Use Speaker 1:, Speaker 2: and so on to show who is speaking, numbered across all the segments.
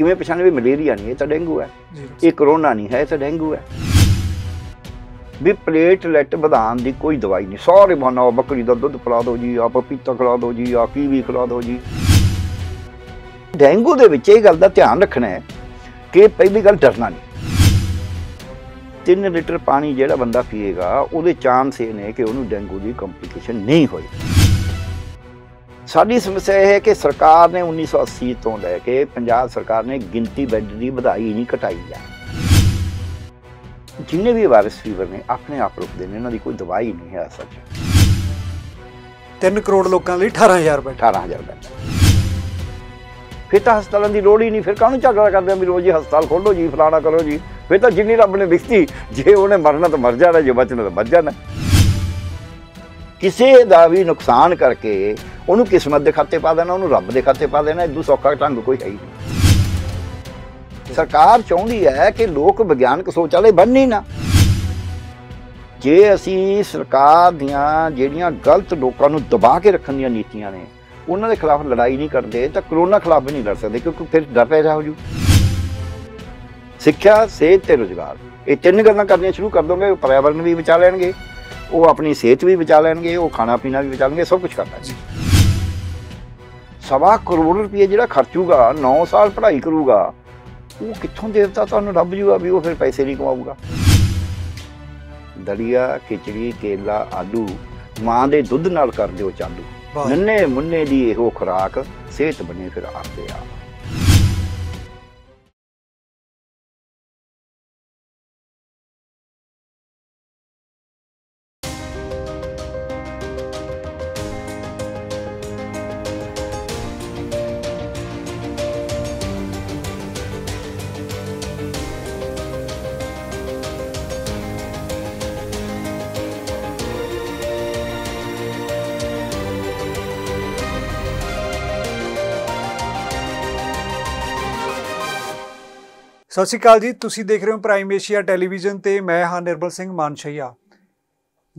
Speaker 1: ਕਿਵੇਂ ਪਛਾਣੇ ਵੀ ਮਲੇਰੀਆ ਨਹੀਂ ਇਹ ਤਾਂ ਡੇਂਗੂ ਹੈ ਇਹ ਕਰੋਨਾ ਨਹੀਂ ਹੈ ਇਹ ਤਾਂ ਡੇਂਗੂ ਹੈ ਵੀ ਪਲੇਟਲੈਟ ਵਧਾਉਣ ਦੀ ਕੋਈ ਦਵਾਈ ਨਹੀਂ ਸਾਰੇ ਬਣਾਓ ਬੱਕਰੀ ਦਾ ਦੁੱਧ ਪਿਲਾ ਦਿਓ ਜੀ ਆਪਾ ਪੀਤਾ ਖਲਾ ਦਿਓ ਜੀ ਆ ਕੀ ਵੀ ਖਲਾ ਦਿਓ ਜੀ ਡੇਂਗੂ ਦੇ ਵਿੱਚ ਇਹ ਗੱਲ ਦਾ ਧਿਆਨ ਰੱਖਣਾ ਹੈ ਕਿ ਪਹਿਲੀ ਗੱਲ ਡਰਨਾ ਨਹੀਂ 3 ਲੀਟਰ ਪਾਣੀ ਜਿਹੜਾ ਬੰਦਾ ਪੀਏਗਾ ਉਹਦੇ ਚਾਂਸ ਇਹ ਨੇ ਕਿ ਉਹਨੂੰ ਡੇਂਗੂ ਦੀ ਕੰਪਲਿਕੇਸ਼ਨ ਨਹੀਂ ਹੋਏਗੀ ਸਾਡੀ ਸਮੱਸਿਆ ਇਹ ਹੈ ਕਿ ਸਰਕਾਰ ਨੇ 1980 ਤੋਂ ਲੈ ਕੇ ਪੰਜਾਬ ਸਰਕਾਰ ਨੇ ਗਿਣਤੀ ਬੈੱਡ ਦੀ ਵਧਾਈ ਨਹੀਂ ਘਟਾਈ ਹੈ ਜਿੰਨੇ ਵੀ ਵਾਇਰਸ ਫੀਵਰ ਨੇ ਆਪਣੇ ਆਪ ਰੁਕਦੇ ਨੇ ਇਹਨਾਂ ਦੀ ਕੋਈ ਦਵਾਈ ਨਹੀਂ ਹੈ ਅਸਲ 3 ਕਰੋੜ ਲੋਕਾਂ ਲਈ 18000 ਬੈੱਡ 18000 ਬੈੱਡ ਫਿਰ ਤਾਂ ਹਸਪਤਾਲਾਂ ਦੀ ਲੋੜ ਹੀ ਨਹੀਂ ਫਿਰ ਕਾਹਨੂੰ ਝਗੜਾ ਕਰਦੇ ਆ ਵੀ ਰੋਜ਼ ਹੀ ਹਸਪਤਾਲ ਖੋਲੋ ਜੀ ਫਲਾਣਾ ਕਰੋ ਜੀ ਫਿਰ ਤਾਂ ਜਿੰਨੀ ਰੱਬ ਨੇ ਦਿੱਤੀ ਜੇ ਉਹਨੇ ਮਰਨਾ ਤਾਂ ਮਰ ਜਾਣਾ ਜੇ ਬਚਣਾ ਤਾਂ ਬਚ ਜਾਣਾ ਕਿਸੇ ਦਾ ਵੀ ਨੁਕਸਾਨ ਕਰਕੇ ਉਹਨੂੰ ਕਿਸਮਤ ਦੇ ਖਾਤੇ ਪਾ ਦੇਣਾ ਉਹਨੂੰ ਰੱਬ ਦੇ ਖਾਤੇ ਪਾ ਦੇਣਾ ਇਦੋਂ ਸੌਖਾ ਢੰਗ ਕੋਈ ਹੈ ਹੀ ਨਹੀਂ ਸਰਕਾਰ ਚਾਹੁੰਦੀ ਹੈ ਕਿ ਲੋਕ ਵਿਗਿਆਨਕ ਸੋਚ ਵਾਲੇ ਬਣ ਨਹੀਂ ਨਾ ਜੇ ਅਸੀਂ ਸਰਕਾਰ ਦੀਆਂ ਜਿਹੜੀਆਂ ਗਲਤ ਲੋਕਾਂ ਨੂੰ ਦਬਾ ਕੇ ਰੱਖਣ ਦੀਆਂ ਨੀਤੀਆਂ ਨੇ ਉਹਨਾਂ ਦੇ ਖਿਲਾਫ ਲੜਾਈ ਨਹੀਂ ਕਰਦੇ ਤਾਂ ਕਰੋਨਾ ਖਿਲਾਫ ਵੀ ਨਹੀਂ ਲੜ ਸਕਦੇ ਕਿਉਂਕਿ ਫਿਰ ਡਰ ਪੈ ਜਾ ਹੋ ਜੂ ਸਿੱਖਿਆ ਸਿਹਤ ਤੇ ਰੋਜ਼ਗਾਰ ਇਹ ਤਿੰਨ ਗੱਲਾਂ ਕਰਨੀਆਂ ਸ਼ੁਰੂ ਕਰ ਦੋਗੇ ਪਰਿਆਵਰਣ ਵੀ ਬਚਾ ਲੈਣਗੇ ਉਹ ਆਪਣੀ ਸਿਹਤ ਵੀ ਬਚਾ ਲੈਣਗੇ ਉਹ ਖਾਣਾ ਪੀਣਾ ਵੀ ਬਚਾ ਲੈਣਗੇ ਸਭ ਕੁਝ ਕਰ ਜੀ ਸਵਾ ਕਰੋੜ ਰੁਪਏ ਜਿਹੜਾ ਖਰਚੂਗਾ 9 ਸਾਲ ਪੜ੍ਹਾਈ ਕਰੂਗਾ ਉਹ ਕਿੱਥੋਂ ਦੇਵਤਾ ਤੁਹਾਨੂੰ ਰੱਬ ਜੂਗਾ ਵੀ ਉਹ ਫਿਰ ਪੈਸੇ ਨਹੀਂ ਕਮਾਊਗਾ ਦਲੀਆ ਖਿਚੜੀ ਕੇਲਾ ਆਲੂ ਮਾਂ ਦੇ ਦੁੱਧ ਨਾਲ ਕਰਦੇ ਹੋ ਚਾਲੂ ਨੰਨੇ ਮੁੰਨੇ ਦੀ ਇਹੋ ਖੁਰਾਕ ਸਿਹਤ ਬਣੇ ਫਿਰ ਆਪੇ ਆ
Speaker 2: ਸਤਿ ਸ਼੍ਰੀ ਅਕਾਲ ਜੀ ਤੁਸੀਂ ਦੇਖ ਰਹੇ ਹੋ ਪ੍ਰਾਈਮ ਏਸ਼ੀਆ ਟੈਲੀਵਿਜ਼ਨ ਤੇ ਮੈਂ ਹਾਂ ਨਿਰਮਲ ਸਿੰਘ ਮਾਨਸ਼ਈਆ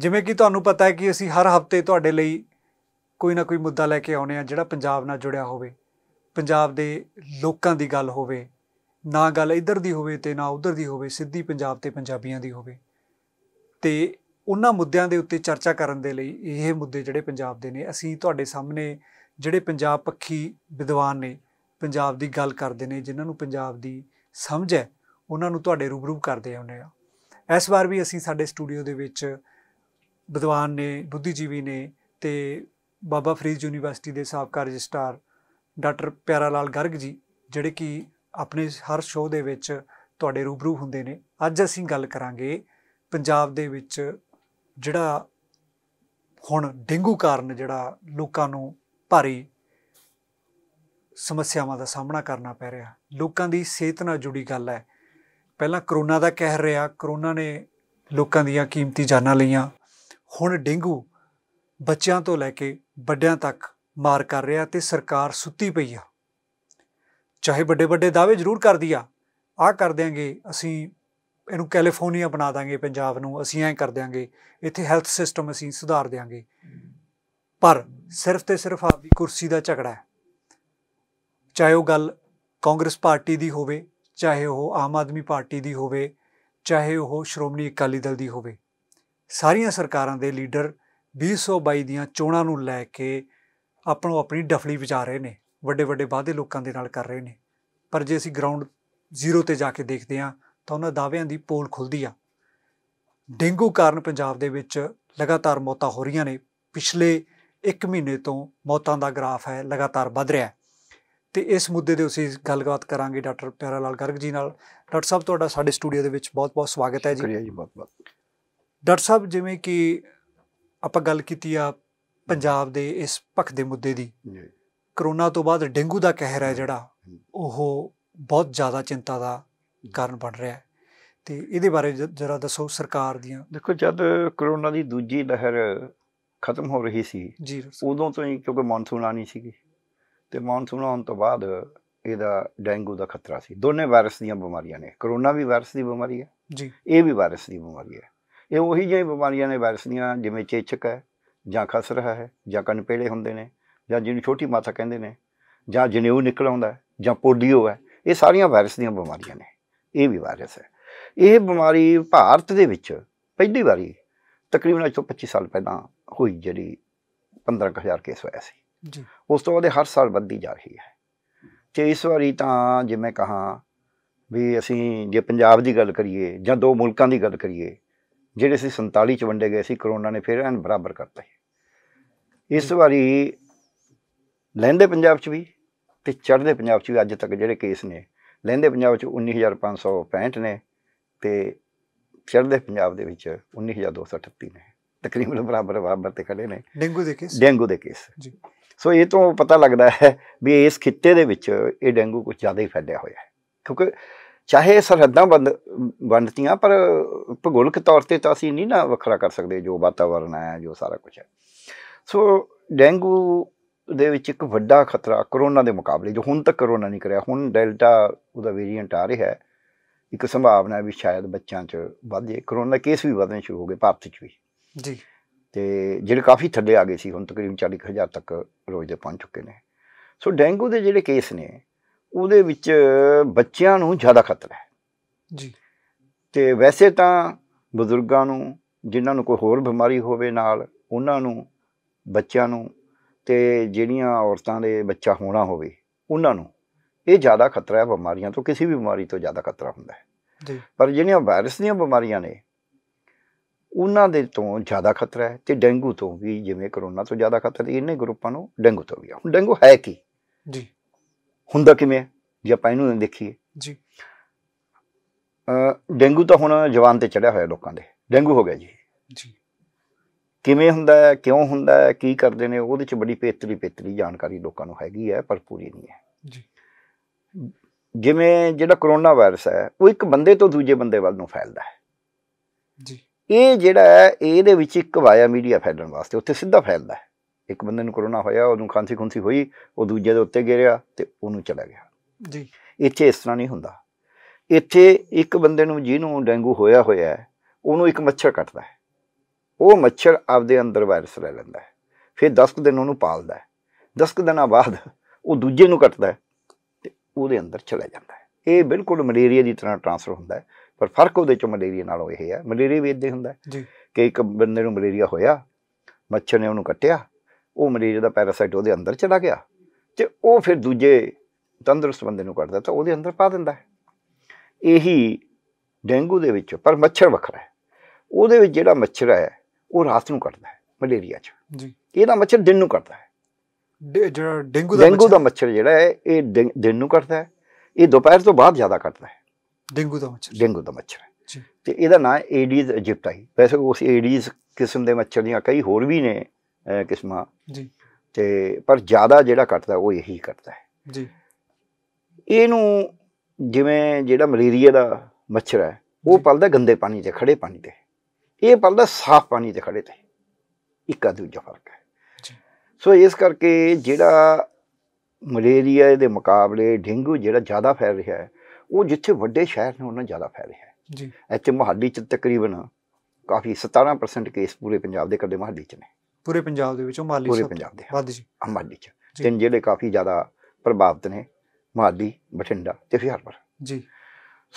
Speaker 2: ਜਿਵੇਂ ਕਿ ਤੁਹਾਨੂੰ ਪਤਾ ਹੈ ਕਿ ਅਸੀਂ ਹਰ ਹਫਤੇ ਤੁਹਾਡੇ ਲਈ ਕੋਈ ਨਾ ਕੋਈ ਮੁੱਦਾ ਲੈ ਕੇ ਆਉਨੇ ਆ ਜਿਹੜਾ ਪੰਜਾਬ ਨਾਲ ਜੁੜਿਆ ਹੋਵੇ ਪੰਜਾਬ ਦੇ ਲੋਕਾਂ ਦੀ ਗੱਲ ਹੋਵੇ ਨਾ ਗੱਲ ਇੱਧਰ ਦੀ ਹੋਵੇ ਤੇ ਨਾ ਉੱਧਰ ਦੀ ਹੋਵੇ ਸਿੱਧੀ ਪੰਜਾਬ ਤੇ ਪੰਜਾਬੀਆਂ ਦੀ ਹੋਵੇ ਤੇ ਉਹਨਾਂ ਮੁੱਦਿਆਂ ਦੇ ਉੱਤੇ ਚਰਚਾ ਕਰਨ ਦੇ ਲਈ ਇਹ ਮੁੱਦੇ ਜਿਹੜੇ ਪੰਜਾਬ ਦੇ ਨੇ ਅਸੀਂ ਤੁਹਾਡੇ ਸਾਹਮਣੇ ਜਿਹੜੇ ਪੰਜਾਬ ਪੱਖੀ ਵਿਦਵਾਨ ਨੇ ਪੰਜਾਬ ਦੀ ਗੱਲ ਕਰਦੇ ਨੇ ਜਿਨ੍ਹਾਂ ਨੂੰ ਪੰਜਾਬ ਦੀ ਸਮਝ ਹੈ ਉਹਨਾਂ ਨੂੰ ਤੁਹਾਡੇ ਰੂਬਰੂ ਕਰਦੇ ਆਉਂਦੇ ਆ ਇਸ ਵਾਰ ਵੀ ਅਸੀਂ ਸਾਡੇ ਸਟੂਡੀਓ ਦੇ ਵਿੱਚ ਵਿਦਵਾਨ ਨੇ ਬੁੱਧੀਜੀਵੀ ਨੇ ਤੇ ਬਾਬਾ ਫਰੀਦ ਯੂਨੀਵਰਸਿਟੀ ਦੇ ਸਾਬਕਾ ਰਜਿਸਟਰ ਡਾਕਟਰ ਪਿਆਰਾ ਲਾਲ ਗਰਗ ਜੀ ਜਿਹੜੇ ਕਿ ਆਪਣੇ ਹਰ ਸ਼ੋਅ ਦੇ ਵਿੱਚ ਤੁਹਾਡੇ ਰੂਬਰੂ ਹੁੰਦੇ ਨੇ ਅੱਜ ਅਸੀਂ ਗੱਲ ਕਰਾਂਗੇ ਪੰਜਾਬ ਦੇ ਵਿੱਚ ਜਿਹੜਾ ਹੁਣ ਡੇਂਗੂ ਕਾਰਨ ਜਿਹੜਾ ਲੋਕਾਂ ਨੂੰ ਭਾਰੀ ਸਮੱਸਿਆਵਾਂ ਦਾ ਸਾਹਮਣਾ ਕਰਨਾ ਪੈ ਰਿਹਾ ਲੋਕਾਂ ਦੀ ਸਿਹਤ ਨਾਲ ਜੁੜੀ ਗੱਲ ਹੈ ਪਹਿਲਾਂ ਕਰੋਨਾ ਦਾ ਕਹਿ ਰਿਹਾ ਕਰੋਨਾ ਨੇ ਲੋਕਾਂ ਦੀਆਂ ਕੀਮਤੀ ਜਾਨਾਂ ਲਈਆਂ ਹੁਣ ਡੇਂਗੂ ਬੱਚਿਆਂ ਤੋਂ ਲੈ ਕੇ ਵੱਡਿਆਂ ਤੱਕ ਮਾਰ ਕਰ ਰਿਹਾ ਤੇ ਸਰਕਾਰ ਸੁੱਤੀ ਪਈ ਆ ਚਾਹੇ ਵੱਡੇ ਵੱਡੇ ਦਾਅਵੇ ਜ਼ਰੂਰ ਕਰਦੀ ਆ ਆ ਕਰ ਦੇਾਂਗੇ ਅਸੀਂ ਇਹਨੂੰ ਕੈਲੀਫੋਰਨੀਆ ਬਣਾ ਦਾਂਗੇ ਪੰਜਾਬ ਨੂੰ ਅਸੀਂ ਐਂ ਕਰ ਦੇਾਂਗੇ ਇੱਥੇ ਹੈਲਥ ਸਿਸਟਮ ਅਸੀਂ ਸੁਧਾਰ ਦੇਾਂਗੇ ਪਰ ਸਿਰਫ ਤੇ ਸਿਰਫ ਆਪਦੀ ਕੁਰਸੀ ਦਾ ਝਗੜਾ ਹੈ ਚਾਹੇ ਉਹ ਗੱਲ ਕਾਂਗਰਸ ਪਾਰਟੀ ਦੀ ਹੋਵੇ ਚਾਹੇ ਉਹ ਆਮ ਆਦਮੀ ਪਾਰਟੀ ਦੀ ਹੋਵੇ ਚਾਹੇ ਉਹ ਸ਼੍ਰੋਮਣੀ ਅਕਾਲੀ ਦਲ ਦੀ ਹੋਵੇ ਸਾਰੀਆਂ ਸਰਕਾਰਾਂ ਦੇ ਲੀਡਰ 2022 ਦੀਆਂ ਚੋਣਾਂ ਨੂੰ ਲੈ ਕੇ ਆਪਣੋ ਆਪਣੀ ਡਫਲੀ ਵਿਚਾਰ ਰਹੇ ਨੇ ਵੱਡੇ ਵੱਡੇ ਵਾਅਦੇ ਲੋਕਾਂ ਦੇ ਨਾਲ ਕਰ ਰਹੇ ਨੇ ਪਰ ਜੇ ਅਸੀਂ ਗਰਾਊਂਡ ਜ਼ੀਰੋ ਤੇ ਜਾ ਕੇ ਦੇਖਦੇ ਹਾਂ ਤਾਂ ਉਹਨਾਂ ਦਾਅਵਿਆਂ ਦੀ ਪੋਲ ਖੁੱਲਦੀ ਆ ਡੇਂਗੂ ਕਾਰਨ ਪੰਜਾਬ ਦੇ ਵਿੱਚ ਲਗਾਤਾਰ ਮੌਤਾਂ ਹੋ ਰਹੀਆਂ ਨੇ ਪਿਛਲੇ 1 ਮਹੀਨੇ ਤੋਂ ਮੌਤਾਂ ਦਾ ਗ੍ਰਾਫ ਹੈ ਲਗਾਤਾਰ ਵੱਧ ਰਿਹਾ ਹੈ ਤੇ ਇਸ ਮੁੱਦੇ ਦੇ ਉਸੇ ਗੱਲਬਾਤ ਕਰਾਂਗੇ ਡਾਕਟਰ ਪਿਆਰਾ ਲਾਲ ਗਰਗ ਜੀ ਨਾਲ ਡਾਕਟਰ ਸਾਹਿਬ ਤੁਹਾਡਾ ਸਾਡੇ ਸਟੂਡੀਓ ਦੇ ਵਿੱਚ ਬਹੁਤ-ਬਹੁਤ ਸਵਾਗਤ ਹੈ ਜੀ ਸ਼ੁਕਰੀਆ ਜੀ ਬਹੁਤ-ਬਹੁਤ ਡਾਕਟਰ ਸਾਹਿਬ ਜਿਵੇਂ ਕਿ ਆਪਾਂ ਗੱਲ ਕੀਤੀ ਆ ਪੰਜਾਬ ਦੇ ਇਸ ਪੱਖ ਦੇ ਮੁੱਦੇ ਦੀ ਜੀ ਕਰੋਨਾ ਤੋਂ ਬਾਅਦ ਡੇਂਗੂ ਦਾ ਕਹਿਰ ਹੈ ਜਿਹੜਾ ਉਹ ਬਹੁਤ ਜ਼ਿਆਦਾ ਚਿੰਤਾ ਦਾ ਕਾਰਨ ਬਣ ਰਿਹਾ ਹੈ ਤੇ ਇਹਦੇ ਬਾਰੇ ਜਰਾ ਦੱਸੋ ਸਰਕਾਰ ਦੀਆਂ
Speaker 1: ਦੇਖੋ ਜਦ ਕਰੋਨਾ ਦੀ ਦੂਜੀ ਲਹਿਰ ਖਤਮ ਹੋ ਰਹੀ ਸੀ ਉਦੋਂ ਤੋਂ ਹੀ ਕਿਉਂਕਿ ਮੌਨਸੂਨ ਆਣੀ ਸੀਗੀ ਤੇ ਮੌਨਸੂਨ ਆਉਣ ਤੋਂ ਬਾਅਦ ਇਹਦਾ ਡੈਂਗੂ ਦਾ ਖਤਰਾ ਸੀ ਦੋਨੇ ਵਾਇਰਸ ਦੀਆਂ ਬਿਮਾਰੀਆਂ ਨੇ ਕਰੋਨਾ ਵੀ ਵਾਇਰਸ ਦੀ ਬਿਮਾਰੀ ਹੈ ਜੀ ਇਹ ਵੀ ਵਾਇਰਸ ਦੀ ਬਿਮਾਰੀ ਹੈ ਇਹ ਉਹੀ ਜਿਹੀ ਬਿਮਾਰੀਆਂ ਨੇ ਵਾਇਰਸ ਦੀਆਂ ਜਿਵੇਂ ਚੇਚਕ ਹੈ ਜਾਂ ਖਸ ਰਹਾ ਹੈ ਜਾਂ ਕਨਪੇੜੇ ਹੁੰਦੇ ਨੇ ਜਾਂ ਜਿਹਨੂੰ ਛੋਟੀ ਮਾਤਾ ਕਹਿੰਦੇ ਨੇ ਜਾਂ ਜਨੇਊ ਨਿਕਲ ਆਉਂਦਾ ਜਾਂ ਪੋਲੀਓ ਹੈ ਇਹ ਸਾਰੀਆਂ ਵਾਇਰਸ ਦੀਆਂ ਬਿਮਾਰੀਆਂ ਨੇ ਇਹ ਵੀ ਵਾਇਰਸ ਹੈ ਇਹ ਬਿਮਾਰੀ ਭਾਰਤ ਦੇ ਵਿੱਚ ਪਹਿਲੀ ਵਾਰੀ ਤਕਰੀਬਨ ਤੋਂ 25 ਸਾਲ ਪਹਿਲਾਂ ਹੋਈ ਜਿਹੜੀ 15000 ਕੇਸ ਹੋਇਆ ਸੀ ਜੀ ਉਸ ਤੋਂ ਬਾਅਦ ਹਰ ਸਾਲ ਵੱਧਦੀ ਜਾ ਰਹੀ ਹੈ ਤੇ ਇਸ ਵਾਰੀ ਤਾਂ ਜਿਵੇਂ ਕਹਾ ਵੀ ਅਸੀਂ ਜੇ ਪੰਜਾਬ ਦੀ ਗੱਲ ਕਰੀਏ ਜਾਂ ਦੋ ਮੁਲਕਾਂ ਦੀ ਗੱਲ ਕਰੀਏ ਜਿਹੜੇ ਸੀ 47 ਚ ਵੰਡੇ ਗਏ ਸੀ ਕਰੋਨਾ ਨੇ ਫਿਰ ਐਨ ਬਰਾਬਰ ਕਰਤਾ ਇਸ ਵਾਰੀ ਲਹਿੰਦੇ ਪੰਜਾਬ ਚ ਵੀ ਤੇ ਚੜ੍ਹਦੇ ਪੰਜਾਬ ਚ ਵੀ ਅੱਜ ਤੱਕ ਜਿਹੜੇ ਕੇਸ ਨੇ ਲਹਿੰਦੇ ਪੰਜਾਬ ਚ 19565 ਨੇ ਤੇ ਚੜ੍ਹਦੇ ਪੰਜਾਬ ਦੇ ਵਿੱਚ 19238 ਨੇ ਤਕਰੀਬਨ ਬਰਾਬਰ ਬਰਾਬਰ ਤੇ ਖੜੇ ਨੇ ਡੇਂਗੂ ਦੇ ਕੇਸ ਡੇਂਗੂ ਦੇ ਕੇਸ ਜੀ ਸੋ ਇਹ ਤੋਂ ਪਤਾ ਲੱਗਦਾ ਹੈ ਵੀ ਇਸ ਖਿੱਤੇ ਦੇ ਵਿੱਚ ਇਹ ਡੈਂਗੂ ਕੁਝ ਜ਼ਿਆਦਾ ਹੀ ਫੈਲਿਆ ਹੋਇਆ ਹੈ ਕਿਉਂਕਿ ਚਾਹੇ ਸਰਹੱਦਾਂ ਬੰਦ ਬੰਦਤੀਆਂ ਪਰ ਭੂਗੋਲਿਕ ਤੌਰ ਤੇ ਤਾਂ ਅਸੀਂ ਨਹੀਂ ਨਾ ਵੱਖਰਾ ਕਰ ਸਕਦੇ ਜੋ ਵਾਤਾਵਰਣ ਹੈ ਜੋ ਸਾਰਾ ਕੁਝ ਹੈ ਸੋ ਡੈਂਗੂ ਦੇ ਵਿੱਚ ਇੱਕ ਵੱਡਾ ਖਤਰਾ ਕਰੋਨਾ ਦੇ ਮੁਕਾਬਲੇ ਜੋ ਹੁਣ ਤੱਕ ਕਰੋਨਾ ਨਹੀਂ ਕਰਿਆ ਹੁਣ ਡੈਲਟਾ ਉਹਦਾ ਵੇਰੀਐਂਟ ਆ ਰਿਹਾ ਹੈ ਇੱਕ ਸੰਭਾਵਨਾ ਵੀ ਸ਼ਾਇਦ ਬੱਚਿਆਂ 'ਚ ਵਧੇ ਕਰੋਨਾ ਕੇਸ ਵੀ ਵਧਣੇ ਸ਼ੁਰੂ ਹੋ ਗਏ ਭਾਰਤ 'ਚ ਵੀ ਜੀ ਤੇ ਜਿਹੜੇ ਕਾਫੀ ਥੱਲੇ ਆ ਗਏ ਸੀ ਹੁਣ ਤਕਰੀਬਨ 40000 ਤੱਕ ਰੋਜ਼ ਦੇ ਪਹੁੰਚ ਚੁੱਕੇ ਨੇ ਸੋ ਡੈਂਗੂ ਦੇ ਜਿਹੜੇ ਕੇਸ ਨੇ ਉਹਦੇ ਵਿੱਚ ਬੱਚਿਆਂ ਨੂੰ ਜ਼ਿਆਦਾ ਖਤਰਾ ਹੈ ਜੀ ਤੇ ਵੈਸੇ ਤਾਂ ਬਜ਼ੁਰਗਾਂ ਨੂੰ ਜਿਨ੍ਹਾਂ ਨੂੰ ਕੋਈ ਹੋਰ ਬਿਮਾਰੀ ਹੋਵੇ ਨਾਲ ਉਹਨਾਂ ਨੂੰ ਬੱਚਿਆਂ ਨੂੰ ਤੇ ਜਿਹੜੀਆਂ ਔਰਤਾਂ ਦੇ ਬੱਚਾ ਹੋਣਾ ਹੋਵੇ ਉਹਨਾਂ ਨੂੰ ਇਹ ਜ਼ਿਆਦਾ ਖਤਰਾ ਹੈ ਬਿਮਾਰੀਆਂ ਤੋਂ ਕਿਸੇ ਵੀ ਬਿਮਾਰੀ ਤੋਂ ਜ਼ਿਆਦਾ ਖਤਰਾ ਹੁੰਦਾ ਹੈ ਜੀ ਪਰ ਜਿਹੜੀਆਂ ਵਾਇਰਸ ਦੀਆਂ ਬਿਮਾਰੀਆਂ ਨੇ ਉਹਨਾਂ ਦੇ ਤੋਂ ਜ਼ਿਆਦਾ ਖਤਰਾ ਹੈ ਤੇ ਡੈਂਗੂ ਤੋਂ ਵੀ ਜਿਵੇਂ ਕਰੋਨਾ ਤੋਂ ਜ਼ਿਆਦਾ ਖਤਰਾ ਹੈ ਇਹਨੇ ਗਰੁੱਪਾਂ ਨੂੰ ਡੈਂਗੂ ਤੋਂ ਵੀ ਆ ਹੁਣ ਡੈਂਗੂ ਹੈ ਕੀ ਜੀ ਹੁੰਦਾ ਕਿਵੇਂ ਜੇ ਆਪਾਂ ਇਹਨੂੰ ਦੇਖੀਏ ਜੀ ਡੈਂਗੂ ਤਾਂ ਹੁਣ ਜਵਾਨ ਤੇ ਚੜਿਆ ਹੋਇਆ ਲੋਕਾਂ ਦੇ ਡੈਂਗੂ ਹੋ ਗਿਆ ਜੀ ਜੀ ਕਿਵੇਂ ਹੁੰਦਾ ਹੈ ਕਿਉਂ ਹੁੰਦਾ ਹੈ ਕੀ ਕਰਦੇ ਨੇ ਉਹਦੇ ਚ ਬੜੀ ਪੇਤਰੀ ਪੇਤਰੀ ਜਾਣਕਾਰੀ ਲੋਕਾਂ ਨੂੰ ਹੈਗੀ ਹੈ ਪਰ ਪੂਰੀ ਨਹੀਂ ਹੈ ਜੀ ਜਿਵੇਂ ਜਿਹੜਾ ਕਰੋਨਾ ਵਾਇਰਸ ਹੈ ਉਹ ਇੱਕ ਬੰਦੇ ਤੋਂ ਦੂਜੇ ਬੰਦੇ ਵੱਲ ਨੂੰ ਫੈਲਦਾ ਹੈ ਜੀ ਇਹ ਜਿਹੜਾ ਹੈ ਇਹਦੇ ਵਿੱਚ ਇੱਕ ਵਾਇਆ ਮੀਡੀਆ ਫੈਲਣ ਵਾਸਤੇ ਉੱਥੇ ਸਿੱਧਾ ਫੈਲਦਾ ਹੈ ਇੱਕ ਬੰਦੇ ਨੂੰ ਕਰੋਨਾ ਹੋਇਆ ਉਹਨੂੰ ਖਾਂਸੀ ਖੁੰਸੀ ਹੋਈ ਉਹ ਦੂਜੇ ਦੇ ਉੱਤੇ ਗਿਰਿਆ ਤੇ ਉਹਨੂੰ ਚਲਾ ਗਿਆ ਜੀ ਇੱਥੇ ਇਸ ਤਰ੍ਹਾਂ ਨਹੀਂ ਹੁੰਦਾ ਇੱਥੇ ਇੱਕ ਬੰਦੇ ਨੂੰ ਜਿਹਨੂੰ ਡੈਂਗੂ ਹੋਇਆ ਹੋਇਆ ਉਹਨੂੰ ਇੱਕ ਮੱਛਰ ਕੱਟਦਾ ਹੈ ਉਹ ਮੱਛਰ ਆਪਦੇ ਅੰਦਰ ਵਾਇਰਸ ਲੈ ਲੈਂਦਾ ਹੈ ਫਿਰ 10 ਦਿਨ ਉਹਨੂੰ ਪਾਲਦਾ ਹੈ 10 ਦਿਨਾਂ ਬਾਅਦ ਉਹ ਦੂਜੇ ਨੂੰ ਕੱਟਦਾ ਹੈ ਤੇ ਉਹਦੇ ਅੰਦਰ ਚਲਾ ਜਾਂਦਾ ਹੈ ਇਹ ਬਿਲਕੁਲ ਮਲੇਰੀਆ ਦੀ ਤਰ੍ਹਾਂ ਟ੍ਰਾਂਸਫਰ ਹੁੰਦਾ ਹੈ ਪਰ ਫਰਕ ਉਹਦੇ ਚ ਮਲੇਰੀਆ ਨਾਲੋਂ ਇਹ ਹੈ ਮਲੇਰੀਆ ਵੀ ਇਦਾਂ ਹੁੰਦਾ ਜੀ ਕਿ ਇੱਕ ਬੰਦੇ ਨੂੰ ਮਲੇਰੀਆ ਹੋਇਆ ਮੱਛਰ ਨੇ ਉਹਨੂੰ ਕੱਟਿਆ ਉਹ ਮਲੇਰੀਆ ਦਾ ਪੈਰਾਸਾਈਟ ਉਹਦੇ ਅੰਦਰ ਚੜਾ ਗਿਆ ਤੇ ਉਹ ਫਿਰ ਦੂਜੇ ਤੰਦਰੁਸਤ ਬੰਦੇ ਨੂੰ ਕੱਟਦਾ ਤਾਂ ਉਹਦੇ ਅੰਦਰ ਪਾ ਦਿੰਦਾ ਹੈ ਇਹੀ ਡੇਂਗੂ ਦੇ ਵਿੱਚ ਪਰ ਮੱਛਰ ਵੱਖਰਾ ਹੈ ਉਹਦੇ ਵਿੱਚ ਜਿਹੜਾ ਮੱਛਰ ਹੈ ਉਹ ਰਾਤ ਨੂੰ ਕੱਟਦਾ ਹੈ ਮਲੇਰੀਆ 'ਚ ਜੀ ਇਹਦਾ ਮੱਛਰ ਦਿਨ ਨੂੰ ਕੱਟਦਾ ਹੈ
Speaker 2: ਡੇਂਗੂ ਦਾ ਡੇਂਗੂ ਦਾ
Speaker 1: ਮੱਛਰ ਜਿਹੜਾ ਹੈ ਇਹ ਦਿਨ ਨੂੰ ਕੱਟਦਾ ਹੈ ਇਹ ਦੁਪਹਿਰ ਤੋਂ ਬਾਅਦ ਜ਼ਿਆਦਾ ਕੱਟਦਾ ਹੈ
Speaker 2: ਡੇਂਗੂ ਦਾ ਮੱਛਰ
Speaker 1: ਡੇਂਗੂ ਦਾ ਮੱਛਰ ਜੀ ਤੇ ਇਹਦਾ ਨਾਮ ਏਡੀਜ਼ ਇਜਿਪਟਾਈ ਵੈਸੇ ਉਸ ਏਡੀਜ਼ ਕਿਸਮ ਦੇ ਮੱਛਰ ਦੀਆਂ ਕਈ ਹੋਰ ਵੀ ਨੇ ਕਿਸਮਾਂ ਜੀ ਤੇ ਪਰ ਜ਼ਿਆਦਾ ਜਿਹੜਾ ਕੱਟਦਾ ਉਹ ਇਹੀ ਕੱਟਦਾ ਹੈ ਜੀ ਇਹਨੂੰ ਜਿਵੇਂ ਜਿਹੜਾ ਮਲੇਰੀਆ ਦਾ ਮੱਛਰ ਹੈ ਉਹ ਪਲਦਾ ਗੰਦੇ ਪਾਣੀ ਤੇ ਖੜੇ ਪਾਣੀ ਤੇ ਇਹ ਪਲਦਾ ਸਾਫ਼ ਪਾਣੀ ਤੇ ਖੜੇ ਤੇ ਇੱਕ ਆ ਦੂਜਾ ਫਰਕ ਹੈ ਸੋ ਇਸ ਕਰਕੇ ਜਿਹੜਾ ਮਲੇਰੀਆ ਦੇ ਮੁਕਾਬਲੇ ਡੇਂਗੂ ਜਿਹੜਾ ਜ਼ਿਆਦਾ ਫੈਲ ਰਿਹਾ ਹੈ ਉਹ ਜਿੱਥੇ ਵੱਡੇ ਸ਼ਹਿਰ ਨੇ ਉਹਨਾਂ ਜ਼ਿਆਦਾ ਫੈਲੇ ਹੈ ਜੀ ਇੱਥੇ ਮੋਹਾਲੀ ਚ ਤਕਰੀਬਨ ਕਾਫੀ 17% ਕੇਸ ਪੂਰੇ ਪੰਜਾਬ ਦੇ ਕੱਢੇ ਮੋਹਾਲੀ ਚ ਨੇ
Speaker 2: ਪੂਰੇ ਪੰਜਾਬ ਦੇ ਵਿੱਚੋਂ ਮੋਹਾਲੀ ਪੂਰੇ ਪੰਜਾਬ ਦੇ ਵੱਧ ਜੀ
Speaker 1: ਮੋਹਾਲੀ ਚ ਤਿੰਨ ਜਿਹੜੇ ਕਾਫੀ ਜ਼ਿਆਦਾ ਪ੍ਰਭਾਵਿਤ ਨੇ ਮੋਹਾਲੀ ਬਠਿੰਡਾ ਤੇ ਹੁਸ਼ਿਆਰਪੁਰ ਜੀ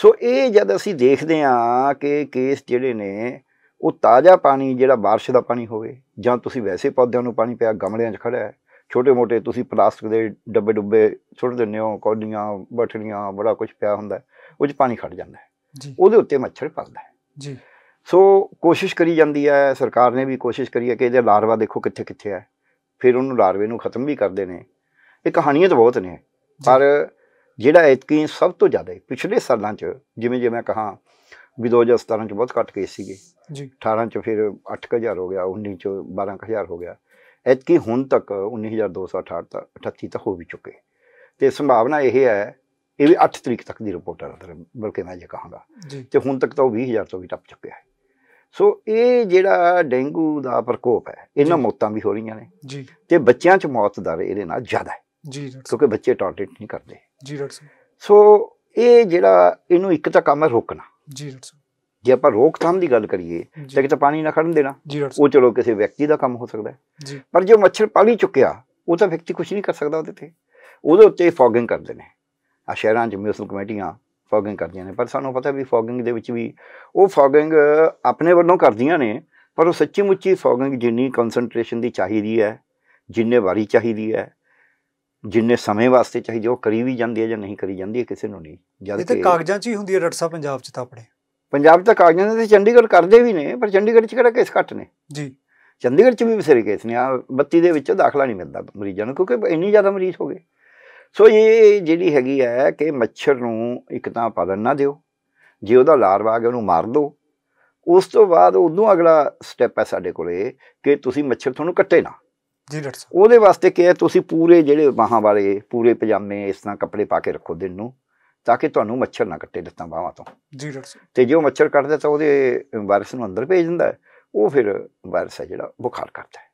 Speaker 1: ਸੋ ਇਹ ਜਦ ਅਸੀਂ ਦੇਖਦੇ ਆ ਕਿ ਕੇਸ ਜਿਹੜੇ ਨੇ ਉਹ ਤਾਜ਼ਾ ਪਾਣੀ ਜਿਹੜਾ بارش ਦਾ ਪਾਣੀ ਹੋਵੇ ਜਾਂ ਤੁਸੀਂ ਵੈਸੇ ਪੌਦਿਆਂ ਨੂੰ ਪਾਣੀ ਪਿਆ ਗਮਲਿਆਂ 'ਚ ਖੜਾ ਹੈ ਛੋਟੇ-ਮੋਟੇ ਤੁਸੀਂ ਪਲਾਸਟਿਕ ਦੇ ਡੱਬੇ-ਡੁੱਬੇ ਛੁੱਟ ਦਿੰਦੇ ਹੋ ਕੌਡੀਆਂ ਬਠਣੀਆਂ ਬੜਾ ਕੁਝ ਪਿਆ ਹੁੰਦਾ ਉਹ 'ਚ ਪਾਣੀ ਖੜ ਜਾਂਦਾ ਹੈ ਉਹਦੇ ਉੱਤੇ ਮੱਛਰ ਪਲਦਾ ਹੈ ਜੀ ਸੋ ਕੋਸ਼ਿਸ਼ ਕਰੀ ਜਾਂਦੀ ਹੈ ਸਰਕਾਰ ਨੇ ਵੀ ਕੋਸ਼ਿਸ਼ ਕਰੀ ਹੈ ਕਿ ਇਹਦੇ ਲਾਰਵਾ ਦੇਖੋ ਕਿੱਥੇ ਕਿੱਥੇ ਹੈ ਫਿਰ ਉਹਨੂੰ ਲਾਰਵੇ ਨੂੰ ਖਤਮ ਵੀ ਕਰਦੇ ਨੇ ਇਹ ਕਹਾਣੀਆਂ ਤਾਂ ਬਹੁਤ ਨੇ ਪਰ ਜਿਹੜਾ ਇਤਕੀ ਸਭ ਤੋਂ ਜ਼ਿਆਦਾ ਪਿਛਲੇ ਸਾਲਾਂ 'ਚ ਜਿਵੇਂ ਜਿਵੇਂ ਮੈਂ ਕਹਾ ਵੀ 2017 'ਚ ਬਹੁਤ ਘੱਟ ਕੇਸ ਸੀਗੇ ਜੀ 18 'ਚ ਫਿਰ 8000 ਹੋ ਗਿਆ 19 'ਚ 12000 ਹੋ ਗਿਆ ਐਤਕੀ ਹੁਣ ਤੱਕ 19268 38 ਤੱਕ ਹੋ ਵੀ ਚੁੱਕੇ ਤੇ ਸੰਭਾਵਨਾ ਇਹ ਹੈ ਇਹ ਵੀ 8 ਤਰੀਕ ਤੱਕ ਦੀ ਰਿਪੋਰਟ ਰਹੀ ਬਲਕਿ ਮੈਂ ਇਹ ਕਹਾਂਗਾ ਤੇ ਹੁਣ ਤੱਕ ਤਾਂ ਉਹ 20000 ਤੋਂ ਵੀ ਟੱਪ ਚੁੱਕਿਆ ਹੈ ਸੋ ਇਹ ਜਿਹੜਾ ਡੇਂਗੂ ਦਾ ਪ੍ਰਕੋਪ ਹੈ ਇਹਨਾਂ ਮੌਤਾਂ ਵੀ ਹੋ ਰਹੀਆਂ ਨੇ ਜੀ ਤੇ ਬੱਚਿਆਂ 'ਚ ਮੌਤ ਦਰ ਇਹਦੇ ਨਾਲ ਜ਼ਿਆਦਾ ਹੈ ਜੀ ਕਿਉਂਕਿ ਬੱਚੇ ਟਾਰਗੇਟ ਨਹੀਂ ਕਰਦੇ ਜੀ ਡਾਕਟਰ ਸੋ ਇਹ ਜਿਹੜਾ ਇਹਨੂੰ ਇੱਕ ਤਾਂ ਕੰਮ ਹੈ ਰੋਕਣਾ ਜੀ ਡਾਕਟਰ ਜੇ ਆਪਾਂ ਰੋਕਥਾਮ ਦੀ ਗੱਲ ਕਰੀਏ ਤਾਂ ਕਿਤੇ ਪਾਣੀ ਨਾ ਖੜਨ ਦੇਣਾ ਉਹ ਚਲੋ ਕਿਸੇ ਵਿਅਕਤੀ ਦਾ ਕੰਮ ਹੋ ਸਕਦਾ ਹੈ ਪਰ ਜੋ ਮੱਛਰ ਪਾਲੀ ਚੁੱਕਿਆ ਉਹ ਤਾਂ ਵਿਅਕਤੀ ਕੁਝ ਨਹੀਂ ਕਰ ਸਕਦਾ ਉਹਦੇ ਤੇ ਉਹਦੇ ਉੱਤੇ ਫੌਗਿੰਗ ਕਰਦੇ ਨੇ ਆ ਸ਼ਹਿਰਾਂ 'ਚ ਮਿਊਨਿਸਪਲ ਕਮੇਟੀਆਂ ਫੌਗਿੰਗ ਕਰਦੀਆਂ ਨੇ ਪਰ ਸਾਨੂੰ ਪਤਾ ਵੀ ਫੌਗਿੰਗ ਦੇ ਵਿੱਚ ਵੀ ਉਹ ਫੌਗਿੰਗ ਆਪਣੇ ਵੱਲੋਂ ਕਰਦੀਆਂ ਨੇ ਪਰ ਉਹ ਸੱਚੀ ਮੁੱਚੀ ਫੌਗਿੰਗ ਜਿੰਨੀ ਕਨਸੈਂਟ੍ਰੇਸ਼ਨ ਦੀ ਚਾਹੀਦੀ ਹੈ ਜਿੰਨੇ ਵਾਰੀ ਚਾਹੀਦੀ ਹੈ ਜਿੰਨੇ ਸਮੇਂ ਵਾਸਤੇ ਚਾਹੀਦੀ ਉਹ ਕਰੀ ਵੀ ਜਾਂਦੀ ਹੈ ਜਾਂ ਨਹੀਂ ਕਰੀ ਜਾਂਦੀ ਹੈ ਕਿਸੇ ਨੂੰ ਨਹੀਂ ਜਦ ਇਹ ਤਾਂ ਕਾਗਜ਼ਾਂ
Speaker 2: 'ਚ ਹੀ ਹੁੰਦੀ ਹੈ ਰਟਸਾ ਪੰਜਾਬ 'ਚ ਤਾਂ ਆਪਣੇ
Speaker 1: ਪੰਜਾਬ ਤੱਕ ਆ ਜਾਂਦੇ ਤੇ ਚੰਡੀਗੜ੍ਹ ਕਰਦੇ ਵੀ ਨੇ ਪਰ ਚੰਡੀਗੜ੍ਹ 'ਚ ਕਿਹੜਾ ਕੇਸ ਘੱਟ ਨੇ ਜੀ ਚੰਡੀਗੜ੍ਹ 'ਚ ਵੀ ਬਸੇਰੇ ਕੇਸ ਨੇ ਆ 32 ਦੇ ਵਿੱਚ ਦਾਖਲਾ ਨਹੀਂ ਮਿਲਦਾ ਮਰੀਜ਼ਾਂ ਨੂੰ ਕਿਉਂਕਿ ਇੰਨੀ ਜ਼ਿਆਦਾ ਮਰੀਜ਼ ਹੋ ਗਏ ਸੋ ਇਹ ਜਿਹੜੀ ਹੈਗੀ ਹੈ ਕਿ ਮੱਛਰ ਨੂੰ ਇੱਕ ਤਾਂ ਪਾਲਣ ਨਾ ਦਿਓ ਜੇ ਉਹਦਾ ਲਾਰਵਾ ਹੈ ਉਹਨੂੰ ਮਾਰ ਦਿਓ ਉਸ ਤੋਂ ਬਾਅਦ ਉਦੋਂ ਅਗਲਾ ਸਟੈਪ ਹੈ ਸਾਡੇ ਕੋਲੇ ਕਿ ਤੁਸੀਂ ਮੱਛਰ ਤੁਹਾਨੂੰ ਕੱਟੇ ਨਾ ਜੀ ਡਾਕਟਰ ਸਾਹਿਬ ਉਹਦੇ ਵਾਸਤੇ ਕਿ ਤੁਸੀਂ ਪੂਰੇ ਜਿਹੜੇ ਬਾਹਾਂ ਵਾਲੇ ਪੂਰੇ ਪਜਾਮੇ ਇਸ ਤਰ੍ਹਾਂ ਕੱਪੜੇ ਪਾ ਕੇ ਰੱਖੋ ਦਿਨ ਨੂੰ ਤਾਂ ਕਿ ਤੁਹਾਨੂੰ ਮੱਛਰ ਨਾ ਕੱਟੇ ਲੱਤਾਂ ਬਾਹਾਂ ਤੋਂ ਜੀ ਡਾਕਟਰ ਤੇ ਜੇ ਉਹ ਮੱਛਰ ਕੱਟਦਾ ਤਾਂ ਉਹਦੇ ਵਾਇਰਸ ਨੂੰ ਅੰਦਰ ਭੇਜ ਦਿੰਦਾ ਹੈ ਉਹ ਫਿਰ ਵਾਇਰਸ ਹੈ ਜਿਹੜਾ ਬੁਖਾਰ ਕਰਦਾ ਹੈ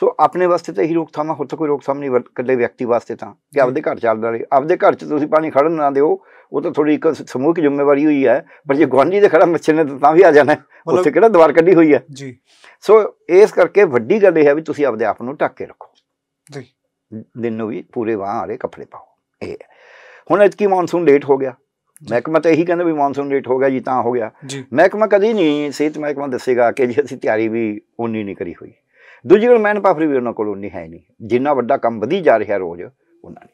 Speaker 1: ਸੋ ਆਪਣੇ ਵਾਸਤੇ ਤਾਂ ਰੋਕ ਰੋਕਥਾਮ ਹੁਣ ਤਾਂ ਕੋਈ ਰੋਕਥਾਮ ਨਹੀਂ ਕੱਲੇ ਵਿਅਕਤੀ ਵਾਸਤੇ ਤਾਂ ਕਿ ਆਪਦੇ ਘਰ ਚੱਲਦਾ ਰਹੇ ਆਪਦੇ ਘਰ 'ਚ ਤੁਸੀਂ ਪਾਣੀ ਖੜਨ ਨਾ ਦਿਓ ਉਹ ਤਾਂ ਥੋੜੀ ਇੱਕ ਸਮੂਹਿਕ ਜ਼ਿੰਮੇਵਾਰੀ ਹੋਈ ਹੈ ਪਰ ਜੇ ਗਵਾਂਢੀ ਦੇ ਖੜਾ ਮੱਛਰ ਨੇ ਤਾਂ ਵੀ ਆ ਜਾਣਾ ਉੱਥੇ ਕਿਹੜਾ ਦਵਾਰ ਕੱਢੀ ਹੋਈ ਹੈ ਜੀ ਸੋ ਇਸ ਕਰਕੇ ਵੱਡੀ ਗੱਲ ਇਹ ਹੈ ਵੀ ਤੁਸੀਂ ਆਪਦੇ ਆਪ ਨੂੰ ਢੱਕ ਕੇ ਰੱਖੋ ਜੀ ਦਿਨ ਨੂੰ ਵੀ ਪੂਰੇ ਵਾਹ ਵਾਲੇ ਕੱਪੜੇ ਪਾਓ ਇਹ ਹੁਣ ਕੀ ਮੌਨਸੂਨ ਡੇਟ ਹੋ ਗਿਆ ਮਹਿਕਮਾ ਤਾਂ ਇਹੀ ਕਹਿੰਦਾ ਵੀ ਮੌਨਸੂਨ ਡੇਟ ਹੋ ਗਿਆ ਜੀ ਤਾਂ ਹੋ ਗਿਆ ਮਹਿਕਮਾ ਕਦੀ ਨਹੀਂ ਸਿਹਤ ਮਹਿਕਮਾ ਦੱਸੇਗਾ ਕਿ ਜੀ ਅਸੀਂ ਤਿਆਰੀ ਵੀ ਉਨੀ ਨਹੀਂ ਕਰੀ ਹੋਈ ਦੂਜੀ ਗੱਲ ਮੈਨ ਪਾਫਰੀ ਵੀ ਉਹਨਾਂ ਕੋਲ ਉਨੀ ਹੈ ਨਹੀਂ ਜਿੰਨਾ ਵੱਡਾ ਕੰਮ ਵਧੀ ਜਾ ਰਿਹਾ ਰੋਜ਼ ਉਹਨਾਂ ਨੇ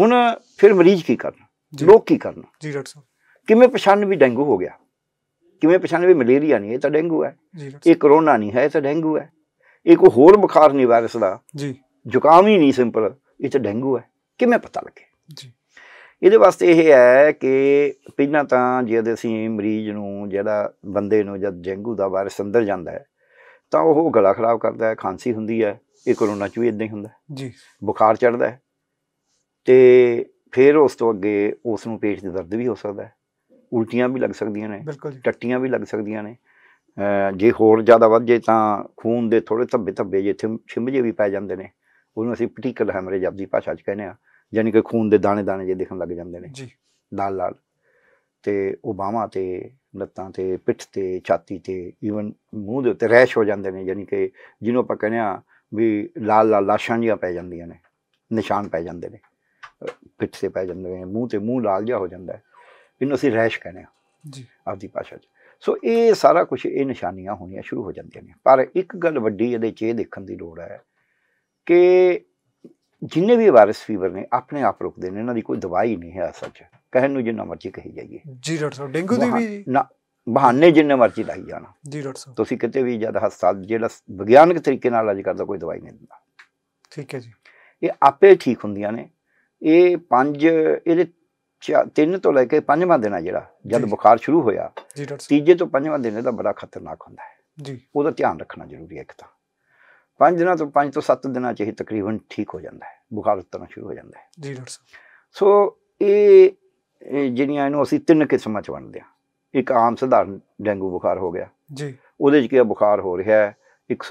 Speaker 1: ਹੁਣ ਫਿਰ ਮਰੀਜ਼ ਕੀ ਕਰਨ ਲੋਕ ਕੀ ਕਰਨ ਜੀ ਡਾਕਟਰ ਸਾਹਿਬ ਕਿਵੇਂ ਪਛਾਣ ਵੀ ਡੈਂਗੂ ਹੋ ਗਿਆ ਕਿਵੇਂ ਪਛਾਣ ਵੀ ਮਲੇਰੀਆ ਨਹੀਂ ਇਹ ਤਾਂ ਡੈਂਗੂ ਹੈ ਇਹ ਕਰੋਨਾ ਨਹੀਂ ਹੈ ਇਹ ਤਾਂ ਡੈਂਗੂ ਹੈ ਇਹ ਕੋਈ ਹੋਰ ਬੁਖਾਰ ਨਹੀਂ ਵਾਇਰਸ ਦਾ ਜੀ ਜ਼ੁਕਾਮ ਹੀ ਨਹੀਂ ਸਿੰਪਲ ਇਹ ਤਾਂ ਡੈਂਗੂ ਹੈ ਕਿਵੇਂ ਪਤਾ ਲੱਗੇ ਜੀ
Speaker 2: ਇਹਦੇ ਵਾਸਤੇ ਇਹ
Speaker 1: ਹੈ ਕਿ ਪਹਿਲਾਂ ਤਾਂ ਜੇ ਅਸੀਂ ਮਰੀਜ਼ ਨੂੰ ਜਿਹੜਾ ਬੰਦੇ ਨੂੰ ਜਦ ਡੇਂਗੂ ਦਾ ਵਾਇਰਸ ਅੰਦਰ ਜਾਂਦਾ ਹੈ ਤਾਂ ਉਹ ਗਲਾ ਖਰਾਬ ਕਰਦਾ ਹੈ ਖਾਂਸੀ ਹੁੰਦੀ ਹੈ ਇਹ ਕਰੋਨਾ ਚ ਵੀ ਇਦਾਂ ਹੀ ਹੁੰਦਾ ਜੀ ਬੁਖਾਰ ਚੜਦਾ ਹੈ ਤੇ ਫਿਰ ਉਸ ਤੋਂ ਅੱਗੇ ਉਸ ਨੂੰ ਪੇਟ ਦੇ ਦਰਦ ਵੀ ਹੋ ਸਕਦਾ ਹੈ ਉਲਟੀਆਂ ਵੀ ਲੱਗ ਸਕਦੀਆਂ ਨੇ ਟੱਟੀਆਂ ਵੀ ਲੱਗ ਸਕਦੀਆਂ ਨੇ ਜੇ ਹੋਰ ਜ਼ਿਆਦਾ ਵੱਧ ਜੇ ਤਾਂ ਖੂਨ ਦੇ ਥੋੜੇ ਧੱਬੇ ਧੱਬੇ ਜਿੱਥੇ ਛਿੰਮਜੇ ਵੀ ਪੈ ਜਾਂਦੇ ਨੇ ਉਹਨੂੰ ਅਸੀਂ ਪਟੀਕਲ ਹੈਮਰੇਜ ਆਪਦੀ ਭਾਸ਼ਾ 'ਚ ਕਹਿੰਦੇ ਆ ਯਾਨੀ ਕਿ ਖੂਨ ਦੇ ਦਾਣੇ ਦਾਣੇ ਜੇ ਦਿਖਣ ਲੱਗ ਜਾਂਦੇ ਨੇ ਜੀ ਲਾਲ ਲਾਲ ਤੇ ਉਹ ਬਾਹਾਂ ਤੇ ਲੱਤਾਂ ਤੇ ਪਿੱਠ ਤੇ ਛਾਤੀ ਤੇ ਈਵਨ ਮੂੰਹ ਦੇ ਉੱਤੇ ਰੈਸ਼ ਹੋ ਜਾਂਦੇ ਨੇ ਯਾਨੀ ਕਿ ਜਿਹਨੂੰ ਆਪਾਂ ਕਹਿੰਦੇ ਆ ਵੀ ਲਾਲ ਲਾਲ ਲਾਸ਼ਾਂ ਜੀਆਂ ਪੈ ਜਾਂਦੀਆਂ ਨੇ ਨਿਸ਼ਾਨ ਪੈ ਜਾਂਦੇ ਨੇ ਪਿੱਠ ਤੇ ਪੈ ਜਾਂਦੇ ਨੇ ਮੂੰਹ ਤੇ ਮੂੰਹ ਲਾਲ ਜਿਹਾ ਹੋ ਜਾਂਦਾ ਇਹਨੂੰ ਅਸੀਂ ਰੈਸ਼ ਕਹਿੰਦੇ ਆ ਜੀ ਆਪਦੀ ਭਾਸ਼ਾ 'ਚ ਸੋ ਇਹ ਸਾਰਾ ਕੁਝ ਇਹ ਨਿਸ਼ਾਨੀਆਂ ਹੋਣੀਆਂ ਸ਼ੁਰੂ ਹੋ ਜਾਂਦੀਆਂ ਨੇ ਪਰ ਇੱਕ ਗੱਲ ਵੱਡੀ ਇਹਦੇ 'ਚ ਇਹ ਦੇਖਣ ਦੀ ਲੋੜ ਹੈ ਕਿ ਜਿੰਨੇ ਵੀ ਵਾਇਰਸ ਫੀਵਰ ਨੇ ਆਪਣੇ ਆਪ ਰੁਕਦੇ ਨੇ ਇਹਨਾਂ ਦੀ ਕੋਈ ਦਵਾਈ ਨਹੀਂ ਹੈ ਅਸਲ 'ਚ ਕਹਿਣ ਨੂੰ ਜਿੰਨਾ ਮਰਜ਼ੀ ਕਹੀ ਜਾਈਏ
Speaker 2: ਜੀ ਡਾਕਟਰ ਸਾਹਿਬ ਡੇਂਗੂ ਦੀ ਵੀ
Speaker 1: ਨਾ ਬਹਾਨੇ ਜਿੰਨੇ ਮਰਜ਼ੀ ਲਾਈ ਜਾਣਾ ਜੀ ਡਾਕਟਰ ਸਾਹਿਬ ਤੁਸੀਂ ਕਿਤੇ ਵੀ ਜਦ ਹਸਪਤਾਲ ਜਿਹੜਾ ਵਿਗਿਆਨਕ ਤਰੀਕੇ ਨਾਲ ਇਲਾਜ ਕਰਦਾ ਕੋਈ ਦਵਾਈ ਨਹੀਂ ਦਿੰਦਾ ਠੀਕ ਹੈ ਜੀ ਇਹ ਆਪੇ ਠੀਕ ਹੁੰਦੀਆਂ ਨੇ ਇਹ ਪੰਜ ਇਹਦੇ ਤਿੰਨ ਤੋਂ ਲੈ ਕੇ ਪੰਜਵਾਂ ਦਿਨ ਆ ਜਿਹੜਾ ਜਦ ਬੁਖਾਰ ਸ਼ੁਰੂ ਹੋਇਆ ਤੀਜੇ ਤੋਂ ਪੰਜਵਾਂ ਦਿਨ ਇਹਦਾ ਬੜਾ ਖਤਰਨਾਕ ਹੁੰਦਾ ਹੈ ਜੀ ਉਹਦਾ ਧਿਆਨ ਰੱਖਣਾ ਜ਼ਰੂਰੀ ਹੈ ਇੱਕ ਤਾਂ ਪੰਜ ਦਿਨਾਂ ਤੋਂ ਪੰਜ ਤੋਂ 7 ਦਿਨਾਂ ਚ ਹੀ ਤਕਰੀਬਨ ਠੀਕ ਹੋ ਜਾਂਦਾ ਹੈ ਬੁਖਾਰ ਉਤਰਨਾ ਸ਼ੁਰੂ ਹੋ ਜਾਂਦਾ ਹੈ ਜੀ ਡਾਕਟਰ ਸਾਹਿਬ ਸੋ ਇਹ ਜਿਹੜੀਆਂ ਇਹਨੂੰ ਅਸੀਂ ਤਿੰਨ ਕਿਸਮਾਂ ਚ ਵੰਡਦੇ ਹਾਂ ਇੱਕ ਆਮ ਸਧਾਰਨ ਡੈਂਗੂ ਬੁਖਾਰ ਹੋ ਗਿਆ ਜੀ ਉਹਦੇ ਚ ਕੀ ਬੁਖਾਰ ਹੋ ਰਿਹਾ ਹੈ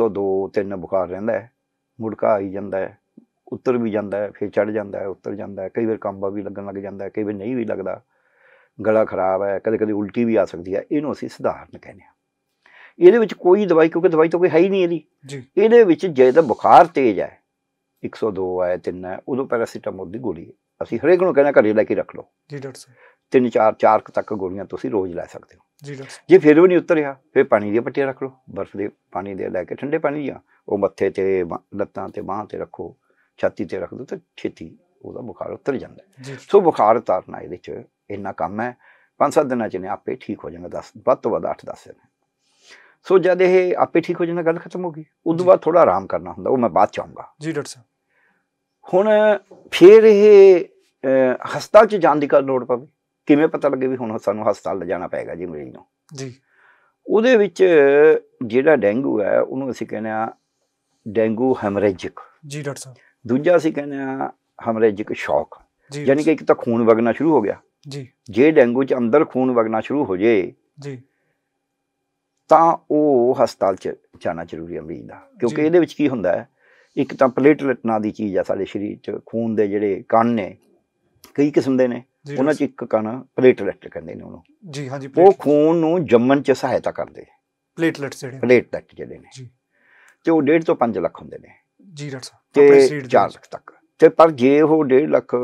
Speaker 1: 102 3 ਬੁਖਾਰ ਰਹਿੰਦਾ ਹੈ ਮੁੜਕਾ ਆਈ ਜਾਂਦਾ ਹੈ ਉੱਤਰ ਵੀ ਜਾਂਦਾ ਹੈ ਫਿਰ ਚੜ ਜਾਂਦਾ ਹੈ ਉੱਤਰ ਜਾਂਦਾ ਹੈ ਕਈ ਵਾਰ ਕੰਬਾ ਵੀ ਲੱਗਣ ਲੱਗ ਜਾਂਦਾ ਹੈ ਕਈ ਵਾਰ ਨਹੀਂ ਵੀ ਲੱਗਦਾ ਗਲਾ ਖਰਾਬ ਹੈ ਕਦੇ ਕਦੇ ਉਲਟੀ ਵੀ ਆ ਸਕਦੀ ਹੈ ਇਹਨੂੰ ਅਸੀਂ ਸਧਾਰਨ ਕਹਿੰਦੇ ਹਾਂ ਇਹਦੇ ਵਿੱਚ ਕੋਈ ਦਵਾਈ ਕਿਉਂਕਿ ਦਵਾਈ ਤਾਂ ਕੋਈ ਹੈ ਹੀ ਨਹੀਂ ਇਹਦੀ ਜੀ ਇਹਦੇ ਵਿੱਚ ਜੇ ਤਾਂ ਬੁਖਾਰ ਤੇਜ਼ ਹੈ 102 ਆਇਆ ਤਿੰਨ ਹੈ ਉਦੋਂ ਪੈਰਾਸੀਟਾਮੋਲ ਦੀ ਗੋਲੀ ਅਸੀਂ ਹਰੇਕ ਨੂੰ ਕਹਿੰਦਾ ਘਰੇ ਲੈ ਕੇ ਰੱਖ ਲਓ ਜੀ ਡਾਕਟਰ ਸਾਹਿਬ ਤਿੰਨ ਚਾਰ ਚਾਰਕ ਤੱਕ ਗੋਲੀਆਂ ਤੁਸੀਂ ਰੋਜ਼ ਲੈ ਸਕਦੇ ਹੋ ਜੀ ਡਾਕਟਰ ਜੇ ਫਿਰ ਵੀ ਨਹੀਂ ਉਤਰਿਆ ਫਿਰ ਪਾਣੀ ਦੀਆਂ ਪੱਟੀਆਂ ਰੱਖ ਲਓ ਬਰਫ਼ ਦੇ ਪਾਣੀ ਦੇ ਲੈ ਕੇ ਠੰਡੇ ਪਾਣੀ ਦੀਆਂ ਉਹ ਮੱਥੇ ਤੇ ਲੱਤਾਂ ਤੇ ਬਾਹਾਂ ਤੇ ਰੱਖੋ ਛਾਤੀ ਤੇ ਰੱਖ ਦੋ ਤਾਂ ਛੇਤੀ ਉਹਦਾ ਬੁਖਾਰ ਉਤਰ ਜਾਂਦਾ ਸੋ ਬੁਖਾਰ ਉਤਾਰਨਾ ਇਹਦੇ ਚ ਇੰਨਾ ਕੰਮ ਹੈ 5-7 ਦਿਨਾਂ ਚ ਨੇ ਆਪੇ ਠੀਕ ਹੋ ਜਾਣਾ 10 ਵੱਧ ਤੋਂ ਵੱਧ 8-10 ਦਿਨ ਸੋ ਜਦ ਇਹ ਆਪੇ ਠੀਕ ਹੋ ਜਾਂਦਾ ਗੱਲ ਖਤਮ ਹੋ ਗਈ ਉਸ ਤੋਂ ਬਾਅਦ ਥੋੜਾ ਆਰਾਮ ਕਰਨਾ ਹੁੰਦਾ ਉਹ ਮੈਂ ਬਾਅਦ ਚਾਹੂੰਗਾ ਜੀ ਡਾਕਟਰ ਸਾਹਿਬ ਹੁਣ ਫੇਰ ਇਹ ਹਸਪਤਾਲ ਚ ਜਾਣ ਦੀ ਕਾ ਲੋੜ ਪਵੇ ਕਿਵੇਂ ਪਤਾ ਲੱਗੇ ਵੀ ਹੁਣ ਸਾਨੂੰ ਹਸਪਤਾਲ ਲਿਜਾਣਾ ਪਏਗਾ ਜੀ ਮਰੀਜ਼ ਨੂੰ ਜੀ ਉਹਦੇ ਵਿੱਚ ਜਿਹੜਾ ਡੈਂਗੂ ਹੈ ਉਹਨੂੰ ਅਸੀਂ ਕਹਿੰਦੇ ਆ ਡੈਂਗੂ ਹੈਮਰੇਜਿਕ ਜੀ ਡਾਕਟਰ ਸਾਹਿਬ ਦੂਜਾ ਅਸੀਂ ਕਹਿੰਦੇ ਆ ਹੈਮਰੇਜਿਕ ਸ਼ੌਕ ਯਾਨੀ ਕਿ ਇੱਕ ਤਾਂ ਖੂਨ ਵਗਣਾ ਸ਼ੁਰੂ ਹੋ ਗਿਆ ਜੀ ਜੇ ਡੈਂਗੂ ਚ ਅੰਦਰ ਖੂਨ ਵਗਣਾ ਸ਼ੁਰੂ ਹੋ ਜੇ ਜੀ ਤਾਂ ਉਹ ਹਸਪਤਾਲ 'ਚ ਜਾਣਾ ਜ਼ਰੂਰੀ ਹੈ ਮਰੀਜ਼ ਦਾ ਕਿਉਂਕਿ ਇਹਦੇ ਵਿੱਚ ਕੀ ਹੁੰਦਾ ਹੈ ਇੱਕ ਤਾਂ ਪਲੇਟਲੈਟ ਨਾਂ ਦੀ ਚੀਜ਼ ਆ ਸਾਡੇ ਸਰੀਰ 'ਚ ਖੂਨ ਦੇ ਜਿਹੜੇ ਕਣ ਨੇ ਕਈ ਕਿਸਮ ਦੇ ਨੇ ਉਹਨਾਂ 'ਚ ਇੱਕ ਕਣ ਪਲੇਟਲੈਟ ਕਹਿੰਦੇ ਨੇ ਉਹਨੂੰ ਜੀ ਹਾਂਜੀ ਉਹ ਖੂਨ ਨੂੰ ਜੰਮਣ 'ਚ ਸਹਾਇਤਾ ਕਰਦੇ
Speaker 2: ਪਲੇਟਲੈਟਸ ਜਿਹੜੇ
Speaker 1: ਪਲੇਟਲੈਟ ਜਿਹੜੇ ਨੇ ਜੀ ਤੇ ਉਹ ਡੇਢ ਤੋਂ 5 ਲੱਖ ਹੁੰਦੇ ਨੇ
Speaker 2: ਜੀ ਡਾਕਟਰ ਸਾਹਿਬ ਆਪਣੇ 4
Speaker 1: ਲੱਖ ਤੱਕ ਤੇ ਪਰ ਜੇ ਉਹ 1.5 ਲੱਖ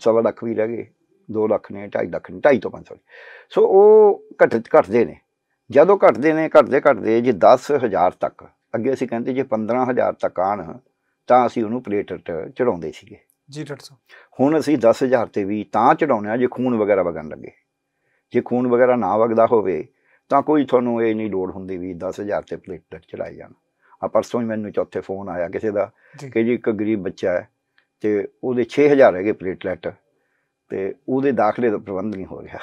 Speaker 1: ਸਵਾ ਲੱਖ ਵੀ ਰਹਿ ਗਏ 2 ਲੱਖ ਨੇ 2.5 ਲੱਖ ਨੇ 2.5 ਤੋਂ 5 ਸੋ ਉਹ ਘਟ ਘਟਦੇ ਨੇ ਜਦੋਂ ਘਟਦੇ ਨੇ ਘਟਦੇ ਘਟਦੇ ਜੇ 10000 ਤੱਕ ਅੱਗੇ ਅਸੀਂ ਕਹਿੰਦੇ ਜੇ 15000 ਤੱਕ ਆਣ ਤਾਂ ਅਸੀਂ ਉਹਨੂੰ ਪਲੇਟਟ ਚੜਾਉਂਦੇ ਸੀਗੇ
Speaker 2: ਜੀ ਡਾਕਟਰ ਸਾਹਿਬ
Speaker 1: ਹੁਣ ਅਸੀਂ 10000 ਤੇ ਵੀ ਤਾਂ ਚੜਾਉਨੇ ਆ ਜੇ ਖੂਨ ਵਗੈਰਾ ਵਗਣ ਲੱਗੇ ਜੇ ਖੂਨ ਵਗੈਰਾ ਨਾ ਵਗਦਾ ਹੋਵੇ ਤਾਂ ਕੋਈ ਤੁਹਾਨੂੰ ਇਹ ਨਹੀਂ ਲੋੜ ਹੁੰਦੀ ਵੀ 10000 ਤੇ ਪਲੇਟਟ ਚੜਾਈ ਜਾਣ ਆ ਪਰਸੋਂ ਹੀ ਮੈਨੂੰ ਚੌਥੇ ਫੋਨ ਆਇਆ ਕਿਸੇ ਦਾ ਕਿ ਜੀ ਇੱਕ ਗਰੀਬ ਬੱਚਾ ਹੈ ਤੇ ਉਹਦੇ 6000 ਹੈਗੇ ਪਲੇਟਲੈਟ ਤੇ ਉਹਦੇ ਦਾਖਲੇ ਦਾ ਪ੍ਰਬੰਧ ਨਹੀਂ ਹੋ ਰਿਹਾ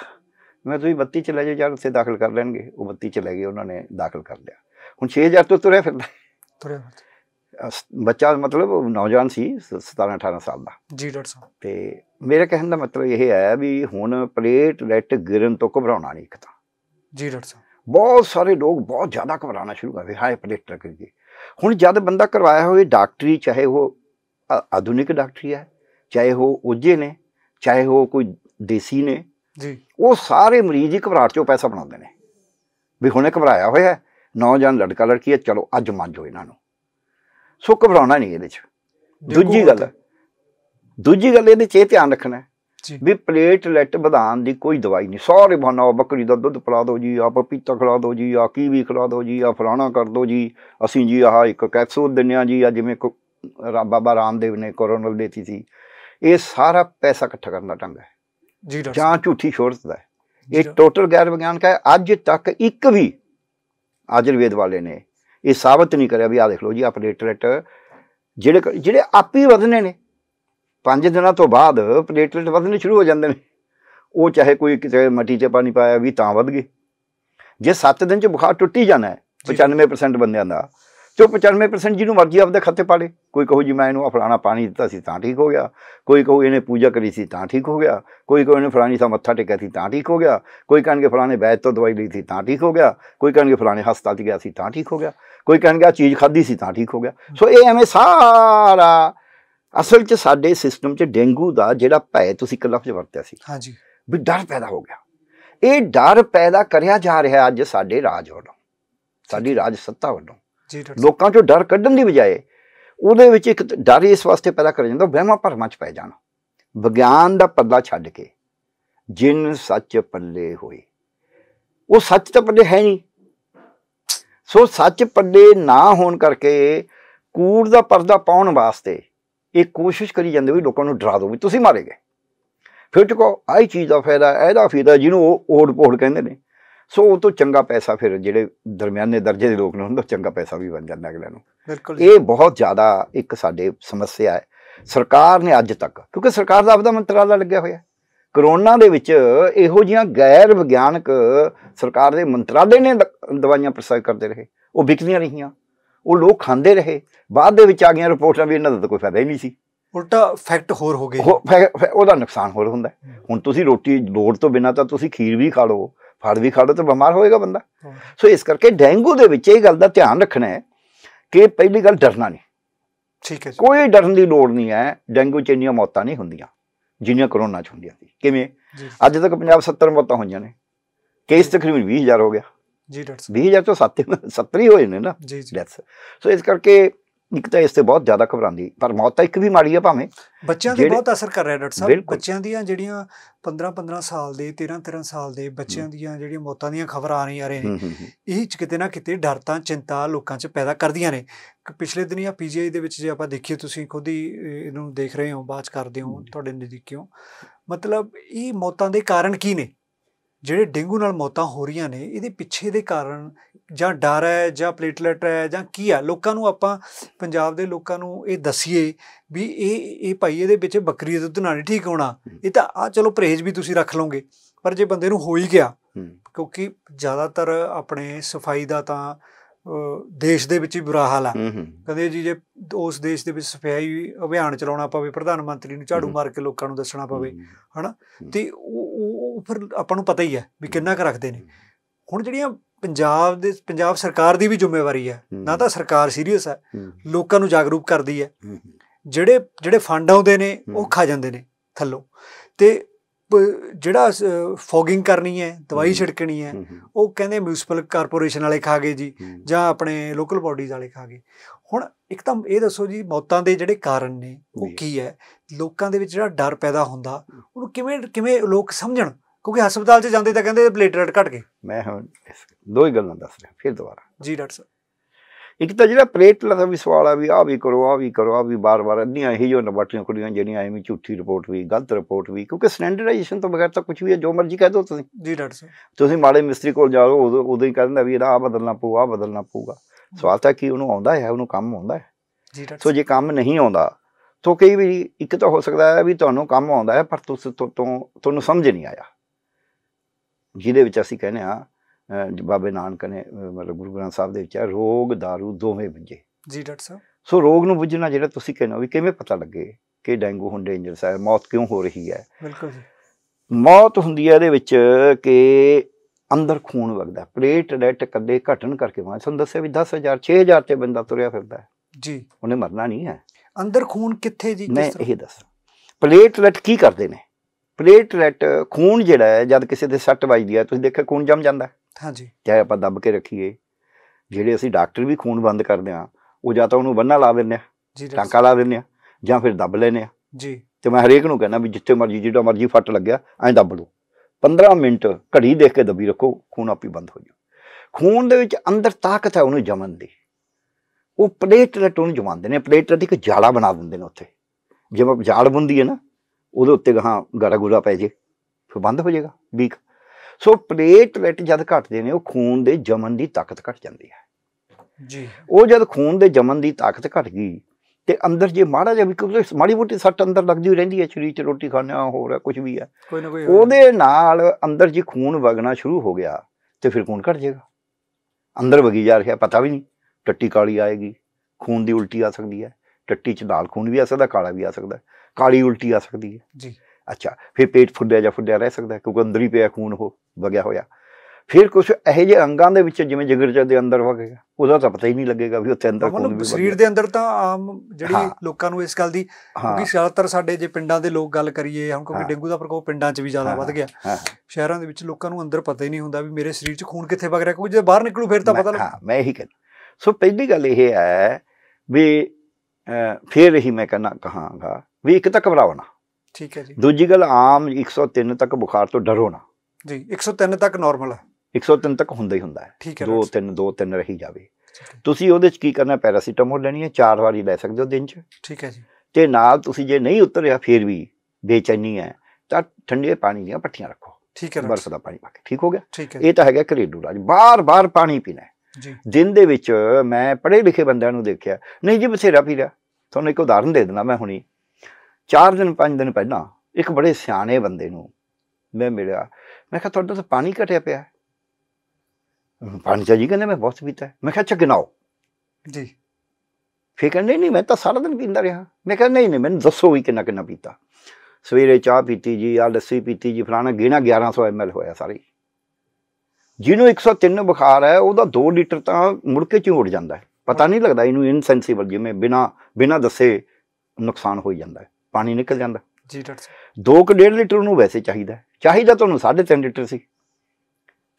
Speaker 1: ਮੈਂ ਤੁਸੀਂ 32 ਚ ਲੈ ਜਾਓ ਯਾਰ ਉੱਥੇ ਦਾਖਲ ਕਰ ਲੈਣਗੇ ਉਹ 32 ਚ ਲੈ ਗਏ ਉਹਨਾਂ ਨੇ ਦਾਖਲ ਕਰ ਲਿਆ ਹੁਣ 6000 ਤੋਂ ਤੁਰਿਆ ਫਿਰਦਾ
Speaker 2: ਤੁਰਿਆ
Speaker 1: ਬੱਚਾ ਮਤਲਬ ਨੌਜਵਾਨ ਸੀ 17 18 ਸਾਲ ਦਾ ਜੀ ਡਾਕਟਰ ਸਾਹਿਬ ਤੇ ਮੇਰੇ ਕਹਿਣ ਦਾ ਮਤਲਬ ਇਹ ਹੈ ਵੀ ਹੁਣ ਪਲੇਟ ਲੈਟ ਗਿਰਨ ਤੋਂ ਘਬਰਾਉਣਾ ਨਹੀਂ ਇੱਕ ਤਾਂ ਜੀ ਡਾਕਟਰ ਸਾਹਿਬ ਬਹੁਤ ਸਾਰੇ ਲੋਕ ਬਹੁਤ ਜ਼ਿਆਦਾ ਘਬਰਾਉਣਾ ਸ਼ੁਰੂ ਕਰ ਗਏ ਹਾਈ ਪਲੇਟ ਰੱਖ ਗਏ ਹੁਣ ਜਦ ਬੰਦਾ ਕਰਵਾਇਆ ਹੋਵੇ ਡਾਕਟਰੀ ਚਾਹੇ ਉਹ ਆਧੁਨਿਕ ਡਾਕਟਰੀ ਹੈ ਚਾਹੇ ਉਹ ਉਜੇ ਨੇ ਚਾਹੇ ਉਹ ਕੋਈ ਦੇਸੀ ਨੇ ਜੀ ਉਹ ਸਾਰੇ ਮਰੀਜ਼ ਹੀ ਘਬਰਾਟ ਚੋਂ ਪੈਸਾ ਬਣਾਉਂਦੇ ਨੇ ਵੀ ਹੁਣੇ ਘਬਰਾਇਆ ਹੋਇਆ ਨੌਜਵਾਨ ਲੜਕਾ ਲੜਕੀ ਹੈ ਚਲੋ ਅੱਜ ਮੰਜੋ ਇਹਨਾਂ ਨੂੰ ਸੋ ਘਬਰਾਉਣਾ ਨਹੀਂ ਇਹਦੇ 'ਚ ਦੂਜੀ ਗੱਲ ਦੂਜੀ ਗੱਲ ਇਹਦੇ 'ਚ ਇਹ ਧਿਆਨ ਰੱਖਣਾ ਵੀ ਪਲੇਟ ਲੈਟ ਵਧਾਉਣ ਦੀ ਕੋਈ ਦਵਾਈ ਨਹੀਂ ਸਾਰੇ ਬਹਾਨਾ ਬੱਕਰੀ ਦਾ ਦੁੱਧ ਪਿਲਾ ਦਿਓ ਜੀ ਆਪ ਪੀਤਾ ਖਿਲਾ ਦਿਓ ਜੀ ਆ ਕੀ ਵੀ ਖਿਲਾ ਦਿਓ ਜੀ ਆ ਫਲਾਣਾ ਕਰ ਦਿਓ ਜੀ ਅਸੀਂ ਜੀ ਆਹ ਇੱਕ ਕੈਪਸੂਲ ਦਿੰਨਿਆ ਜੀ ਆ ਜਿਵੇਂ ਕੋ ਬਾਬਾ ਰਾਮਦੇਵ ਨੇ ਕੋਰੋਨਲ ਦੇਤੀ ਸੀ ਇਹ ਸਾਰਾ ਪੈਸਾ ਇਕੱਠਾ ਕਰਨ ਦਾ ਢੰਗ ਹੈ ਜੀ ਡਾਕਟਰ ਜਾਂ ਝੂਠੀ ਸ਼ੋਰਤ ਦਾ ਇਹ ਟੋਟਲ ਗੈਰ ਵਿਗਿਆਨਕ ਹੈ ਅੱਜ ਤੱਕ ਇੱਕ ਵੀ ਆਯੁਰਵੇਦ ਵਾਲੇ ਨੇ ਇਹ ਸਾਬਤ ਨਹੀਂ ਕਰਿਆ ਵੀ ਆ ਦੇਖ ਲਓ ਜੀ ਆਪਰੇਟਰਟ ਜਿਹੜੇ ਜਿਹੜੇ ਆਪੇ ਵਧਨੇ ਨੇ 5 ਦਿਨਾਂ ਤੋਂ ਬਾਅਦ ਪਲੇਟਲੇਟ ਵਧਨੇ ਸ਼ੁਰੂ ਹੋ ਜਾਂਦੇ ਨੇ ਉਹ ਚਾਹੇ ਕੋਈ ਕਿਤੇ ਮੱਟੀ 'ਚ ਪਾਣੀ ਪਾਇਆ ਵੀ ਤਾਂ ਵਧ ਗਏ ਜੇ 7 ਦਿਨ 'ਚ ਬੁਖਾਰ ਟੁੱਟੀ ਜਾਣਾ 95% ਬੰਦਿਆਂ ਦਾ ਤੇ 95% ਜਿਹਨੂੰ ਮਰਜ਼ੀ ਆਪਦੇ ਖੱਤੇ ਲੇ ਕੋਈ ਕਹੋ ਜੀ ਮੈਂ ਇਹਨੂੰ ਫਲਾਣਾ ਪਾਣੀ ਦਿੱਤਾ ਸੀ ਤਾਂ ਠੀਕ ਹੋ ਗਿਆ ਕੋਈ ਕਹੋ ਇਹਨੇ ਪੂਜਾ ਕਰੀ ਸੀ ਤਾਂ ਠੀਕ ਹੋ ਗਿਆ ਕੋਈ ਕਹੋ ਇਹਨੇ ਫਲਾਣੀ ਸਾ ਮੱਥਾ ਟੇਕਿਆ ਸੀ ਤਾਂ ਠੀਕ ਹੋ ਗਿਆ ਕੋਈ ਕਹਣਗੇ ਫਲਾਣੇ ਵੈਦ ਤੋਂ ਦਵਾਈ ਲਈ ਸੀ ਤਾਂ ਠੀਕ ਹੋ ਗਿਆ ਕੋਈ ਕਹਣਗੇ ਫਲਾਣੇ ਹਸਪਤਾਲ 'ਚ ਗਿਆ ਸੀ ਤਾਂ ਠੀਕ ਹੋ ਗਿਆ ਕੋਈ ਕਹਣਗੇ ਆ ਚੀਜ਼ ਖਾਧੀ ਸੀ ਤਾਂ ਠੀਕ ਹੋ ਗਿਆ ਸੋ ਇਹ ਐਵੇਂ ਸਾਰਾ ਅਸਲ 'ਚ ਸਾਡੇ ਸਿਸਟਮ 'ਚ ਡੇਂਗੂ ਦਾ ਜਿਹੜਾ ਭੈ ਤੁਸੀਂ ਇੱਕ 'ਚ ਵਰਤਿਆ ਸੀ ਹਾਂਜੀ ਵੀ ਡਰ ਪੈਦਾ ਹੋ ਗਿਆ ਇਹ ਡਰ ਪੈਦਾ ਕਰਿਆ ਜਾ ਰਿਹਾ ਅੱਜ ਸਾਡੇ ਰਾਜ ਵੱਲੋਂ ਸਾਡੀ ਰਾਜ ਸੱਤਾ ਵੱਲੋਂ ਲੋਕਾਂ 'ਚੋਂ ਡਰ ਕੱਢਣ ਦੀ ਬਜਾਏ ਉਹਦੇ ਵਿੱਚ ਇੱਕ ਡਰ ਇਸ ਵਾਸਤੇ ਪੈਦਾ ਕਰ ਜਾਂਦਾ ਵਹਿਮਾਂ ਭਰਮਾਂ 'ਚ ਪੈ ਜਾਣਾ ਵਿਗਿਆਨ ਦਾ ਪਰਦਾ ਛੱਡ ਕੇ ਜਿਨ ਸੱਚ ਪੱਲੇ ਹੋਏ ਉਹ ਸੱਚ ਤਾਂ ਪੱਲੇ ਹੈ ਨਹੀਂ ਸੋ ਸੱਚ ਪੱਲੇ ਨਾ ਹੋਣ ਕਰਕੇ ਕੂੜ ਦਾ ਪਰਦਾ ਪਾਉਣ ਵਾਸਤੇ ਇਹ ਕੋਸ਼ਿਸ਼ ਕਰੀ ਜਾਂਦੇ ਵੀ ਲੋਕਾਂ ਨੂੰ ਡਰਾ ਦੋ ਵੀ ਤੁਸੀਂ ਮਾਰੇਗੇ ਫਿਰ ਚੁਕੋ ਆਹੀ ਚੀਜ਼ ਦਾ ਫਾਇਦਾ ਇਹਦਾ ਫਾਇਦਾ ਜਿਹਨੂੰ ਉਹ ਓੜ ਪੋੜ ਕਹਿੰਦੇ ਨੇ ਸੋ ਉਹ ਤੋਂ ਚੰਗਾ ਪੈਸਾ ਫਿਰ ਜਿਹੜੇ ਦਰਮਿਆਨੇ ਦਰਜੇ ਦੇ ਲੋਕ ਨੇ ਉਹਨਾਂ ਦਾ ਚੰਗਾ ਪੈਸਾ ਵੀ ਬਣ ਜਾਂਦਾ ਅਗਲੇ ਨੂੰ ਬਿਲਕੁਲ ਇਹ ਬਹੁਤ ਜ਼ਿਆਦਾ ਇੱਕ ਸਾਡੇ ਸਮੱਸਿਆ ਹੈ ਸਰਕਾਰ ਨੇ ਅੱਜ ਤੱਕ ਕਿਉਂਕਿ ਸਰਕਾਰ ਦਾ ਆਪਦਾ ਮੰਤਰਾਲਾ ਲੱਗਿਆ ਹੋਇਆ ਕਰੋਨਾ ਦੇ ਵਿੱਚ ਇਹੋ ਜੀਆਂ ਗੈਰ ਵਿਗਿਆਨਕ ਸਰਕਾਰ ਦੇ ਮੰਤਰਾਲੇ ਨੇ ਦਵਾਈਆਂ ਪ੍ਰਸਾਰ ਕਰਦੇ ਰਹੇ ਉਹ ਵਿਕਦੀਆਂ ਰਹੀਆਂ ਉਹ ਲੋਕ ਖਾਂਦੇ ਰਹੇ ਬਾਅਦ ਦੇ ਵਿੱਚ ਆ ਗਈਆਂ ਰਿਪੋਰਟਾਂ ਵੀ ਇਹਨਾਂ ਦਾ ਕੋਈ ਫਾਇਦਾ ਹੀ ਨਹੀਂ ਸੀ ਉਲਟਾ ਫੈਕਟ ਹੋਰ ਹੋ ਗਏ ਉਹਦਾ ਨੁਕਸਾਨ ਹੋਰ ਹੁੰਦਾ ਹੁਣ ਤੁਸੀਂ ਰੋਟੀ ਲੋੜ ਤੋਂ ਬਿਨਾ ਤਾਂ ਤੁਸੀਂ ਖੀਰ ਵੀ ਖਾ ਲਓ ਫੜ ਵੀ ਖਾੜੋ ਤਾਂ ਬਿਮਾਰ ਹੋਏਗਾ ਬੰਦਾ ਸੋ ਇਸ ਕਰਕੇ ਡੈਂਗੂ ਦੇ ਵਿੱਚ ਇਹ ਗੱਲ ਦਾ ਧਿਆਨ ਰੱਖਣਾ ਹੈ ਕਿ ਪਹਿਲੀ ਗੱਲ ਡਰਨਾ ਨਹੀਂ ਠੀਕ ਹੈ ਕੋਈ ਡਰਨ ਦੀ ਲੋੜ ਨਹੀਂ ਹੈ ਡੈਂਗੂ ਚ ਇੰਨੀਆਂ ਮੌਤਾਂ ਨਹੀਂ ਹੁੰਦੀਆਂ ਜਿੰਨੀਆਂ ਕਰੋਨਾ ਚ ਹੁੰਦੀਆਂ ਸੀ ਕਿਵੇਂ ਅੱਜ ਤੱਕ ਪੰਜਾਬ 70 ਮੌਤਾਂ ਹੋਈਆਂ ਨੇ ਕੇਸ ਤਕਰੀਬਨ 20000 ਹੋ ਗਿਆ ਜੀ ਡਾਕਟਰ 20000 ਤੋਂ 70 70 ਹੀ ਹੋਏ ਨੇ ਨਾ ਜੀ ਜੀ ਸੋ ਇਸ ਕਰਕੇ ਇੱਕ ਤਾਂ ਇਸ ਤੇ ਬਹੁਤ ਜ਼ਿਆਦਾ ਘਬਰਾਉਂਦੀ ਪਰ ਮੌਤ ਤਾਂ ਇੱਕ ਵੀ ਮਾੜੀ ਆ ਭਾਵੇਂ
Speaker 2: ਬੱਚਿਆਂ ਤੇ ਬਹੁਤ ਅਸਰ ਕਰ ਰਿਹਾ ਡਾਕਟਰ ਸਾਹਿਬ ਬੱਚਿਆਂ ਦੀਆਂ ਜਿਹੜੀਆਂ 15 15 ਸਾਲ ਦੇ 13 13 ਸਾਲ ਦੇ ਬੱਚਿਆਂ ਦੀਆਂ ਜਿਹੜੀਆਂ ਮੌਤਾਂ ਦੀਆਂ ਖਬਰਾਂ ਆ ਰਹੀਆਂ ਨੇ ਇਹ ਚ ਕਿਤੇ ਨਾ ਕਿਤੇ ਡਰ ਤਾਂ ਚਿੰਤਾ ਲੋਕਾਂ 'ਚ ਪੈਦਾ ਕਰਦੀਆਂ ਨੇ ਪਿਛਲੇ ਦਿਨੀ ਆ ਪੀਜੀਆਈ ਦੇ ਵਿੱਚ ਜੇ ਆਪਾਂ ਦੇਖੀਏ ਤੁਸੀਂ ਖੁਦ ਹੀ ਇਹਨੂੰ ਦੇਖ ਰਹੇ ਹੋ ਬਾਤ ਕਰਦੇ ਹੋ ਤੁਹਾਡੇ ਨਜ਼ਦੀਕਿਓਂ ਮਤਲਬ ਇਹ ਮੌਤਾਂ ਦੇ ਕਾਰਨ ਕੀ ਨੇ ਜਿਹੜੇ ਡੇਂਗੂ ਨਾਲ ਮੌਤਾਂ ਹੋ ਰਹੀਆਂ ਨੇ ਇਹਦੇ ਪਿੱਛੇ ਦੇ ਕਾਰਨ ਜਾਂ ਡਰ ਹੈ ਜਾਂ ਪਲੇਟਲੈਟ ਹੈ ਜਾਂ ਕੀ ਹੈ ਲੋਕਾਂ ਨੂੰ ਆਪਾਂ ਪੰਜਾਬ ਦੇ ਲੋਕਾਂ ਨੂੰ ਇਹ ਦਸੀਏ ਵੀ ਇਹ ਇਹ ਭਾਈ ਇਹਦੇ ਵਿੱਚ ਬੱਕਰੀ ਦਾ ਦੁੱਧ ਨਾਲ ਨਹੀਂ ਠੀਕ ਹੋਣਾ ਇਹ ਤਾਂ ਆ ਚਲੋ ਪਰਹੇਜ਼ ਵੀ ਤੁਸੀਂ ਰੱਖ ਲਓਗੇ ਪਰ ਜੇ ਬੰਦੇ ਨੂੰ ਹੋ ਹੀ ਗਿਆ ਕਿਉਂਕਿ ਜ਼ਿਆਦਾਤਰ ਆਪਣੇ ਸਫਾਈ ਦਾ ਤਾਂ ਦੇਸ਼ ਦੇ ਵਿੱਚ ਹੀ ਬੁਰਾ ਹਾਲ ਆ ਕਹਿੰਦੇ ਜੀ ਜੇ ਉਸ ਦੇਸ਼ ਦੇ ਵਿੱਚ ਸਫਾਈ ਅਭਿਆਨ ਚਲਾਉਣਾ ਪਵੇ ਪ੍ਰਧਾਨ ਮੰਤਰੀ ਨੂੰ ਝਾੜੂ ਮਾਰ ਕੇ ਲੋਕਾਂ ਨੂੰ ਦੱਸਣਾ ਪਵੇ ਹਨਾ ਤੇ ਉਹ ਫਿਰ ਆਪਾਂ ਨੂੰ ਪਤਾ ਹੀ ਹੈ ਵੀ ਕਿੰਨਾ ਕੁ ਰੱਖਦੇ ਨੇ ਹੁਣ ਜਿਹੜੀਆਂ ਪੰਜਾਬ ਦੇ ਪੰਜਾਬ ਸਰਕਾਰ ਦੀ ਵੀ ਜ਼ਿੰਮੇਵਾਰੀ ਹੈ ਨਾ ਤਾਂ ਸਰਕਾਰ ਸੀਰੀਅਸ ਹੈ ਲੋਕਾਂ ਨੂੰ ਜਾਗਰੂਕ ਕਰਦੀ ਹੈ ਜਿਹੜੇ ਜਿਹੜੇ ਫੰਡ ਆਉਂਦੇ ਨੇ ਉਹ ਖਾ ਜਾਂਦੇ ਨੇ ਥੱਲੋਂ ਤੇ ਜਿਹੜਾ ਫੋਗਿੰਗ ਕਰਨੀ ਹੈ ਦਵਾਈ ਛਿੜਕਣੀ ਹੈ ਉਹ ਕਹਿੰਦੇ ਮਿਊਨਿਸਪਲ ਕਾਰਪੋਰੇਸ਼ਨ ਵਾਲੇ ਖਾ ਗਏ ਜੀ ਜਾਂ ਆਪਣੇ ਲੋਕਲ ਬਾਡੀਜ਼ ਵਾਲੇ ਖਾ ਗਏ ਹੁਣ ਇੱਕ ਤਾਂ ਇਹ ਦੱਸੋ ਜੀ ਮੌਤਾਂ ਦੇ ਜਿਹੜੇ ਕਾਰਨ ਨੇ ਉਹ ਕੀ ਹੈ ਲੋਕਾਂ ਦੇ ਵਿੱਚ ਜਿਹੜਾ ਡਰ ਪੈਦਾ ਹੁੰਦਾ ਉਹਨੂੰ ਕਿਵੇਂ ਕਿਵੇਂ ਲੋਕ ਸਮਝਣ ਕਿਉਂਕਿ ਹਸਪਤਾਲ 'ਚ ਜਾਂਦੇ ਤਾਂ ਕਹਿੰਦੇ ਪਲੇਟਲੇਟ ਘਟ ਗਏ
Speaker 1: ਮੈਂ ਹੁਣ ਦੋ ਹੀ ਗੱਲਾਂ ਦੱਸ ਰਿਹਾ ਫਿਰ ਦੁਬਾਰਾ ਜੀ ਡਾਕਟਰ ਸਾਹਿਬ ਇੱਕ ਤਾਂ ਜਿਹੜਾ ਪਲੇਟਲਾ ਦਾ ਵੀ ਸਵਾਲ ਆ ਵੀ ਆ ਵੀ ਕਰੋ ਆ ਵੀ ਕਰੋ ਆ ਵੀ ਬਾਰ-ਬਾਰ ਅੰਨੀਆਂ ਇਹੀ ਜੋ ਨਵਾਟੀਆਂ ਕੁੜੀਆਂ ਜਿਹੜੀਆਂ ਐਵੇਂ ਝੂਠੀ ਰਿਪੋਰਟ ਵੀ ਗਲਤ ਰਿਪੋਰਟ ਵੀ ਕਿਉਂਕਿ ਸਟੈਂਡਰਡਾਈਜੇਸ਼ਨ ਤੋਂ ਬਗੈਰ ਤਾਂ ਕੁਝ ਵੀ ਹੈ ਜੋ ਮਰਜ਼ੀ ਕਹਿ ਦੋ ਤੁਸੀਂ ਜੀ ਡਾਕਟਰ ਸਾਹਿਬ ਤੁਸੀਂ ਮਾੜੇ ਮਿਸਤਰੀ ਕੋਲ ਜਾਓ ਉਦੋਂ ਉਦੋਂ ਹੀ ਕਹਿੰਦਾ ਵੀ ਇਹਦਾ ਆ ਬਦਲਣਾ ਪਊਗਾ ਆ ਬਦਲਣਾ ਪਊਗਾ ਸਵਾਲ ਤਾਂ ਕੀ ਉਹਨੂੰ ਆਉਂਦਾ ਹੈ ਉਹਨੂੰ ਕੰਮ ਆਉਂਦਾ ਹੈ ਜੀ ਡਾਕਟਰ ਸੋ ਜੇ ਕੰਮ ਨਹੀਂ ਆਉਂਦਾ ਤਾਂ ਕਈ ਵੀ ਇੱਕ ਤਾਂ ਹੋ ਸਕਦਾ ਹੈ ਵੀ ਤੁਹਾਨੂੰ ਕੰਮ ਆਉਂਦਾ ਹੈ ਪਰ ਤੁਸੀਂ ਤੋਂ ਤੁਹਾਨੂੰ ਸਮਝ ਨਹੀਂ ਆਇਆ ਜਿਹਦੇ ਵਿੱਚ ਅਸੀਂ ਕਹਿੰਦੇ ਆ ਬਾਬੇ ਨਾਨਕ ਨੇ ਮਤਲਬ ਗੁਰੂ ਗ੍ਰੰਥ ਸਾਹਿਬ ਦੇ ਵਿੱਚ ਆ ਰੋਗ दारू ਦੋਵੇਂ ਬੁਝੇ ਜੀ ਡਾਕਟਰ ਸਾਹਿਬ ਸੋ ਰੋਗ ਨੂੰ ਬੁਝਣਾ ਜਿਹੜਾ ਤੁਸੀਂ ਕਹਿੰਦੇ ਹੋ ਵੀ ਕਿਵੇਂ ਪਤਾ ਲੱਗੇ ਕਿ ਡੈਂਗੂ ਹੁਣ ਡੇਂਜਰਸ ਹੈ ਮੌਤ ਕਿਉਂ ਹੋ ਰਹੀ ਹੈ ਬਿਲਕੁਲ ਜੀ ਮੌਤ ਹੁੰਦੀ ਹੈ ਇਹਦੇ ਵਿੱਚ ਕਿ ਅੰਦਰ ਖੂਨ ਵਗਦਾ ਪਲੇਟ ਰੈਟ ਕੱਦੇ ਘਟਣ ਕਰਕੇ ਮੈਂ ਤੁਹਾਨੂੰ ਦੱਸਿਆ ਵੀ 10000 6000 ਤੇ ਬੰਦਾ ਤੁਰਿਆ ਫਿਰਦਾ ਜੀ ਉਹਨੇ ਮਰਨਾ ਨਹੀਂ ਹੈ
Speaker 2: ਅੰਦਰ ਖੂਨ ਕਿੱਥੇ ਜੀ ਕਿਸ ਤਰ੍ਹਾਂ ਇਹ
Speaker 1: ਦੱਸ ਪਲੇਟਲੈਟ ਕੀ ਕਰਦੇ ਨੇ ਪਲੇਟਲੈਟ ਖੂਨ ਜਿਹੜਾ ਹੈ ਜਦ ਕਿਸੇ ਦੇ ਸੱਟ ਵੱਜਦੀ ਹੈ ਤੁਸੀਂ ਦੇਖਿਆ ਖੂਨ ਜੰਮ ਜਾਂਦਾ ਹਾਂਜੀ ਚਾਹੇ ਆਪਾਂ ਦੱਬ ਕੇ ਰੱਖੀਏ ਜਿਹੜੇ ਅਸੀਂ ਡਾਕਟਰ ਵੀ ਖੂਨ ਬੰਦ ਕਰਦੇ ਆ ਉਹ ਜਾਂ ਤਾਂ ਉਹਨੂੰ ਬੰਨਾ ਲਾ ਦਿੰਦੇ ਆ ਜੀ ਟਾਂਕਾ ਲਾ ਦਿੰਦੇ ਆ ਜਾਂ ਫਿਰ ਦੱਬ ਲੈਨੇ ਆ ਜੀ ਤੇ ਮੈਂ ਹਰੇਕ ਨੂੰ ਕਹਿੰਦਾ ਵੀ ਜਿੱਥੇ ਮਰਜੀ ਜਿਹੜਾ ਮਰਜੀ ਫੱਟ ਲੱਗਿਆ ਐਂ ਦੱਬ ਲਓ 15 ਮਿੰਟ ਘੜੀ ਦੇਖ ਕੇ ਦੱਬੀ ਰੱਖੋ ਖੂਨ ਆਪੀ ਬੰਦ ਹੋ ਜੂ ਖੂਨ ਦੇ ਵਿੱਚ ਅੰਦਰ ਤਾਕਤ ਹੈ ਉਹਨੂੰ ਜਮਨ ਦੀ ਉਹ ਪਲੇਟਲੈਟ ਉਹਨੂੰ ਜਮਾਉਂਦੇ ਨੇ ਪਲੇਟਲੈਟ ਇੱਕ ਜਾਲਾ ਬਣਾ ਦਿੰਦੇ ਨੇ ਉੱਥੇ ਜਿਵੇਂ ਜਾਲ ਬੁੰਦੀ ਹੈ ਨਾ ਉਹਦੇ ਉੱਤੇ ਗਾਹਾਂ ਗਾੜਾ ਗੂੜਾ ਪੈ ਜੇ ਫਿਰ ਬੰਦ ਹੋ ਜਾਏਗਾ ਵੀਕ ਸੋ ਪਲੇਟਲੈਟ ਜਦ ਘਟਦੇ ਨੇ ਉਹ ਖੂਨ ਦੇ ਜਮਨ ਦੀ ਤਾਕਤ ਘਟ ਜਾਂਦੀ ਹੈ ਜੀ ਉਹ ਜਦ ਖੂਨ ਦੇ ਜਮਨ ਦੀ ਤਾਕਤ ਘਟ ਗਈ ਤੇ ਅੰਦਰ ਜੇ ਮਾੜਾ ਜਿਹਾ ਵੀ ਕੋਈ ਮਾੜੀ ਮੋਟੀ ਸੱਟ ਅੰਦਰ ਲੱਗਦੀ ਰਹਿੰਦੀ ਹੈ ਸਰੀਰ 'ਚ ਰੋਟੀ ਖਾਣਾ ਹੋਰ ਕੁਝ ਵੀ ਹੈ
Speaker 2: ਉਹਦੇ
Speaker 1: ਨਾਲ ਅੰਦਰ ਜੀ ਖੂਨ ਵਗਣਾ ਸ਼ੁਰੂ ਹੋ ਗਿਆ ਤੇ ਫਿਰ ਖੂਨ ਘਟ ਜਾਏਗਾ ਅੰਦਰ ਵਗੀ ਜਾ ਰਿਹਾ ਪਤਾ ਵੀ ਨਹੀਂ ਟੱਟੀ ਕਾਲੀ ਆਏਗੀ ਖੂਨ ਦੀ ਉਲਟੀ ਆ ਸਕਦੀ ਹੈ ਟੱਟੀ 'ਚ ਨਾਲ ਖੂਨ ਵੀ ਆ ਸਕਦਾ ਕਾਲਾ ਵੀ ਆ ਸਕਦਾ ਕਾਲੀ ਉਲਟੀ ਆ ਸਕਦੀ ਹੈ ਜੀ ਅੱਛਾ ਫਿਰ ਪੇਟ ਫੁੱਲਿਆ ਜਾਂ ਫੁੱਲਿਆ ਰਹਿ ਸਕਦਾ ਕਿਉਂਕਿ ਅੰਦਰ ਹੀ ਪਿਆ ਖੂਨ ਉਹ ਵਗਿਆ ਹੋਇਆ ਫਿਰ ਕੁਝ ਇਹੋ ਜਿਹੇ ਅੰਗਾਂ ਦੇ ਵਿੱਚ ਜਿਵੇਂ ਜਿਗਰ ਚ ਦੇ ਅੰਦਰ ਵਗੇਗਾ ਉਹਦਾ ਤਾਂ ਪਤਾ ਹੀ ਨਹੀਂ ਲੱਗੇਗਾ ਵੀ ਉੱਥੇ ਅੰਦਰ ਖੂਨ ਵੀ ਸਰੀਰ
Speaker 2: ਦੇ ਅੰਦਰ ਤਾਂ ਆਮ ਜਿਹੜੀ ਲੋਕਾਂ ਨੂੰ ਇਸ ਗੱਲ ਦੀ ਕਿਉਂਕਿ ਜ਼ਿਆਦਾਤਰ ਸਾਡੇ ਜੇ ਪਿੰਡਾਂ ਦੇ ਲੋਕ ਗੱਲ ਕਰੀਏ ਹੁਣ ਕਿਉਂਕਿ ਡੇਂਗੂ ਦਾ ਪ੍ਰਕੋਪ ਪਿੰਡਾਂ 'ਚ ਵੀ ਜ਼ਿਆਦਾ ਵੱਧ ਗਿਆ ਸ਼ਹਿਰਾਂ ਦੇ ਵਿੱਚ ਲੋਕਾਂ ਨੂੰ ਅੰਦਰ ਪਤਾ ਹੀ ਨਹੀਂ ਹੁੰਦਾ ਵੀ ਮੇਰੇ ਸਰੀਰ 'ਚ ਖੂਨ ਕਿੱਥੇ ਵਗ ਰਿਹਾ ਕਿਉਂਕਿ ਜੇ ਬਾਹਰ ਨਿਕਲੂ ਫਿਰ ਤਾਂ ਪਤਾ ਲੱਗ ਹਾਂ
Speaker 1: ਮੈਂ ਇਹੀ ਕਹਿੰਦਾ ਸੋ ਪਹਿਲੀ ਗੱਲ ਇਹ ਹੈ ਵੀ ਫਿਰ ਹੀ ਮੈਂ ਕਹਿੰਦਾ ਕਹਾਂਗਾ ਵੀ ਇੱਕ ਤਾਂ ਘਬਰਾਓ ਨਾ ਠੀਕ ਹੈ ਜੀ ਦੂਜੀ ਗੱਲ ਆਮ 103 ਤੱਕ ਬੁਖਾਰ ਤੋਂ ਡਰੋ ਨਾ
Speaker 2: ਜੀ 103 ਤੱਕ ਨਾਰਮਲ ਹੈ
Speaker 1: 103 ਤੱਕ ਹੁੰਦਾ ਹੀ ਹੁੰਦਾ ਹੈ ਠੀਕ ਹੈ 2 3 2 3 ਰਹੀ ਜਾਵੇ ਤੁਸੀਂ ਉਹਦੇ ਚ ਕੀ ਕਰਨਾ ਪੈਰਾਸੀਟਾਮੋਲ ਲੈਣੀ ਹੈ ਚਾਰ ਵਾਰੀ ਲੈ ਸਕਦੇ ਹੋ ਦਿਨ ਚ ਠੀਕ ਹੈ ਜੀ ਤੇ ਨਾਲ ਤੁਸੀਂ ਜੇ ਨਹੀਂ ਉਤਰਿਆ ਫੇਰ ਵੀ ਬੇਚੈਨੀ ਹੈ ਤਾਂ ਠੰਡੇ ਪਾਣੀ ਦੀਆਂ ਪੱਟੀਆਂ ਰੱਖੋ ਠੀਕ ਹੈ ਬਰਸ ਦਾ ਪਾਣੀ ਪਾ ਕੇ ਠੀਕ ਹੋ ਗਿਆ ਇਹ ਤਾਂ ਹੈਗਾ ਘਰੇਲੂ ਰਾਜ ਬਾਰ-ਬਾਰ ਪਾਣੀ ਪੀਣਾ ਜੀ ਦਿਨ ਦੇ ਵਿੱਚ ਮੈਂ ਪੜੇ ਲਿਖੇ ਬੰਦਿਆਂ ਨੂੰ ਦੇਖਿਆ ਨਹੀਂ ਜੀ ਬਥੇਰਾ ਪੀ ਤੁਹਾਨੂੰ ਇੱਕ ਉਦਾਹਰਨ ਦੇ ਦਿੰਦਾ ਮੈਂ ਹੁਣੀ 4 ਦਿਨ 5 ਦਿਨ ਪਹਿਲਾਂ ਇੱਕ ਬੜੇ ਸਿਆਣੇ ਬੰਦੇ ਨੂੰ ਮੈਂ ਮਿਲਿਆ ਮੈਂ ਕਿਹਾ ਤੁਹਾਡਾ ਤਾਂ ਪਾਣੀ ਘਟਿਆ ਪਿਆ ਪਾਣੀ ਚਾਹੀ ਕਹਿੰਦੇ ਮੈਂ ਬਹੁਤ ਪੀਤਾ ਮੈਂ ਕਿਹਾ ਚੱਗਨਾਓ ਜੀ ਫੇਰ ਕਹਿੰਦੇ ਨਹੀਂ ਮੈਂ ਤਾਂ ਸਾਰਾ ਦਿਨ ਪੀਂਦਾ ਰਿਹਾ ਮੈਂ ਕਿਹਾ ਨਹੀਂ ਨਹੀਂ ਮੈਨੂੰ ਦੱਸੋ ਵੀ ਕਿੰਨਾ ਕਿੰਨਾ ਪੀਤਾ ਸਵੇਰੇ ਚਾਹ ਪੀਤੀ ਜੀ ਆ ਲੱਸੀ ਪੀਤੀ ਜੀ ਫਲਾਣਾ ਗੇਣਾ 1100 ml ਹੋਇਆ ਸਾਰੀ ਜਿਹਨੂੰ 103 ਬੁਖਾਰ ਹੈ ਉਹਦਾ 2 ਲੀਟਰ ਤਾਂ ਮੁੜ ਕੇ ਝੋੜ ਜਾਂਦਾ ਪਤਾ ਨਹੀਂ ਲੱਗਦਾ ਇਹਨੂੰ ਇਨਸੈਂਸੀਬਲ ਜਿਵੇਂ ਬਿਨਾ ਬਿਨਾ ਦੱਸੇ ਨੁਕਸਾਨ ਹੋਈ ਜਾਂਦਾ ਹੈ ਪਾਣੀ ਨਿਕਲ ਜਾਂਦਾ ਜੀ ਡਾਕਟਰ ਸਾਹਿਬ 2 ਕਿ 1.5 ਲੀਟਰ ਨੂੰ ਵੈਸੇ ਚਾਹੀਦਾ ਚਾਹੀਦਾ ਤੁਹਾਨੂੰ 3.5 ਲੀਟਰ ਸੀ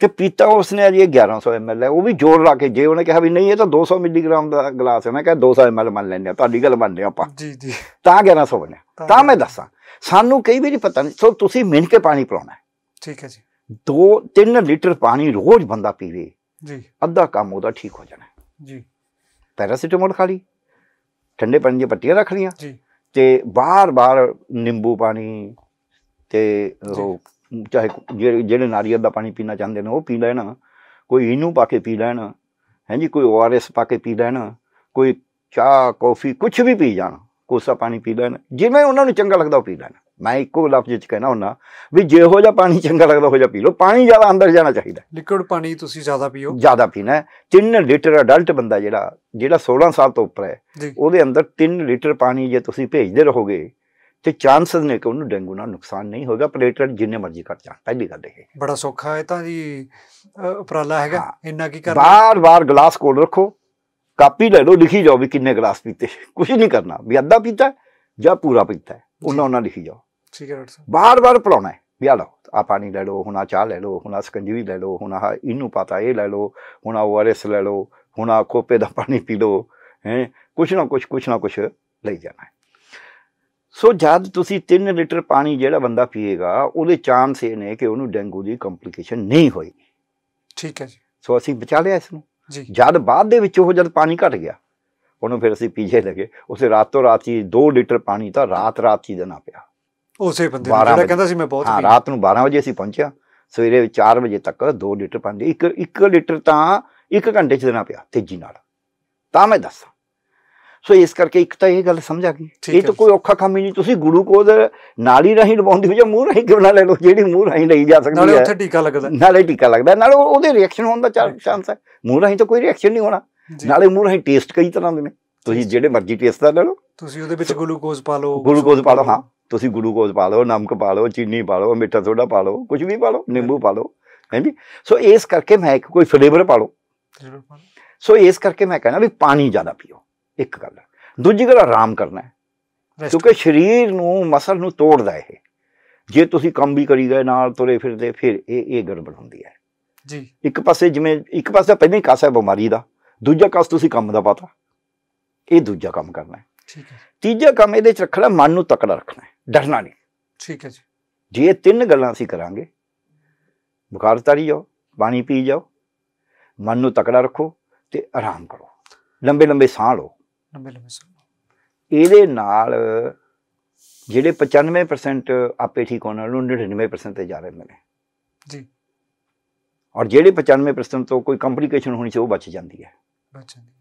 Speaker 1: ਤੇ ਪੀਤਾ ਉਸਨੇ ਅਜੇ 1100 ਐਮਐਲ ਹੈ ਉਹ ਵੀ ਜ਼ੋਰ ਲਾ ਕੇ ਜੇ ਉਹਨੇ ਕਿਹਾ ਵੀ ਨਹੀਂ ਇਹ ਤਾਂ 200 ਮਿਲੀਗ੍ਰਾਮ ਦਾ ਗਲਾਸ ਹੈ ਮੈਂ ਕਿਹਾ 200 ਐਮਐਲ ਮੰਨ ਲੈਂਦੇ ਆ ਤੁਹਾਡੀ ਗੱਲ ਮੰਨਦੇ ਆਪਾਂ ਜੀ ਜੀ ਤਾਂ 1100 ਬਣਿਆ ਤਾਂ ਮੈਂ ਦੱਸਾਂ ਸਾਨੂੰ ਕਈ ਵਾਰੀ ਪਤਾ ਨਹੀਂ ਸੋ ਤੁਸੀਂ ਮਿਣ ਕੇ ਪਾਣੀ ਪਿਲਾਉਣਾ ਠੀਕ ਹੈ ਜੀ 2-3 ਲੀਟਰ ਪਾਣੀ ਰੋਜ਼ ਬੰਦਾ ਪੀਵੇ ਜੀ ਅੱਧਾ ਕੰਮ ਉਹਦਾ ਠੀਕ ਹੋ ਜਾਣਾ ਜੀ ਪੈਰਾਸੀਟਾਮੋਲ ਖਾ ਲਈ ਠੰਡੇ ਪਾਣੀ ਦੀਆਂ ਪੱਟੀਆਂ ਰੱਖ ਲੀਆਂ ਜੀ ਤੇ ਬਾਰ-ਬਾਰ ਨਿੰਬੂ ਪਾਣੀ ਤੇ ਉਹ ਚਾਹੇ ਜਿਹੜੇ ਨਾਰੀਅਲ ਦਾ ਪਾਣੀ ਪੀਣਾ ਚਾਹੁੰਦੇ ਨੇ ਉਹ ਪੀ ਲੈਣਾ ਕੋਈ ਇਹਨੂੰ ਪਾ ਕੇ ਪੀ ਲੈਣਾ ਜੀ ਕੋਈ ਓਆਰਐਸ ਪਾ ਕੇ ਪੀ ਲੈਣਾ ਕੋਈ ਚਾਹ ਕਾਫੀ ਕੁਝ ਵੀ ਪੀ ਜਾਣਾ ਕੋਸਾ ਪਾਣੀ ਪੀ ਲੈਣਾ ਜਿਵੇਂ ਉਹਨਾਂ ਨੂੰ ਚੰਗਾ ਲੱਗਦਾ ਉਹ ਪੀ ਲੈਣਾ ਮੈਂ ਇੱਕੋ ਲਫ਼ਜ਼ ਵਿੱਚ ਕਹਿਣਾ ਹੁੰਨਾ ਵੀ ਜਿਹੋ ਜਿਹਾ ਪਾਣੀ ਚੰਗਾ ਲੱਗਦਾ ਹੋ ਜਾ ਪੀ ਲਓ ਪਾਣੀ ਜ਼ਿਆਦਾ ਅੰਦਰ ਜਾਣਾ ਚਾਹੀਦਾ
Speaker 2: ਲਿਕਵਿਡ ਪਾਣੀ ਤੁਸੀਂ ਜ਼ਿਆਦਾ ਪੀਓ
Speaker 1: ਜ਼ਿਆਦਾ ਪੀਣਾ 3 ਲੀਟਰ ਅਡਲਟ ਬੰਦਾ ਜਿਹੜਾ ਜਿਹੜਾ 16 ਸਾਲ ਤੋਂ ਉੱਪਰ ਹੈ ਉਹਦੇ ਅੰਦਰ 3 ਲੀਟਰ ਪਾਣੀ ਜੇ ਤੁਸੀਂ ਭੇਜਦੇ ਰਹੋਗੇ ਤੇ ਚਾਂਸਸ ਨੇ ਕਿ ਉਹਨੂੰ ਡੈਂਗੂ ਨਾਲ ਨੁਕਸਾਨ ਨਹੀਂ ਹੋਗਾ ਪਲੇਟਲੇਟ ਜਿੰਨੇ ਮਰਜ਼ੀ ਘਟ ਜਾਣ ਪਹਿਲੀ ਗੱਲ ਇਹ
Speaker 2: ਬੜਾ ਸੌਖਾ ਹੈ ਤਾਂ ਜੀ ਉਪਰਾਲਾ ਹੈਗਾ ਇੰਨਾ ਕੀ ਕਰਨਾ ਬਾਰ-ਬਾਰ
Speaker 1: ਗਲਾਸ ਕੋਲ ਰੱਖੋ ਕਾਪੀ ਲੈ ਲਓ ਲਿਖੀ ਜਾਓ ਵੀ ਕਿੰਨੇ ਗਲਾਸ ਪੀਤੇ ਕੁਝ ਨਹੀਂ ਕਰਨਾ ਵੀ ਅੱਧਾ ਪੀਤਾ ਜਾਂ ਪੂਰਾ ਪੀਤਾ ਉਹਨਾਂ ਉਹਨਾਂ ਲਿਖੀ ਜਾਓ ਠੀਕ ਹੈ ਡਾਕਟਰ ਸਾਹਿਬ ਬਾਰ-ਬਾਰ ਪੜਾਉਣਾ ਹੈ ਵੀ ਲਓ ਆ ਪਾਣੀ ਲੈ ਲਓ ਹੁਣ ਆ ਚਾਹ ਲੈ ਲਓ ਹੁਣ ਆ ਸਕੰਜਵੀ ਲੈ ਲਓ ਹੁਣ ਆ ਇਹਨੂੰ ਪਤਾ ਇਹ ਲੈ ਲਓ ਹੁਣ ਆ ਓਆਰਐਸ ਲੈ ਲਓ ਹੁਣ ਆ ਕੋਪੇ ਦਾ ਪਾਣੀ ਪੀ ਲਓ ਹੈ ਕੁਛ ਨਾ ਕੁਛ ਕੁਛ ਨਾ ਕੁਛ ਲਈ ਜਾਣਾ ਹੈ ਸੋ ਜਦ ਤੁਸੀਂ 3 ਲੀਟਰ ਪਾਣੀ ਜਿਹੜਾ ਬੰਦਾ ਪੀਏਗਾ ਉਹਦੇ ਚਾਂਸ ਇਹ ਨੇ ਕਿ ਉਹਨੂੰ ਡੈਂਗੂ ਦੀ ਕੰਪਲਿਕੇਸ਼ਨ ਨਹੀਂ ਹੋਈ ਠੀਕ ਹੈ ਜੀ ਸੋ ਅਸੀਂ ਬਚਾ ਲਿਆ ਇਸ ਨੂੰ ਜੀ ਜਦ ਬਾਅਦ ਦੇ ਵਿੱਚ ਉਹ ਜਦ ਪਾਣੀ ਘਟ ਗਿਆ ਉਹਨੂੰ ਫਿਰ ਅਸੀਂ ਪੀਜੇ ਲਗੇ ਉਸੇ ਰਾਤੋਂ ਰਾਤੀ 2 ਲੀਟਰ ਪਾਣੀ ਤਾਂ ਰਾਤ ਰਾਤੀ ਦੇਣਾ ਪਿਆ
Speaker 2: ਉਸੇ ਬੰਦੇ ਨੂੰ ਜਿਹੜਾ ਕਹਿੰਦਾ ਸੀ ਮੈਂ ਬਹੁਤ ਹਾਂ ਰਾਤ
Speaker 1: ਨੂੰ 12 ਵਜੇ ਅਸੀਂ ਪਹੁੰਚਿਆ ਸਵੇਰੇ 4 ਵਜੇ ਤੱਕ 2 ਲੀਟਰ ਪਾਣੀ ਇੱਕ 1 ਲੀਟਰ ਤਾਂ 1 ਘੰਟੇ ਚ ਦੇਣਾ ਪਿਆ ਤੇਜ਼ੀ ਨਾਲ ਤਾਂ ਮੈਂ ਦੱਸਾਂ ਸੋ ਇਸ ਕਰਕੇ ਇੱਕ ਤਾਂ ਇਹ ਗੱਲ ਸਮਝ ਆ ਗਈ ਇਹ ਤਾਂ ਕੋਈ ਔਖਾ ਕੰਮ ਹੀ ਨਹੀਂ ਤੁਸੀਂ ਗਲੂਕੋਜ਼ ਨਾਲੀ ਰਹੀਂ ਲਵਾਉਂਦੇ ਹੋ ਜਾਂ ਮੂੰਹ ਨਹੀਂ ਕਿਉਂ ਲੈ ਲਓ ਜਿਹੜੀ ਮੂੰਹ ਰਾਹੀਂ ਲਈ ਜਾ ਸਕਦੀ ਹੈ ਨਾਲੇ ਉੱਥੇ ਟੀਕਾ ਲੱਗਦਾ ਨਾਲੇ ਟੀਕਾ ਲੱਗਦਾ ਨਾਲੇ ਉਹਦੇ ਰਿਐਕਸ਼ਨ ਹੋਣ ਦਾ ਚਾਂਸ ਹੈ ਮੂੰਹ ਰਾਹੀਂ ਤਾਂ ਕੋਈ ਰਿਐਕਸ਼ਨ ਨਹੀਂ ਹੋਣਾ ਨਾਲੇ ਮੂੰਹ ਰਾਹੀਂ ਟੇਸਟ ਕਈ ਤਰ੍ਹਾਂ ਦੇ ਨੇ ਤੁਸੀਂ ਜਿਹੜੇ ਮਰਜ਼ੀ ਟੇਸਟ ਦਾ ਲੈ ਲਓ
Speaker 2: ਤੁਸੀਂ ਉਹਦੇ ਵਿੱਚ ਗਲੂਕੋਜ਼ ਪਾ ਲਓ ਗਲੂਕੋਜ਼ ਪਾ ਲਓ ਹਾਂ
Speaker 1: ਤੁਸੀਂ ਗਲੂਕੋਜ਼ ਪਾ ਲਓ ਨਮਕ ਪਾ ਲਓ ਚੀਨੀ ਪਾ ਲਓ ਮਿੱਠਾ ਥੋੜਾ ਪਾ ਲਓ ਕੁਝ ਵੀ ਪਾ ਲਓ ਨਿੰਬੂ ਪਾ ਲਓ ਹਾਂਜੀ ਸੋ ਇਸ ਕਰਕੇ ਮੈਂ ਕੋਈ ਫਲੇਵਰ ਪਾ ਲਓ ਸੋ ਇਸ ਕਰਕੇ ਮੈਂ ਕਹਿੰਦਾ ਵੀ ਪਾਣੀ ਜ਼ਿਆਦਾ ਪੀਓ ਇੱਕ ਗੱਲ ਦੂਜੀ ਗੱਲ ਆਰਾਮ ਕਰਨਾ ਕਿਉਂਕਿ ਸਰੀਰ ਨੂੰ ਮਸਲ ਨੂੰ ਤੋੜਦਾ ਇਹ ਜੇ ਤੁਸੀਂ ਕੰਮ ਵੀ ਕਰੀ ਗਏ ਨਾਲ ਤੁਰੇ ਫਿਰਦੇ ਫਿਰ ਇਹ ਇਹ ਗੜਬੜ ਹੁੰਦੀ ਹੈ ਜੀ ਇੱਕ ਪਾਸੇ ਜਿਵੇਂ ਇੱਕ ਪਾਸੇ ਪਹਿਲਾਂ ਹੀ ਕਾਸਾ ਬਿਮਾਰੀ ਦਾ ਦੂਜਾ ਕਾਸ ਤੁਸੀਂ ਕੰਮ ਦਾ ਪਤਾ ਇਹ ਦੂਜਾ ਕੰਮ ਕਰਨਾ ਹੈ ਠੀਕ ਹੈ ਤੀਜਾ ਕੰਮ ਇਹਦੇ ਚ ਰੱਖਣਾ ਮਨ ਨੂੰ ਤਕੜਾ ਰੱਖਣਾ ਹੈ ਡਰਨਾ ਨਹੀਂ ਠੀਕ ਹੈ ਜੀ ਜੇ ਇਹ ਤਿੰਨ ਗੱਲਾਂ ਅਸੀਂ ਕਰਾਂਗੇ ਬੁਖਾਰ ਤਾਰੀ ਜਾਓ ਪਾਣੀ ਪੀ ਜਾਓ ਮਨ ਨੂੰ ਤਕੜਾ ਰੱਖੋ ਤੇ ਆਰਾਮ ਕਰੋ ਲੰਬੇ ਲੰਬੇ ਸਾਹ ਲਓ ਲੰਬੇ ਲੰਬੇ ਸਾਹ ਇਹਦੇ ਨਾਲ ਜਿਹੜੇ 95% ਆਪੇ ਠੀਕ ਹੋਣ ਨਾਲੋਂ 99% ਤੇ ਜਾ ਰਹੇ ਨੇ ਜੀ ਔਰ ਜਿਹੜੇ 95% ਤੋਂ ਕੋਈ ਕੰਪਲਿਕੇਸ਼ਨ ਹੋਣੀ ਸੀ ਉਹ ਬਚ ਜਾਂਦੀ ਹੈ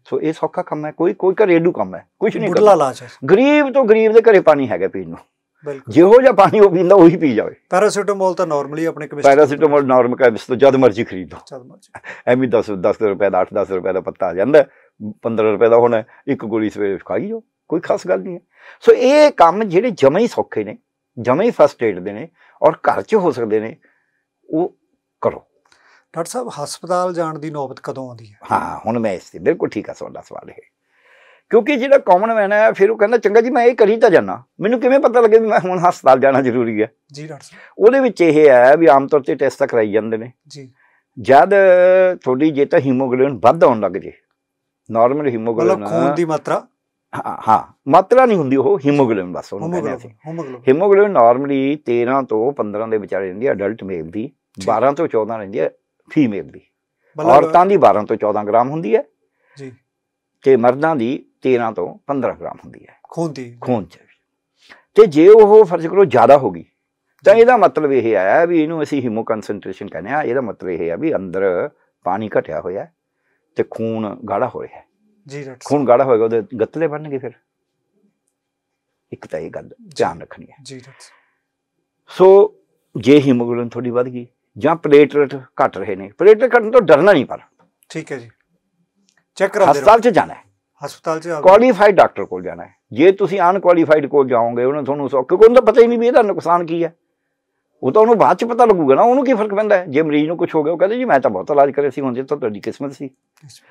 Speaker 1: ਸੋ ਇਹ ਸੌਖਾ ਕੰਮ ਹੈ ਕੋਈ ਕੋਈ ਡੂ ਕੰਮ ਹੈ ਕੁਝ ਨਹੀਂ ਬੁੱਢਲਾ ਗਰੀਬ ਤੋਂ ਗਰੀਬ ਦੇ ਘਰੇ ਪਾਣੀ ਹੈਗਾ ਪੀਣ ਨੂੰ ਜਿਹੋ ਜਿਹਾ ਪਾਣੀ ਉਹ ਪੀਂਦਾ ਉਹੀ ਪੀ ਜਾਵੇ
Speaker 2: ਪੈਰਾਸੀਟਾਮੋਲ ਤਾਂ ਨਾਰਮਲੀ ਆਪਣੇ ਕਮਿਸਟ ਪੈਰਾਸੀਟਾਮੋਲ
Speaker 1: ਨਾਰਮਲ ਕਮਿਸਟ ਤੋਂ ਜਦ ਮਰਜ਼ੀ ਖਰੀਦ ਲਓ ਜਦ ਮਰਜ਼ੀ ਐਵੇਂ 10 10 ਰੁਪਏ ਦਾ 8 10 ਰੁਪਏ ਦਾ ਪੱਤਾ ਆ ਜਾਂਦਾ 15 ਰੁਪਏ ਦਾ ਹੋਣਾ ਇੱਕ ਗੋਲੀ ਸਵੇਰੇ ਖਾਈ ਜੋ ਕੋਈ ਖਾਸ ਗੱਲ ਨਹੀਂ ਹੈ ਸੋ ਇਹ ਕੰਮ ਜਿਹੜੇ ਜਮੇ ਹੀ ਸੌਖੇ ਨੇ ਜਮੇ ਹੀ ਫਸਟ ਏਡ ਦੇ ਨੇ ਔਰ ਘਰ 'ਚ ਹੋ ਸਕਦੇ ਨੇ ਉਹ ਕਰੋ
Speaker 2: ਡਾਕਟਰ ਸਾਹਿਬ ਹਸਪਤਾਲ ਜਾਣ ਦੀ ਨੌਬਤ ਕਦੋਂ ਆਉਂਦੀ
Speaker 1: ਹੈ ਹਾਂ ਹੁਣ ਮੈਂ ਇਸ ਤੇ ਬਿਲਕੁਲ ਠੀਕ ਆ ਤੁਹਾਡਾ ਸਵਾਲ ਹੈ
Speaker 2: ਕਿਉਂਕਿ ਜਿਹੜਾ ਕਾਮਨ ਮੈਨ ਹੈ ਫਿਰ ਉਹ ਕਹਿੰਦਾ ਚੰਗਾ ਜੀ ਮੈਂ ਇਹ ਕਰੀ
Speaker 1: ਤਾਂ ਜਾਣਾ ਮੈਨੂੰ ਕਿਵੇਂ ਪਤਾ ਲੱਗੇ ਮੈਂ ਹੁਣ ਹਸਪਤਾਲ ਜਾਣਾ ਜ਼ਰੂਰੀ ਹੈ ਜੀ ਡਾਕਟਰ ਸਾਹਿਬ ਉਹਦੇ ਵਿੱਚ ਇਹ ਹੈ ਵੀ ਆਮ ਤੌਰ ਤੇ ਟੈਸਟ ਕਰਾਈ ਜਾਂਦੇ ਨੇ ਜੀ ਜਦ ਤੁਹਾਡੀ ਜੇ ਤਾਂ ਹੀਮੋਗਲੋਬਿਨ ਵੱਧ ਆਉਣ ਲੱਗ ਜੇ ਨਾਰਮਲ ਹੀਮੋਗਲੋਬਿਨ ਮਤਲਬ ਖੂਨ ਦੀ ਮਾਤਰਾ ਹਾਂ ਮਾਤਰਾ ਨਹੀਂ ਹੁੰਦੀ ਉਹ ਹੀਮੋਗਲੋਬਿਨ ਬਸ ਉਹਨੂੰ ਕਹਿੰਦੇ ਅਸੀਂ ਹੀਮੋਗਲੋਬਿਨ ਨਾਰਮਲੀ 13 ਤੋਂ 15 ਦੇ ਵਿਚਾਲੇ ਰਹਿੰਦੀ ਹੈ ਅਡਲਟ ਮੇਲ ਦੀ 12 ਤੋਂ 14 ਰਹਿੰਦੀ ਹੈ ਫੀਮੇਲ ਦੀ ਔਰਤਾਂ ਦੀ 12 ਤੋਂ 14 ਗ੍ਰਾਮ ਹੁੰਦੀ ਹੈ ਜੀ ਤੇ ਮਰਦਾਂ ਦੀ 13 ਤੋਂ 15 ਗ੍ਰਾਮ ਹੁੰਦੀ ਹੈ
Speaker 2: ਖੂਨ ਦੀ ਖੂਨ ਚ
Speaker 1: ਤੇ ਜੇ ਉਹ ਫਰਜ਼ ਕਰੋ ਜ਼ਿਆਦਾ ਹੋ ਗਈ ਤਾਂ ਇਹਦਾ ਮਤਲਬ ਇਹ ਆਇਆ ਵੀ ਇਹਨੂੰ ਅਸੀਂ ਹਿਮੋ ਕਨਸੈਂਟ੍ਰੇਸ਼ਨ ਕਹਿੰਦੇ ਆ ਇਹਦਾ ਮਤਲਬ ਇਹ ਹੈ ਵੀ ਅੰਦਰ ਪਾਣੀ ਘਟਿਆ ਹੋਇਆ ਤੇ ਖੂਨ ਗਾੜਾ ਹੋ ਰਿਹਾ ਜੀ ਡਾਕਟਰ ਖੂਨ ਗਾੜਾ ਹੋਏਗਾ ਉਹਦੇ ਗੱਤਲੇ ਬਣਨਗੇ ਫਿਰ ਇੱਕ ਤਾਂ ਇਹ ਗੱਲ ਧਿਆਨ ਰੱਖਣੀ ਹੈ ਜੀ ਡਾਕਟਰ ਸੋ ਜੇ ਹਿਮੋਗਲੋਬਿਨ ਥੋੜੀ ਵੱਧ ਗਈ ਜਾਂ ਪਲੇਟਲੇਟ ਘਟ ਰਹੇ ਨੇ ਪਲੇਟਲੇਟ ਘਟਣ ਤੋਂ ਡਰਨਾ ਨਹੀਂ ਪਰ ਠੀਕ ਹੈ ਜੀ ਚੈੱਕ ਕਰਾਉਂਦੇ ਹਸਪਤਾਲ 'ਚ ਜਾਣਾ ਹੈ ਹਸਪਤਾਲ 'ਚ ਕੁਆਲੀਫਾਈਡ ਡਾਕਟਰ ਕੋਲ ਜਾਣਾ ਹੈ ਜੇ ਤੁਸੀਂ ਅਨਕੁਆਲੀਫਾਈਡ ਕੋਲ ਜਾਓਗੇ ਉਹਨਾਂ ਤੁਹਾਨੂੰ ਕਿਉਂਕਿ ਕੋਈ ਦਾ ਪਤਾ ਹੀ ਨਹੀਂ ਵੀ ਇਹਦਾ ਨੁਕਸਾਨ ਕੀ ਹੈ ਉਹ ਤਾਂ ਉਹਨੂੰ ਬਾਅਦ 'ਚ ਪਤਾ ਲੱਗੂਗਾ ਨਾ ਉਹਨੂੰ ਕੀ ਫਰਕ ਪੈਂਦਾ ਹੈ ਜੇ ਮਰੀਜ਼ ਨੂੰ ਕੁਝ ਹੋ ਗਿਆ ਉਹ ਕਹਿੰਦੇ ਜੀ ਮੈਂ ਤਾਂ ਬਹੁਤ ਇਲਾਜ ਕਰਿਆ ਸੀ ਹੁਣ ਜੇ ਤਾਂ ਤੁਹਾਡੀ ਕਿਸਮਤ ਸੀ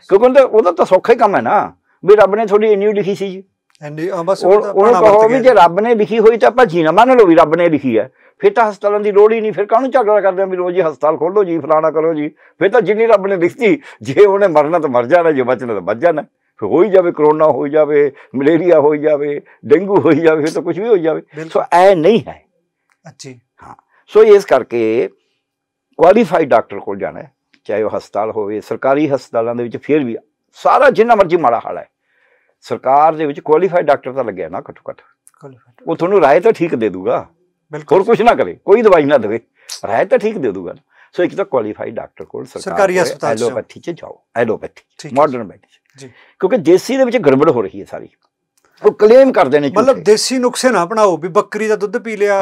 Speaker 1: ਕਿਉਂਕਿ ਉਹਦਾ ਤਾਂ ਸੌਖਾ ਹੀ ਕੰਮ ਹੈ ਨਾ ਵੀ ਰੱਬ ਨੇ ਤੁਹਾਡੀ ਇੰਨੀ ਲਿਖੀ ਸੀ ਜੀ
Speaker 2: ਹਾਂਜੀ ਬਸ ਉਹਨਾਂ ਕਹੋ ਵੀ ਜੇ
Speaker 1: ਰੱਬ ਨੇ ਲਿਖੀ ਹੋਈ ਤਾਂ ਆਪਾਂ ਜੀਣਾ ਮੰਨ ਲਓ ਵੀ ਰੱਬ ਨੇ ਲਿਖੀ ਹੈ ਫਿਰ ਤਾਂ ਹਸਪਤਾਲਾਂ ਦੀ ਲੋੜ ਹੀ ਨਹੀਂ ਫਿਰ ਕਾਹਨੂੰ ਝਗੜਾ ਕਰਦੇ ਆ ਵੀ ਲੋ ਜੀ ਹਸਪਤਾਲ ਖੋਲੋ ਜੀ ਫਲਾਣਾ ਕਰੋ ਜੀ ਫਿਰ ਤਾਂ ਜਿੰਨੀ ਰੱਬ ਨੇ ਲਿਖਤੀ ਜੇ ਉਹਨੇ ਮਰਨਾ ਤਾਂ ਮਰ ਜਾਣਾ ਜੇ ਬਚਣਾ ਤਾਂ ਬਚ ਜਾਣਾ ਫਿਰ ਹੋਈ ਜਾਵੇ ਕਰੋਨਾ ਹੋਈ ਜਾਵੇ ਮਲੇਰੀਆ ਹੋਈ ਜਾਵੇ ਡੇਂਗੂ ਹੋਈ ਜਾਵੇ ਫਿਰ ਤਾਂ ਕੁਝ ਵੀ ਹੋਈ ਜਾਵੇ ਸੋ ਐ ਨਹੀਂ ਹੈ ਅੱਛੀ ਹਾਂ ਸੋ ਇਸ ਕਰਕੇ ਕੁਆਲੀਫਾਈਡ ਡਾਕਟਰ ਕੋਲ ਜਾਣਾ ਚਾਹੇ ਉਹ ਹਸਪਤਾਲ ਹੋਵੇ ਸਰਕਾਰੀ ਹਸਪਤਾਲਾਂ ਦੇ ਵਿੱਚ ਫਿਰ ਵੀ ਸਾਰਾ ਜਿੰਨਾ ਮਰਜ਼ੀ ਮਾੜਾ ਹਾਲ ਹੈ ਸਰਕਾਰ ਦੇ ਵਿੱਚ ਕੁਆਲੀਫਾਈਡ ਡਾਕਟਰ ਤਾਂ ਲੱਗਿਆ ਨਾ ਘੱਟੋ ਘੱਟ ਕੁਆਲੀਫਾਈਡ ਉਹ ਤੁਹਾਨੂੰ ਰਾਏ ਤਾਂ ਠੀਕ ਦੇ ਦੂਗਾ ਬਿਲਕੁਲ ਕੁਝ ਨਾ ਕਰੇ ਕੋਈ ਦਵਾਈ ਨਾ ਦੇਵੇ ਰਾਏ ਤਾਂ ਠੀਕ ਦੇ ਦੂਗਾ ਸੋ ਇੱਕ ਤਾਂ ਕੁਆਲੀਫਾਈਡ ਡਾਕਟਰ ਕੋਲ ਸਰਕਾਰੀ ਹਸਪਤਾਲ ਚ ਐਲੋਪੈਥੀ ਚ ਜਾਓ ਐਲੋਪੈਥੀ
Speaker 2: ਮਾਡਰਨ ਮੈਡੀਸਨ ਜੀ ਕਿਉਂਕਿ ਦੇਸੀ ਦੇ ਵਿੱਚ ਗੜਬੜ ਹੋ ਰਹੀ ਹੈ ਸਾਰੀ ਉਹ ਕਲੇਮ ਕਰਦੇ ਨੇ ਮਤਲਬ ਦੇਸੀ ਨੁਕਸੇ ਨਾ ਬਣਾਓ ਵੀ ਬੱਕਰੀ ਦਾ ਦੁੱਧ ਪੀ ਲਿਆ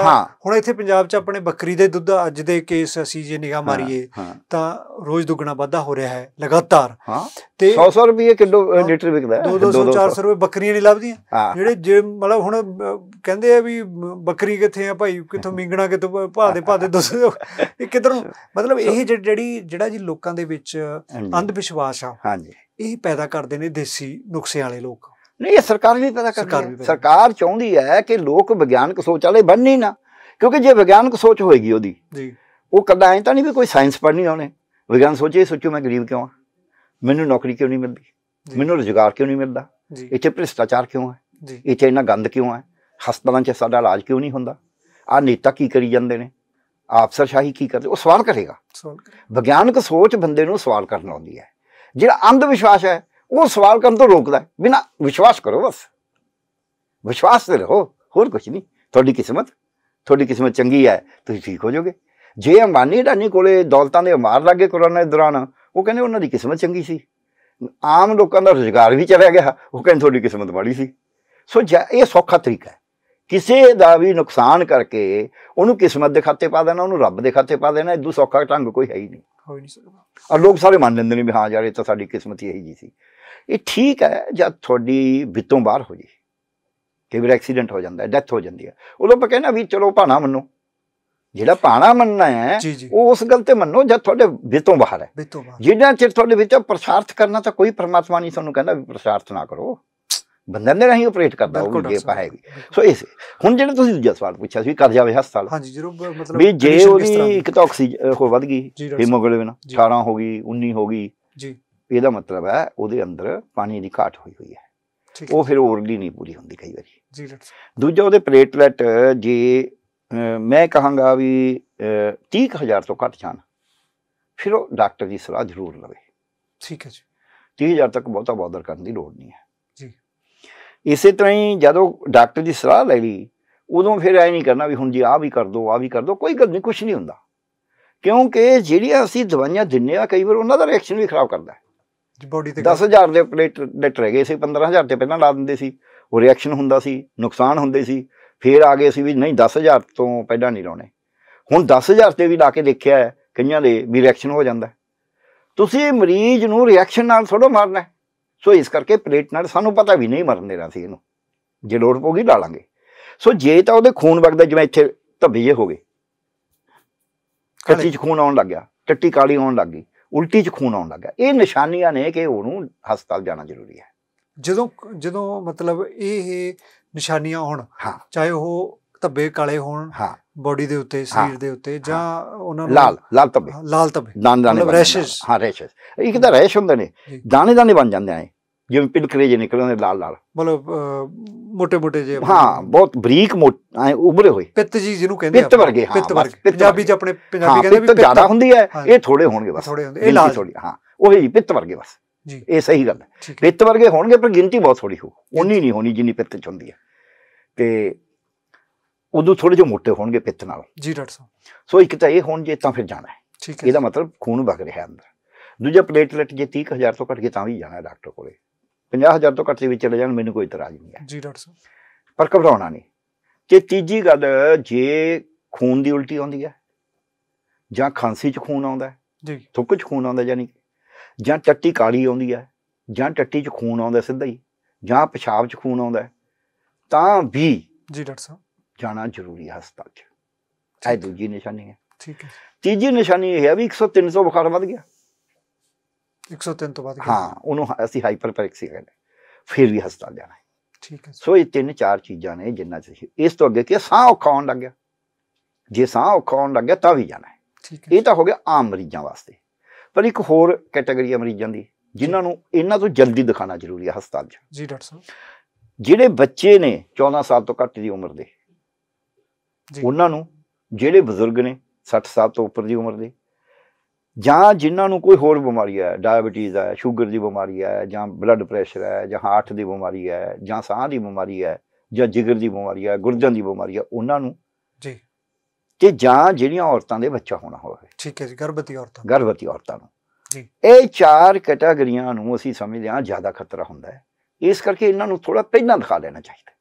Speaker 2: ਹੁਣ ਇੱਥੇ ਪੰਜਾਬ 'ਚ ਆਪਣੇ ਬੱਕਰੀ ਦੇ ਦੁੱਧ ਅੱਜ ਦੇ ਕੇਸ ਅਸੀਂ ਜੇ ਨਿਗਾਹ ਮਾਰੀਏ ਤਾਂ ਰੋਜ਼ ਦੁੱਗਣਾ ਵਾਧਾ ਹੋ ਰਿਹਾ ਹੈ ਲਗਾਤਾਰ ਤੇ
Speaker 1: 100 ਰੁਪਏ ਕਿਲੋ ਲੀਟਰ ਵਿਕਦਾ 200 400
Speaker 2: ਰੁਪਏ ਬੱਕਰੀਆਂ ਨਹੀਂ ਲੱਭਦੀਆਂ ਜਿਹੜੇ ਜੇ ਮਤਲਬ ਹੁਣ ਕਹਿੰਦੇ ਆ ਵੀ ਬੱਕਰੀ ਕਿੱਥੇ ਆ ਭਾਈ ਕਿੱਥੋਂ ਮਿੰਗਣਾ ਕਿੱਥੋਂ ਭਾ ਦੇ ਭਾ ਦੇ ਦੱਸੋ ਇਹ ਕਿਧਰੋਂ ਮਤਲਬ ਇਹ ਜਿਹੜੀ ਜਿਹੜਾ ਜੀ ਲੋਕਾਂ ਦੇ ਵਿੱਚ ਅੰਧ ਵਿਸ਼ਵਾਸ ਆ ਇਹ ਪੈਦਾ ਕਰਦੇ ਨੇ ਦੇਸੀ ਨੁਕਸੇ ਵਾਲੇ ਲੋਕ ਨਹੀਂ ਇਹ ਸਰਕਾਰ ਨਹੀਂ ਪਤਾ ਕਰਦੀ ਸਰਕਾਰ ਚਾਹੁੰਦੀ
Speaker 1: ਹੈ ਕਿ ਲੋਕ ਵਿਗਿਆਨਕ ਸੋਚ ਵਾਲੇ ਬਣਨੀ ਨਾ ਕਿਉਂਕਿ ਜੇ ਵਿਗਿਆਨਕ ਸੋਚ ਹੋਏਗੀ ਉਹਦੀ ਜੀ ਉਹ ਕਦਾਂ ਐ ਤਾਂ ਨਹੀਂ ਵੀ ਕੋਈ ਸਾਇੰਸ ਪੜ੍ਹਨੀ ਆਉਣੇ ਵਿਗਿਆਨ ਸੋਚੇ ਸੋਚੂ ਮੈਂ ਗਰੀਬ ਕਿਉਂ ਆ ਮੈਨੂੰ ਨੌਕਰੀ ਕਿਉਂ ਨਹੀਂ ਮਿਲਦੀ ਮੈਨੂੰ ਰੋਜ਼ਗਾਰ ਕਿਉਂ ਨਹੀਂ ਮਿਲਦਾ ਇੱਥੇ ਭ੍ਰਿਸ਼ਟਾਚਾਰ ਕਿਉਂ ਹੈ ਇੱਥੇ ਇੰਨਾ ਗੰਦ ਕਿਉਂ ਹੈ ਹਸਪਤਾਲਾਂ 'ਚ ਸਾਡਾ ਇਲਾਜ ਕਿਉਂ ਨਹੀਂ ਹੁੰਦਾ ਆ ਨੇਤਾ ਕੀ ਕਰੀ ਜਾਂਦੇ ਨੇ ਆਫਸਰਸ਼ਾਹੀ ਕੀ ਕਰਦੇ ਉਹ ਸਵਾਲ ਕਰੇਗਾ ਵਿਗਿਆਨਕ ਸੋਚ ਬੰਦੇ ਨੂੰ ਸਵਾਲ ਕਰਨ ਆਉਂਦੀ ਹੈ ਜਿਹੜਾ ਅੰਧ ਵਿਸ਼ਵਾਸ ਹੈ ਉਹ ਸਵਾਲ ਕਰਨ ਤੋਂ ਰੋਕਦਾ ਬਿਨਾ ਵਿਸ਼ਵਾਸ ਕਰੋ ਬਸ ਵਿਸ਼ਵਾਸ ਤੇ ਰਹੋ ਹੋਰ ਕੁਝ ਨਹੀਂ ਤੁਹਾਡੀ ਕਿਸਮਤ ਤੁਹਾਡੀ ਕਿਸਮਤ ਚੰਗੀ ਹੈ ਤੁਸੀਂ ਠੀਕ ਹੋ ਜਾਓਗੇ ਜੇ ਅੰਬਾਨੀ ਢਾਨੀ ਕੋਲੇ ਦੌਲਤਾਂ ਦੇ ਮਾਰ ਲੱਗੇ ਕੋਰੋਨਾ ਦੇ ਦੌਰਾਨ ਉਹ ਕਹਿੰਦੇ ਉਹਨਾਂ ਦੀ ਕਿਸਮਤ ਚੰਗੀ ਸੀ ਆਮ ਲੋਕਾਂ ਦਾ ਰੁਜ਼ਗਾਰ ਵੀ ਚਲਾ ਗਿਆ ਉਹ ਕਹਿੰਦੇ ਤੁਹਾਡੀ ਕਿਸਮਤ ਮਾੜੀ ਸੀ ਸੋ ਇਹ ਸੌਖਾ ਤਰੀਕਾ ਹੈ ਕਿਸੇ ਦਾ ਵੀ ਨੁਕਸਾਨ ਕਰਕੇ ਉਹਨੂੰ ਕਿਸਮਤ ਦੇ ਖਾਤੇ ਪਾ ਦੇਣਾ ਉਹਨੂੰ ਰੱਬ ਦੇ ਖਾਤੇ ਪਾ ਦੇਣਾ ਇਦੋਂ ਸੌਖਾ ਢੰਗ ਕੋਈ ਹੈ ਹੀ ਨਹੀਂ ਕੋਈ ਨਹੀਂ ਸਕਦਾ ਔਰ ਲੋਕ ਸਾਰੇ ਮੰਨ ਲੈਂਦੇ ਨੇ ਵੀ ਹਾਂ ਯਾਰ ਇਹ ਤਾਂ ਸਾਡੀ ਕਿਸਮਤ ਹੀ ਇਹੀ ਜੀ ਸੀ ਇਹ ਠੀਕ ਹੈ ਜਦ ਤੁਹਾਡੀ ਬਿੱਤੋਂ ਬਾਹਰ ਹੋ ਜੇ ਕਈ ਵਾਰ ਐਕਸੀਡੈਂਟ ਹੋ ਜਾਂਦਾ ਹੈ ਡੈਥ ਹੋ ਜਾਂਦੀ ਹੈ ਉਦੋਂ ਆਪਾਂ ਕਹਿੰਦਾ ਵੀ ਚਲੋ ਭਾਣਾ ਮੰਨੋ ਜਿਹੜਾ ਪਾਣਾ ਮੰਨਣਾ ਹੈ ਉਹ ਉਸ ਗੱਲ ਤੇ ਮੰਨੋ ਜਦ ਤੁਹਾਡੇ ਬਿੱਤੋਂ ਬਾਹਰ ਹੈ ਜਿਹੜਾ ਚਿਰ ਤੁਹਾਡੇ ਵਿੱਚ ਪ੍ਰਸਾਰਥ ਕਰਨਾ ਤਾਂ ਕੋਈ ਪਰਮਾਤਮਾ ਨਹੀਂ ਤੁਹਾਨੂੰ ਕਹਿੰਦਾ ਵੀ ਪ੍ਰਸਾਰਥ ਨਾ ਕਰੋ ਬੰਦਨ ਦੇ ਨਹੀਂ ਆਪਰੇਟ ਕਰਦਾ ਉਹ ਜੇ ਪਾਏਗੀ ਸੋ ਇਸ ਹੁਣ ਜਿਹੜਾ ਤੁਸੀਂ ਦੂਜਾ ਸਵਾਲ ਪੁੱਛਿਆ ਸੀ ਕਰ ਜਾਵੇ ਹਸਪਤਾਲ
Speaker 2: ਹਾਂਜੀ ਜ਼ਰੂਰ ਮਤਲਬ ਵੀ ਜੇ ਉਹਦੀ ਇੱਕ
Speaker 1: ਤਾਂ ਆਕਸੀਜਨ ਹੋ ਵੱਧ ਗਈ ਹੀਮੋਗਲੋਬਿਨ 18 ਹੋ ਗਈ 19 ਹੋ ਗਈ ਜੀ ਵੀ ਇਹਦਾ ਮਤਲਬ ਹੈ ਉਹਦੇ ਅੰਦਰ ਪਾਣੀ ਦੀ ਘਾਟ ਹੋਈ ਹੋਈ ਹੈ ਉਹ ਫਿਰ ਓਰਲੀ ਨਹੀਂ ਪੂਰੀ ਹੁੰਦੀ ਕਈ ਵਾਰੀ ਜੀ ਦੂਜਾ ਉਹਦੇ ਪਲੇਟਲੈਟ ਜੇ ਮੈਂ ਕਹਾਂਗਾ ਵੀ 30000 ਤੋਂ ਘੱਟ ਜਾਣ ਫਿਰ ਉਹ ਡਾਕਟਰ ਦੀ ਸਲਾਹ ਜ਼ਰੂਰ ਲਵੇ ਠੀਕ ਹੈ ਜੀ 30000 ਤੱਕ ਬਹੁਤਾ ਬਾਦਰ ਕਰਨ ਦੀ ਲੋੜ ਨਹੀਂ ਹੈ ਜੀ ਇਸੇ ਤਰ੍ਹਾਂ ਹੀ ਜਦੋਂ ਡਾਕਟਰ ਦੀ ਸਲਾਹ ਲੈ ਲਈ ਉਦੋਂ ਫਿਰ ਐ ਨਹੀਂ ਕਰਨਾ ਵੀ ਹੁਣ ਜੀ ਆ ਵੀ ਕਰ ਦੋ ਆ ਵੀ ਕਰ ਦੋ ਕੋਈ ਗੱਲ ਨਹੀਂ ਕੁਝ ਨਹੀਂ ਹੁੰਦਾ ਕਿਉਂਕਿ ਜਿਹੜੀਆਂ ਅਸੀਂ ਦਵਾਈਆਂ ਦਿੰਨੇ ਆ ਕਈ ਵਾਰ ਉਹਨਾਂ ਦਾ ਰਿਐਕਸ਼ਨ ਵੀ ਖਰਾਬ ਕਰਦਾ ਹੈ ਬੋਡੀ ਤੇ 10000 ਦੇ ਪਲੇਟਲੇਟ ਰਹਿ ਗਏ ਸੀ 15000 ਤੇ ਪਹਿਲਾਂ ਲਾ ਦਿੰਦੇ ਸੀ ਉਹ ਰਿਐਕਸ਼ਨ ਹੁੰਦਾ ਸੀ ਨੁਕਸਾਨ ਹੁੰਦੇ ਸੀ ਫੇਰ ਆ ਗਏ ਸੀ ਵੀ ਨਹੀਂ 10000 ਤੋਂ ਪਹਿਲਾਂ ਨਹੀਂ ਲਾਉਣੇ ਹੁਣ 10000 ਤੇ ਵੀ ਲਾ ਕੇ ਦੇਖਿਆ ਕਈਆਂ ਦੇ ਵੀ ਰਿਐਕਸ਼ਨ ਹੋ ਜਾਂਦਾ ਤੁਸੀਂ ਮਰੀਜ਼ ਨੂੰ ਰਿਐਕਸ਼ਨ ਨਾਲ ਥੋੜਾ ਮਾਰਨਾ ਸੋ ਇਸ ਕਰਕੇ ਪਲੇਟ ਨਾਲ ਸਾਨੂੰ ਪਤਾ ਵੀ ਨਹੀਂ ਮਰਨ ਦੇ ਦੇਣਾ ਸੀ ਇਹਨੂੰ ਜੇ ਲੋੜ ਪੋਗੀ ਲਾ ਲਾਂਗੇ ਸੋ ਜੇ ਤਾਂ ਉਹਦੇ ਖੂਨ ਵਗਦਾ ਜਿਵੇਂ ਇੱਥੇ ਧੱਬੀਏ ਹੋ ਗਏ ਕੱਚੀ ਚ ਖੂਨ ਆਉਣ ਲੱਗ ਗਿਆ ਟੱਟੀ ਕਾਲੀ ਆਉਣ ਲੱਗ ਗਈ ਉਲਟੀ 'ਚ ਖੂਨ ਆਉਣ ਲੱਗਾ
Speaker 2: ਇਹ ਨਿਸ਼ਾਨੀਆਂ ਨੇ
Speaker 1: ਕਿ ਉਹਨੂੰ ਹਸਪਤਾਲ ਜਾਣਾ ਜ਼ਰੂਰੀ ਹੈ
Speaker 2: ਜਦੋਂ ਜਦੋਂ ਮਤਲਬ ਇਹ ਨਿਸ਼ਾਨੀਆਂ ਹੋਣ ਚਾਹੇ ਉਹ ਤੱਬੇ ਕਾਲੇ ਹੋਣ ਹਾਂ ਬੋਡੀ ਦੇ ਉੱਤੇ ਸਰੀਰ ਦੇ ਉੱਤੇ ਜਾਂ ਉਹਨਾਂ ਨੂੰ ਲਾਲ
Speaker 1: ਲਾਲ ਤੱਬੇ ਲਾਲ ਤੱਬੇ ਦਾਣੇ ਦਾਣੇ ਮਤਲਬ ਰੈਸ਼ਸ ਹਾਂ ਰੈਸ਼ਸ ਇੱਕ ਤਾਂ ਰੈਸ਼ ਹੁੰਦੇ ਨੇ ਦਾਣੇ ਦਾਣੇ ਬਣ ਜਾਂਦੇ ਆਏ ਜਿਵੇਂ ਪਿਲਕਰੇ ਜੇ ਨਿਕਲੇ ਹੁੰਦੇ ਲਾਲ ਲਾਲ
Speaker 2: ਮਤਲਬ ਮੋٹے ਮੋٹے ਜੇ ਹਾਂ
Speaker 1: ਬਹੁਤ ਬਰੀਕ ਮੋਟੇ ਉਭਰੇ ਹੋਏ ਪਿੱਤ
Speaker 2: ਜੀ ਜਿਹਨੂੰ ਕਹਿੰਦੇ ਪਿੱਤ ਵਰਗੇ ਹਾਂ ਪਿੱਤ ਵਰਗੇ ਪੰਜਾਬੀ ਚ ਆਪਣੇ ਪੰਜਾਬੀ ਕਹਿੰਦੇ ਵੀ ਪਿੱਤ ਜ਼ਿਆਦਾ ਹੁੰਦੀ ਹੈ ਇਹ ਥੋੜੇ ਹੋਣਗੇ ਬਸ ਥੋੜੇ ਹੁੰਦੇ ਇਹ ਲਾਲ ਥੋੜੀ
Speaker 1: ਹਾਂ ਉਹੀ ਪਿੱਤ ਵਰਗੇ ਬਸ ਜੀ ਇਹ ਸਹੀ ਗੱਲ ਹੈ ਪਿੱਤ ਵਰਗੇ ਹੋਣਗੇ ਪਰ ਗਿਣਤੀ ਬਹੁਤ ਥੋੜੀ ਹੋ ਉਨੀ ਨਹੀਂ ਹੋਣੀ ਜਿੰਨੀ ਪਿੱਤ ਚ ਹੁੰਦੀ ਹੈ ਤੇ ਉਦੋਂ ਥੋੜੇ ਜਿਹਾ ਮੋٹے ਹੋਣਗੇ ਪਿੱਤ ਨਾਲ ਜੀ ਡਾਕਟਰ ਸਾਹਿਬ ਸੋ ਇੱਕ ਤਾਂ ਇਹ ਹੋਣ ਜੇ ਤਾਂ ਫਿਰ ਜਾਣਾ ਹੈ ਠੀਕ ਹੈ ਇਹਦਾ ਮਤਲਬ ਖੂਨ ਵਗ ਰਿਹਾ ਅੰਦਰ ਦੂਜਾ ਪਲੇਟਲੈਟ ਜੇ 30000 ਤੋਂ ਘੱਟ ਕੇ ਤਾਂ ਵੀ ਜਾਣਾ ਡਾਕਟਰ ਕੋਲੇ 50000 ਤੋਂ ਘੱਟ ਦੇ ਵਿੱਚ ਚਲੇ ਜਾਣ ਮੈਨੂੰ ਕੋਈ ਇਤਰਾਜ਼ ਨਹੀਂ
Speaker 2: ਹੈ ਜੀ ਡਾਕਟਰ ਸਾਹਿਬ
Speaker 1: ਪਰ ਘਬਰਾਉਣਾ ਨਹੀਂ ਤੇ ਤੀਜੀ ਗੱਲ ਜੇ ਖੂਨ ਦੀ ਉਲਟੀ ਆਉਂਦੀ ਹੈ ਜਾਂ ਖਾਂਸੀ 'ਚ ਖੂਨ ਆਉਂਦਾ ਜੀ ਥੁੱਕ 'ਚ ਖੂਨ ਆਉਂਦਾ ਯਾਨੀ ਜਾਂ ਟੱਟੀ ਕਾਲੀ ਆਉਂਦੀ ਹੈ ਜਾਂ ਟੱਟੀ 'ਚ ਖੂਨ ਆਉਂਦਾ ਸਿੱਧਾ ਹੀ ਜਾਂ ਪਿਸ਼ਾਬ 'ਚ ਖੂਨ ਆਉਂਦਾ ਤਾਂ ਵੀ ਜੀ ਡਾਕਟਰ ਸਾਹਿਬ ਜਾਣਾ ਜ਼ਰੂਰੀ ਹੈ ਹਸਪਤਾਲ 'ਚ ਇਹ ਦੂਜੀ ਨਿਸ਼ਾਨੀ ਹੈ ਠੀਕ ਹੈ ਤੀਜੀ ਨਿਸ਼ਾਨੀ ਇਹ ਹੈ ਵੀ 100 300 ਬੁਖਾਰ ਵੱਧ ਗਿਆ
Speaker 2: 103 ਤੋਂ ਬਾਅਦ ਹਾਂ ਉਹਨੂੰ
Speaker 1: ਅਸੀਂ ਹਾਈਪਰਪੈਰੈਕਸੀ ਕਹਿੰਦੇ ਫਿਰ ਵੀ ਹਸਪਤਾਲ ਜਾਣਾ ਹੈ ਠੀਕ ਹੈ ਸੋ ਇਹ ਤਿੰਨ ਚਾਰ ਚੀਜ਼ਾਂ ਨੇ ਜਿੰਨਾ ਚ ਇਸ ਤੋਂ ਅੱਗੇ ਕਿ ਸਾਹ ਔਖਾ ਹੋਣ ਲੱਗ ਗਿਆ ਜੇ ਸਾਹ ਔਖਾ ਹੋਣ ਲੱਗ ਗਿਆ ਤਾਂ ਵੀ ਜਾਣਾ ਹੈ ਠੀਕ ਹੈ ਇਹ ਤਾਂ ਹੋ ਗਿਆ ਆਮ ਮਰੀਜ਼ਾਂ ਵਾਸਤੇ ਪਰ ਇੱਕ ਹੋਰ ਕੈਟਾਗਰੀ ਹੈ ਮਰੀਜ਼ਾਂ ਦੀ ਜਿਨ੍ਹਾਂ ਨੂੰ ਇਹਨਾਂ ਤੋਂ ਜਲਦੀ ਦਿਖਾਣਾ ਜ਼ਰੂਰੀ ਹੈ ਹਸਪਤਾਲ 'ਚ ਜੀ ਡਾਕਟਰ ਸਾਹਿਬ ਜਿਹੜੇ ਬੱਚੇ ਨੇ 14 ਸਾਲ ਤੋਂ ਘੱਟ ਦੀ ਉਮਰ ਦੇ ਜੀ ਉਹਨਾਂ ਨੂੰ ਜਿਹੜੇ ਬਜ਼ੁਰਗ ਨੇ 60 ਸਾਲ ਤੋਂ ਉੱਪਰ ਦੀ ਉਮਰ ਦੇ ਜਾਂ ਜਿਨ੍ਹਾਂ ਨੂੰ ਕੋਈ ਹੋਰ ਬਿਮਾਰੀ ਹੈ ਡਾਇਬੀਟੀਜ਼ ਹੈ ਸ਼ੂਗਰ ਦੀ ਬਿਮਾਰੀ ਹੈ ਜਾਂ ਬਲੱਡ ਪ੍ਰੈਸ਼ਰ ਹੈ ਜਾਂ ਹਾਰਟ ਦੀ ਬਿਮਾਰੀ ਹੈ ਜਾਂ ਸਾਹ ਦੀ ਬਿਮਾਰੀ ਹੈ ਜਾਂ ਜਿਗਰ ਦੀ ਬਿਮਾਰੀ ਹੈ ਗੁਰਦਿਆਂ ਦੀ ਬਿਮਾਰੀ ਹੈ ਉਹਨਾਂ ਨੂੰ ਜੀ ਤੇ ਜਾਂ ਜਿਹੜੀਆਂ ਔਰਤਾਂ ਦੇ ਬੱਚਾ ਹੋਣਾ ਹੋਵੇ
Speaker 2: ਠੀਕ ਹੈ ਜੀ ਗਰਭਵਤੀ ਔਰਤਾਂ
Speaker 1: ਗਰਭਵਤੀ ਔਰਤਾਂ ਨੂੰ ਜੀ ਇਹ ਚਾਰ ਕੈਟਾਗਰੀਆਂ ਨੂੰ ਅਸੀਂ ਸਮਝਦੇ ਹਾਂ ਜ਼ਿਆਦਾ ਖਤਰਾ ਹੁੰਦਾ ਹੈ ਇਸ ਕਰਕੇ ਇਹਨਾਂ ਨੂੰ ਥੋੜਾ ਪਹਿਲਾਂ ਦਿਖਾ ਲੈਣਾ ਚਾਹੀਦਾ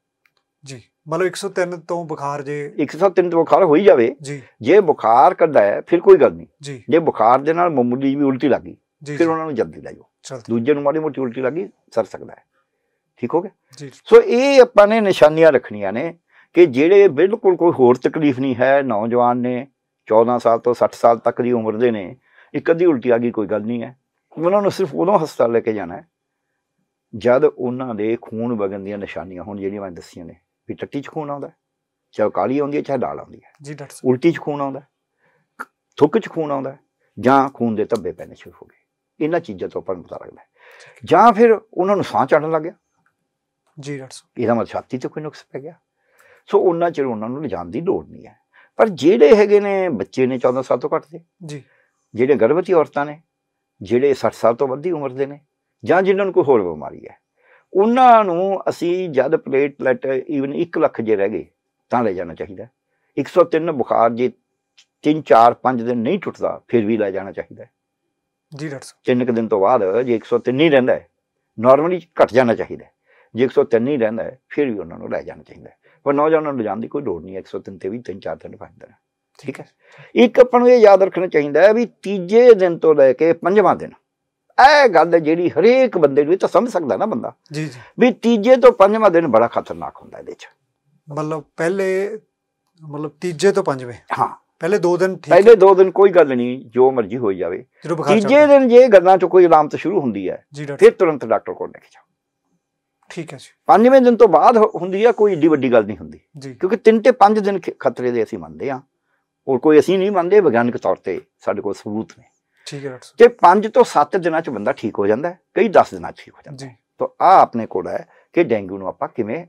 Speaker 2: ਜੀ ਮਤਲਬ 103 ਤੋਂ ਬੁਖਾਰ ਜੇ
Speaker 1: 103 ਤੋਂ ਬੁਖਾਰ ਹੋਈ ਜਾਵੇ ਜੀ ਜੇ ਬੁਖਾਰ ਕਰਦਾ ਹੈ ਫਿਰ ਕੋਈ ਗੱਲ ਨਹੀਂ ਜੀ ਜੇ ਬੁਖਾਰ ਦੇ ਨਾਲ ਮਮੂਲੀ ਵੀ ਉਲਟੀ ਲੱਗੀ ਫਿਰ ਉਹਨਾਂ ਨੂੰ ਜਲਦੀ ਲੈ ਜਾਓ ਦੂਜੇ ਨੂੰ ਮਾੜੀ ਮੋਟੀ ਉਲਟੀ ਲੱਗੀ ਸਰ ਸਕਦਾ ਹੈ ਠੀਕ ਹੋ ਗਿਆ ਸੋ ਇਹ ਆਪਾਂ ਨੇ ਨਿਸ਼ਾਨੀਆਂ ਰੱਖਣੀਆਂ ਨੇ ਕਿ ਜਿਹੜੇ ਬਿਲਕੁਲ ਕੋਈ ਹੋਰ ਤਕਲੀਫ ਨਹੀਂ ਹੈ ਨੌਜਵਾਨ ਨੇ 14 ਸਾਲ ਤੋਂ 60 ਸਾਲ ਤੱਕ ਦੀ ਉਮਰ ਦੇ ਨੇ ਇੱਕ ਅੱਧੀ ਉਲਟੀ ਆ ਗਈ ਕੋਈ ਗੱਲ ਨਹੀਂ ਹੈ ਉਹਨਾਂ ਨੂੰ ਸਿਰਫ ਉਦੋਂ ਹਸਪਤਾਲ ਲੈ ਕੇ ਜਾਣਾ ਹੈ ਜਦ ਉਹਨਾਂ ਦੇ ਖੂਨ ਵਗਣ ਦੀਆਂ ਨਿਸ਼ਾਨੀਆਂ ਹੋਣ ਜਿਹੜੀਆਂ ਮੈਂ ਦੱਸੀਆਂ ਨੇ ਵੀ ਟੱਟੀ 'ਚ ਖੂਨ ਆਉਂਦਾ ਚਾਹ ਕਾਲੀ ਆਉਂਦੀ ਹੈ ਚਾਹ ਡਾਲ ਆਉਂਦੀ ਹੈ ਜੀ ਡਾਕਟਰ ਸਾਹਿਬ ਉਲਟੀ 'ਚ ਖੂਨ ਆਉਂਦਾ ਥੁੱਕ 'ਚ ਖੂਨ ਆਉਂਦਾ ਜਾਂ ਖੂਨ ਦੇ ਧੱਬੇ ਪੈਣੇ ਸ਼ੁਰੂ ਹੋ ਗਏ ਇਹਨਾਂ ਚੀਜ਼ਾਂ ਤੋਂ ਆਪਾਂ ਨੂੰ ਪਤਾ ਲੱਗਦਾ ਜਾਂ ਫਿਰ ਉਹਨਾਂ ਨੂੰ ਸਾਹ ਚੜਨ ਲੱਗ ਗਿਆ ਜੀ ਡਾਕਟਰ ਸਾਹਿਬ ਇਹਦਾ ਮਤਲਬ ਛਾਤੀ 'ਚ ਕੋਈ ਨੁਕਸ ਪੈ ਗਿਆ ਸੋ ਉਹਨਾਂ 'ਚ ਉਹਨਾਂ ਨੂੰ ਲਿਜਾਣ ਦੀ ਲੋੜ ਨਹੀਂ ਹੈ ਪਰ ਜਿਹੜੇ ਹੈਗੇ ਨੇ ਬੱਚੇ ਨੇ 14 ਸਾਲ ਤੋਂ ਘੱਟ ਦੇ ਜੀ ਜਿਹੜੇ ਗਰਭਵਤੀ ਔਰਤਾਂ ਨੇ ਜਿਹੜੇ 60 ਸਾਲ ਤੋਂ ਵੱਧ ਦੀ ਉਮਰ ਦੇ ਨੇ ਜਾਂ ਜਿਨ੍ਹਾਂ ਨੂੰ ਕੋਈ ਹੋਰ ਬਿਮਾਰੀ ਹੈ ਉਹਨਾਂ ਨੂੰ ਅਸੀਂ ਜਦ ਪਲੇਟ ਪਲੇਟਲੈਟ ਇਵਨ 1 ਲੱਖ ਜੇ ਰਹਿ ਗਏ ਤਾਂ ਲੈ ਜਾਣਾ ਚਾਹੀਦਾ 103 ਬੁਖਾਰ ਜੇ 3 4 5 ਦਿਨ ਨਹੀਂ ਟੁੱਟਦਾ ਫਿਰ ਵੀ ਲੈ ਜਾਣਾ ਚਾਹੀਦਾ ਜੀ ਡਾਕਟਰ ਸਾਹਿਬ 3 ਦਿਨ ਤੋਂ ਬਾਅਦ ਜੇ 103 ਹੀ ਰਹਿੰਦਾ ਨਾਰਮਲੀ ਘਟ ਜਾਣਾ ਚਾਹੀਦਾ ਜੇ 103 ਹੀ ਰਹਿੰਦਾ ਫਿਰ ਵੀ ਉਹਨਾਂ ਨੂੰ ਲੈ ਜਾਣਾ ਚਾਹੀਦਾ ਪਰ ਨੌਜਵਾਨਾਂ ਨੂੰ ਜਾਂਦੀ ਦੀ ਕੋਈ ਲੋੜ ਨਹੀਂ 103 ਤੇ ਵੀ 3 4 ਦਿਨ ਬਾਅਦ ਠੀਕ ਹੈ ਇੱਕ ਆਪਾਂ ਨੂੰ ਇਹ ਯਾਦ ਰੱਖਣਾ ਚਾਹੀਦਾ ਹੈ ਵੀ ਤੀਜੇ ਦਿਨ ਤੋਂ ਲੈ ਕੇ ਪੰਜਵਾਂ ਦਿਨ ਇਹ ਗੱਲ ਜਿਹੜੀ ਹਰੇਕ ਬੰਦੇ ਨੂੰ ਤਾਂ ਸਮਝ ਸਕਦਾ ਨਾ ਬੰਦਾ ਜੀ ਜੀ ਵੀ ਤੀਜੇ ਤੋਂ ਪੰਜਵਾਂ ਦਿਨ ਬੜਾ ਖਤਰਨਾਕ ਹੁੰਦਾ ਇਹਦੇ ਚ
Speaker 2: ਮਤਲਬ ਪਹਿਲੇ ਮਤਲਬ ਤੀਜੇ ਤੋਂ ਪੰਜਵੇਂ ਹਾਂ ਪਹਿਲੇ 2 ਦਿਨ ਠੀਕ ਪਹਿਲੇ 2 ਦਿਨ ਕੋਈ
Speaker 1: ਗੱਲ ਨਹੀਂ ਜੋ ਮਰਜ਼ੀ ਹੋਈ ਜਾਵੇ ਤੀਜੇ ਦਿਨ ਜੇ ਗੱਲਾਂ 'ਚ ਕੋਈ ਅਲਾਮਤ ਸ਼ੁਰੂ ਹੁੰਦੀ ਹੈ ਫਿਰ ਤੁਰੰਤ ਡਾਕਟਰ ਕੋਲ ਲੈ ਕੇ ਜਾਓ ਠੀਕ ਹੈ ਜੀ ਪੰਜਵੇਂ ਦਿਨ ਤੋਂ ਬਾਅਦ ਹੁੰਦੀ ਹੈ ਕੋਈ ਏਡੀ ਵੱਡੀ ਗੱਲ ਨਹੀਂ ਹੁੰਦੀ ਕਿਉਂਕਿ ਤਿੰਨ ਤੇ ਪੰਜ ਦਿਨ ਖਤਰੇ ਦੇ ਅਸੀਂ ਮੰਨਦੇ ਆ ਔਰ ਕੋਈ ਅਸੀਂ ਨਹੀਂ ਮੰਨਦੇ ਵਿਗਿਆਨਕ ਤੌਰ ਤੇ ਸਾਡੇ ਕੋਲ ਸਬੂਤ ਨੇ ਠੀਕ ਹੈ ਤੇ 5 ਤੋਂ 7 ਦਿਨਾਂ ਚ ਬੰਦਾ ਠੀਕ ਹੋ ਜਾਂਦਾ ਹੈ ਕਈ 10 ਦਿਨਾਂ ਚ ਠੀਕ ਹੋ ਜਾਂਦਾ ਜੀ ਤਾਂ ਆ ਆਪਣੇ ਕੋਲ ਹੈ ਕਿ ਡੈਂਗੂ ਨੂੰ ਆਪਾਂ ਕਿਵੇਂ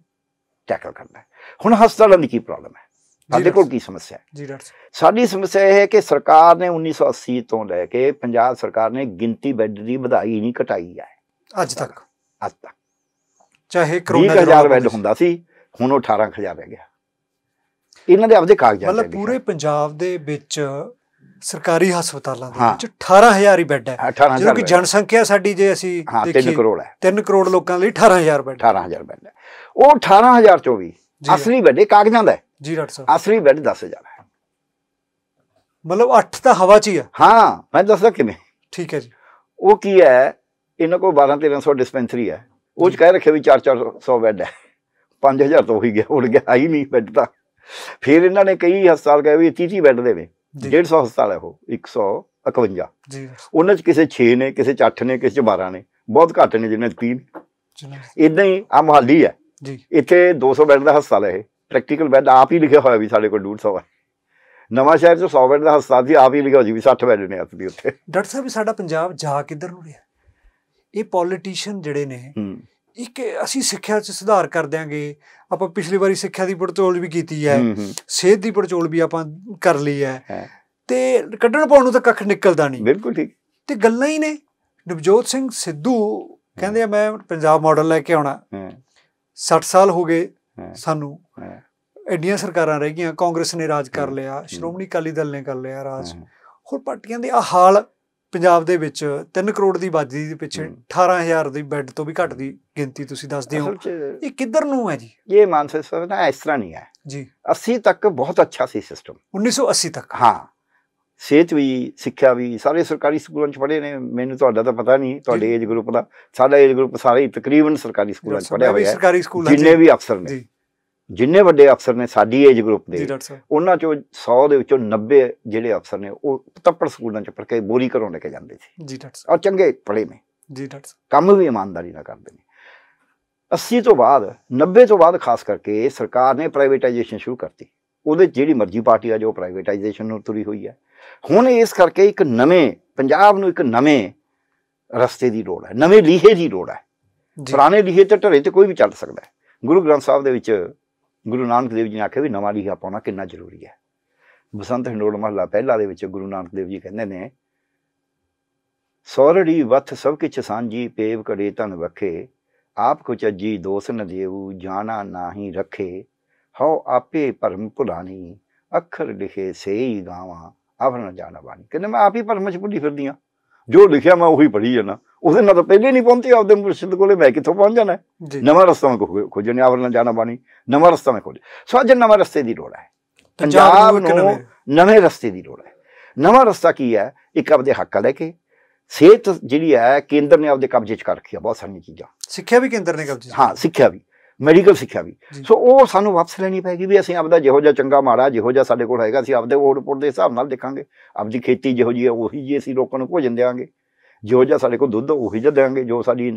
Speaker 1: ਟੈਕਲ ਕਰਨਾ ਹੈ ਹੁਣ ਹਸਪਤਾਲਾਂ ਦੀ ਕੀ ਪ੍ਰੋਬਲਮ ਹੈ ਸਾਡੇ ਕੋਲ ਕੀ ਸਮੱਸਿਆ ਹੈ ਜੀ ਡਾਕਟਰ ਸਾਡੀ ਸਮੱਸਿਆ ਇਹ ਹੈ ਕਿ ਸਰਕਾਰ ਨੇ 1980 ਤੋਂ ਲੈ ਕੇ ਪੰਜਾਬ ਸਰਕਾਰ ਨੇ ਗਿਣਤੀ ਬੈੱਡ ਦੀ ਵਧਾਈ ਨਹੀਂ ਘਟਾਈ ਹੈ ਅੱਜ ਤੱਕ ਅੱਜ ਤੱਕ
Speaker 2: ਚਾਹੇ ਕਰੋਨਾ 20000 ਬੈੱਡ
Speaker 1: ਹੁੰਦਾ ਸੀ ਹੁਣ 18000 ਰਹਿ
Speaker 2: ਗਿਆ ਇਹਨਾਂ ਦੇ ਆਪਦੇ ਕਾਗਜ਼ਾਤ ਮਤਲਬ ਪੂਰੇ ਪੰਜਾਬ ਦੇ ਵਿੱਚ ਸਰਕਾਰੀ ਹਸਪਤਾਲਾਂ ਦੇ ਵਿੱਚ 18000 ਹੀ ਬੈੱਡ ਹੈ ਜੋ ਕਿ ਜਨਸੰਖਿਆ ਸਾਡੀ ਜੇ ਅਸੀਂ ਦੇਖੀਏ 3 ਕਰੋੜ ਹੈ 3 ਕਰੋੜ ਲੋਕਾਂ ਲਈ 18000 ਬੈੱਡ 18000 ਬੈੱਡ ਹੈ ਉਹ 18000 ਚੋਂ ਵੀ ਅਸਲੀ
Speaker 1: ਬੈੱਡ ਕਾਗਜ਼ਾਂ ਦਾ ਜੀ ਡਾਕਟਰ ਸਾਹਿਬ ਅਸਲੀ ਬੈੱਡ 10000 ਹੈ ਮਤਲਬ 8 ਤਾਂ ਹਵਾ 'ਚ ਹੀ ਹੈ ਹਾਂ ਮੈਂ ਦੱਸਦਾ ਕਿਵੇਂ ਠੀਕ ਹੈ ਜੀ ਉਹ ਕੀ ਹੈ ਇਹਨਾਂ ਕੋਲ 12 1300 ਡਿਸਪੈਂਸਰੀ ਹੈ ਉਹ ਚ ਕਹਿ ਰੱਖਿਆ ਵੀ 4 400 ਬੈੱਡ ਹੈ 5000 ਤੋਂ ਹੋ ਹੀ ਗਿਆ ਉੜ ਗਿਆ ਆਈ ਨਹੀਂ ਬੈੱਡ ਤਾਂ ਫਿਰ ਇਹਨਾਂ ਨੇ ਕਈ ਹਸਪਤਾਲ ਕਹੇ ਵੀ 30 30 ਬੈੱਡ ਦੇਵੇ 150 ਹਸਪਤਾਲ ਹੈ ਉਹ 151 ਜੀ ਉਹਨਾਂ ਚ ਕਿਸੇ 6 ਨੇ ਕਿਸੇ ਚ 8 ਨੇ ਕਿਸੇ ਚ 12 ਨੇ ਬਹੁਤ ਘੱਟ ਨੇ ਜਿਹਨਾਂ ਚ 3 ਇਦਾਂ ਹੀ ਆ ਮੁਹੱਲੀ ਹੈ ਜੀ ਇੱਥੇ 200 ਬੈੱਡ ਦਾ ਹਸਪਤਾਲ ਹੈ ਇਹ ਪ੍ਰੈਕਟੀਕਲ ਬੈੱਡ ਆਪ ਹੀ ਲਿਖਿਆ ਹੋਇਆ ਵੀ ਸਾਡੇ ਕੋਲ 200 ਹੈ ਨਵਾਂ ਸ਼ਹਿਰ ਚ 100 ਬੈੱਡ ਦਾ ਹਸਪਤਾਲ ਵੀ ਆਪ ਹੀ ਲਿਖਿਆ ਜੀ ਵੀ 60 ਬੈੱਡ ਨੇ ਵੀ ਉੱਥੇ
Speaker 2: ਡਾਕਟਰ ਸਾਹਿਬ ਸਾਡਾ ਪੰਜਾਬ ਜਾ ਕਿੱਧਰ ਨੂੰ ਰਿਹਾ ਇਹ ਪੋਲੀਟੀਸ਼ੀਅਨ ਜਿਹੜੇ ਨੇ ਇੱਕ ਅਸੀਂ ਸਿੱਖਿਆ 'ਚ ਸੁਧਾਰ ਕਰ ਦਿਆਂਗੇ ਆਪਾਂ ਪਿਛਲੀ ਵਾਰੀ ਸਿੱਖਿਆ ਦੀ ਪੜਚੋਲ ਵੀ ਕੀਤੀ ਹੈ ਸਿਹਤ ਦੀ ਪੜਚੋਲ ਵੀ ਆਪਾਂ ਕਰ ਲਈ ਹੈ ਤੇ ਕੱਢਣ ਪਾਉਣ ਨੂੰ ਤਾਂ ਕੱਖ ਨਿਕਲਦਾ ਨਹੀਂ ਬਿਲਕੁਲ ਠੀਕ ਤੇ ਗੱਲਾਂ ਹੀ ਨੇ ਨਵਜੋਤ ਸਿੰਘ ਸਿੱਧੂ ਕਹਿੰਦੇ ਆ ਮੈਂ ਪੰਜਾਬ ਮਾਡਲ ਲੈ ਕੇ ਆਉਣਾ 60 ਸਾਲ ਹੋ ਗਏ ਸਾਨੂੰ ਐਡੀਆਂ ਸਰਕਾਰਾਂ ਰਹਿ ਗਈਆਂ ਕਾਂਗਰਸ ਨੇ ਰਾਜ ਕਰ ਲਿਆ ਸ਼੍ਰੋਮਣੀ ਅਕਾਲੀ ਦਲ ਨੇ ਕਰ ਲਿਆ ਰਾਜ ਹੋਰ ਪਾਰਟੀਆਂ ਦੇ ਆ ਹਾਲ ਪੰਜਾਬ ਦੇ ਵਿੱਚ 3 ਕਰੋੜ ਦੀ ਬਾਜੀ ਦੇ ਪਿੱਛੇ 18000 ਦੀ ਬੈੱਡ ਤੋਂ ਵੀ ਘੱਟ ਦੀ ਗਿਣਤੀ ਤੁਸੀਂ ਦੱਸਦੇ ਹੋ ਇਹ ਕਿੱਧਰ ਨੂੰ ਹੈ ਜੀ ਇਹ ਮਾਨਸਿਕ ਨਾ ਇਸ ਤਰ੍ਹਾਂ ਨਹੀਂ ਹੈ ਜੀ
Speaker 1: 80 ਤੱਕ ਬਹੁਤ ਅੱਛਾ ਸੀ ਸਿਸਟਮ
Speaker 2: 1980 ਤੱਕ ਹਾਂ ਸਿਹਤ ਵੀ
Speaker 1: ਸਿੱਖਿਆ ਵੀ ਸਾਰੇ ਸਰਕਾਰੀ ਸਕੂਲਾਂ 'ਚ ਪੜ੍ਹੇ ਨੇ ਮੈਨੂੰ ਤੁਹਾਡਾ ਤਾਂ ਪਤਾ ਨਹੀਂ ਤੁਹਾਡੇ ਏਜ ਗਰੁੱਪ ਦਾ ਸਾਡਾ ਏਜ ਗਰੁੱਪ ਸਾਰੇ ਤਕਰੀਬਨ ਸਰਕਾਰੀ ਸਕੂਲਾਂ 'ਚ ਪੜ੍ਹਿਆ ਹੋਇਆ ਹੈ ਜਿੰਨੇ ਵੀ ਅਫਸਰ ਨੇ ਜੀ ਜਿੰਨੇ ਵੱਡੇ ਅਫਸਰ ਨੇ ਸਾਡੀ ਏਜ ਗਰੁੱਪ ਦੇ ਉਹਨਾਂ ਚੋਂ 100 ਦੇ ਵਿੱਚੋਂ 90 ਜਿਹੜੇ ਅਫਸਰ ਨੇ ਉਹ ਤੱਪੜ ਸਕੂਲਾਂ ਚ ਪੜ ਕੇ ਬੋਰੀ ਕਰਾਉਣ ਲੈ ਕੇ ਜਾਂਦੇ ਸੀ ਜੀ ਡਾਕਟਰ ਸਾਹਿਬ ਔਰ ਚੰਗੇ ਪੜੇ ਨੇ ਜੀ ਡਾਕਟਰ ਸਾਹਿਬ ਕੰਮ ਵੀ ਇਮਾਨਦਾਰੀ ਨਾਲ ਕਰਦੇ ਨੇ 80 ਤੋਂ ਬਾਅਦ 90 ਤੋਂ ਬਾਅਦ ਖਾਸ ਕਰਕੇ ਸਰਕਾਰ ਨੇ ਪ੍ਰਾਈਵੇਟਾਈਜੇਸ਼ਨ ਸ਼ੁਰੂ ਕਰਤੀ ਉਹਦੇ ਜਿਹੜੀ ਮਰਜ਼ੀ ਪਾਰਟੀ ਆ ਜੋ ਪ੍ਰਾਈਵੇਟਾਈਜੇਸ਼ਨ ਨੂੰ ਤੁਰੀ ਹੋਈ ਹੈ ਹੁਣ ਇਸ ਕਰਕੇ ਇੱਕ ਨਵੇਂ ਪੰਜਾਬ ਨੂੰ ਇੱਕ ਨਵੇਂ ਰਸਤੇ ਦੀ ਲੋੜ ਹੈ ਨਵੇਂ ਲੀਹੇ ਦੀ ਲੋੜ ਹੈ ਪੁਰਾਣੇ ਲੀਹੇ ਤੇ ਢਰੇ ਤੇ ਕੋਈ ਵੀ ਚੱਲ ਸਕਦਾ ਹੈ ਗੁਰੂ ਗ੍ਰੰਥ ਸਾਹਿਬ ਦੇ ਵਿੱਚ ਗੁਰੂ ਨਾਨਕ ਦੇਵ ਜੀ ਨੇ ਆਖਿਆ ਵੀ ਨਵਾਂ ਲੀਹਾ ਪਾਉਣਾ ਕਿੰਨਾ ਜ਼ਰੂਰੀ ਹੈ ਬਸੰਤ ਹਿੰਡੋਲ ਮਹਲਾ ਪਹਿਲਾ ਦੇ ਵਿੱਚ ਗੁਰੂ ਨਾਨਕ ਦੇਵ ਜੀ ਕਹਿੰਦੇ ਨੇ ਸੌਰੜੀ ਵੱਥ ਸਭ ਕਿਛ ਸਾਂਝੀ ਪੇਵ ਕੜੇ ਤਨ ਵਖੇ ਆਪ ਕੋ ਚੱਜੀ ਦੋਸ ਨ ਦੇਵੂ ਜਾਣਾ ਨਾਹੀ ਰਖੇ ਹਉ ਆਪੇ ਭਰਮ ਭੁਲਾਣੀ ਅੱਖਰ ਲਿਖੇ ਸੇਈ ਗਾਵਾਂ ਆਪ ਨ ਜਾਣਾ ਬਾਣੀ ਕਹਿੰਦੇ ਮੈਂ ਆਪ ਹੀ ਭਰਮ ਚ ਭੁੱਲੀ ਫਿਰਦੀ ਆ ਜੋ ਲਿਖਿਆ ਮੈਂ ਉਹੀ ਪੜ੍ਹੀ ਜਾਣਾ ਉਹਦੇ ਨਾਲ ਤਾਂ ਪਹਿਲੇ ਨਹੀਂ ਪਹੁੰਚੀ ਆਪਦੇ ਮੁਰਸ਼ਿਦ ਕੋਲੇ ਮੈਂ ਕਿੱਥੋਂ ਪਹੁੰਚ ਜਾਣਾ ਨਵਾਂ ਰਸਤਾ ਮੈਂ ਖੋਜਣੇ ਆਵਰ ਨਾਲ ਜਾਣਾ ਬਾਣੀ ਨਵਾਂ ਰਸਤਾ ਮੈਂ ਖੋਜੇ ਸੋ ਅੱਜ ਨਵਾਂ ਰਸਤੇ ਦੀ ਲੋੜ ਹੈ ਪੰਜਾਬ ਨੂੰ ਨਵੇਂ ਰਸਤੇ ਦੀ ਲੋੜ ਹੈ ਨਵਾਂ ਰਸਤਾ ਕੀ ਹੈ ਇੱਕ ਆਪਦੇ ਹੱਕ ਲੈ ਕੇ ਸਿਹਤ ਜਿਹੜੀ ਹੈ ਕੇਂਦਰ ਨੇ ਆਪਦੇ ਕਬਜ਼ੇ 'ਚ ਕਰ ਰੱਖੀ ਆ ਬਹੁਤ ਸਾਰੀਆਂ ਚੀਜ਼ਾਂ ਸਿੱਖਿਆ ਵੀ ਕੇਂਦਰ ਨੇ ਕਬਜ਼ੇ 'ਚ ਹਾਂ ਸਿੱਖਿਆ ਵੀ ਮੈਡੀਕਲ ਸਿੱਖਿਆ ਵੀ ਸੋ ਉਹ ਸਾਨੂੰ ਵਾਪਸ ਲੈਣੀ ਪੈਗੀ ਵੀ ਅਸੀਂ ਆਪਦਾ ਜਿਹੋ ਜਿਹਾ ਚੰਗਾ ਮਾੜਾ ਜਿਹੋ ਜਿਹਾ ਸਾਡੇ ਕੋਲ ਹੈਗਾ ਅਸੀਂ ਆਪਦੇ ਆਊਟਪੁੱਟ ਦੇ ਹਿਸਾਬ ਨਾਲ ਦੇਖਾਂਗੇ ਆਪਦੀ ਖੇਤੀ ਜਿਹੋ ਜੀ ਹੈ ਉਹੀ ਜੀ ਅਸੀਂ ਲੋਕਾਂ ਨੂੰ ਭੋਜਨ ਦੇਵਾਂਗੇ ਜਿਹੋ ਜਿਹਾ ਸਾਡੇ ਕੋਲ ਦੁੱਧ ਉਹੀ ਜਿਹਾ ਦੇਵਾਂਗੇ ਜੋ ਸਾਡੀ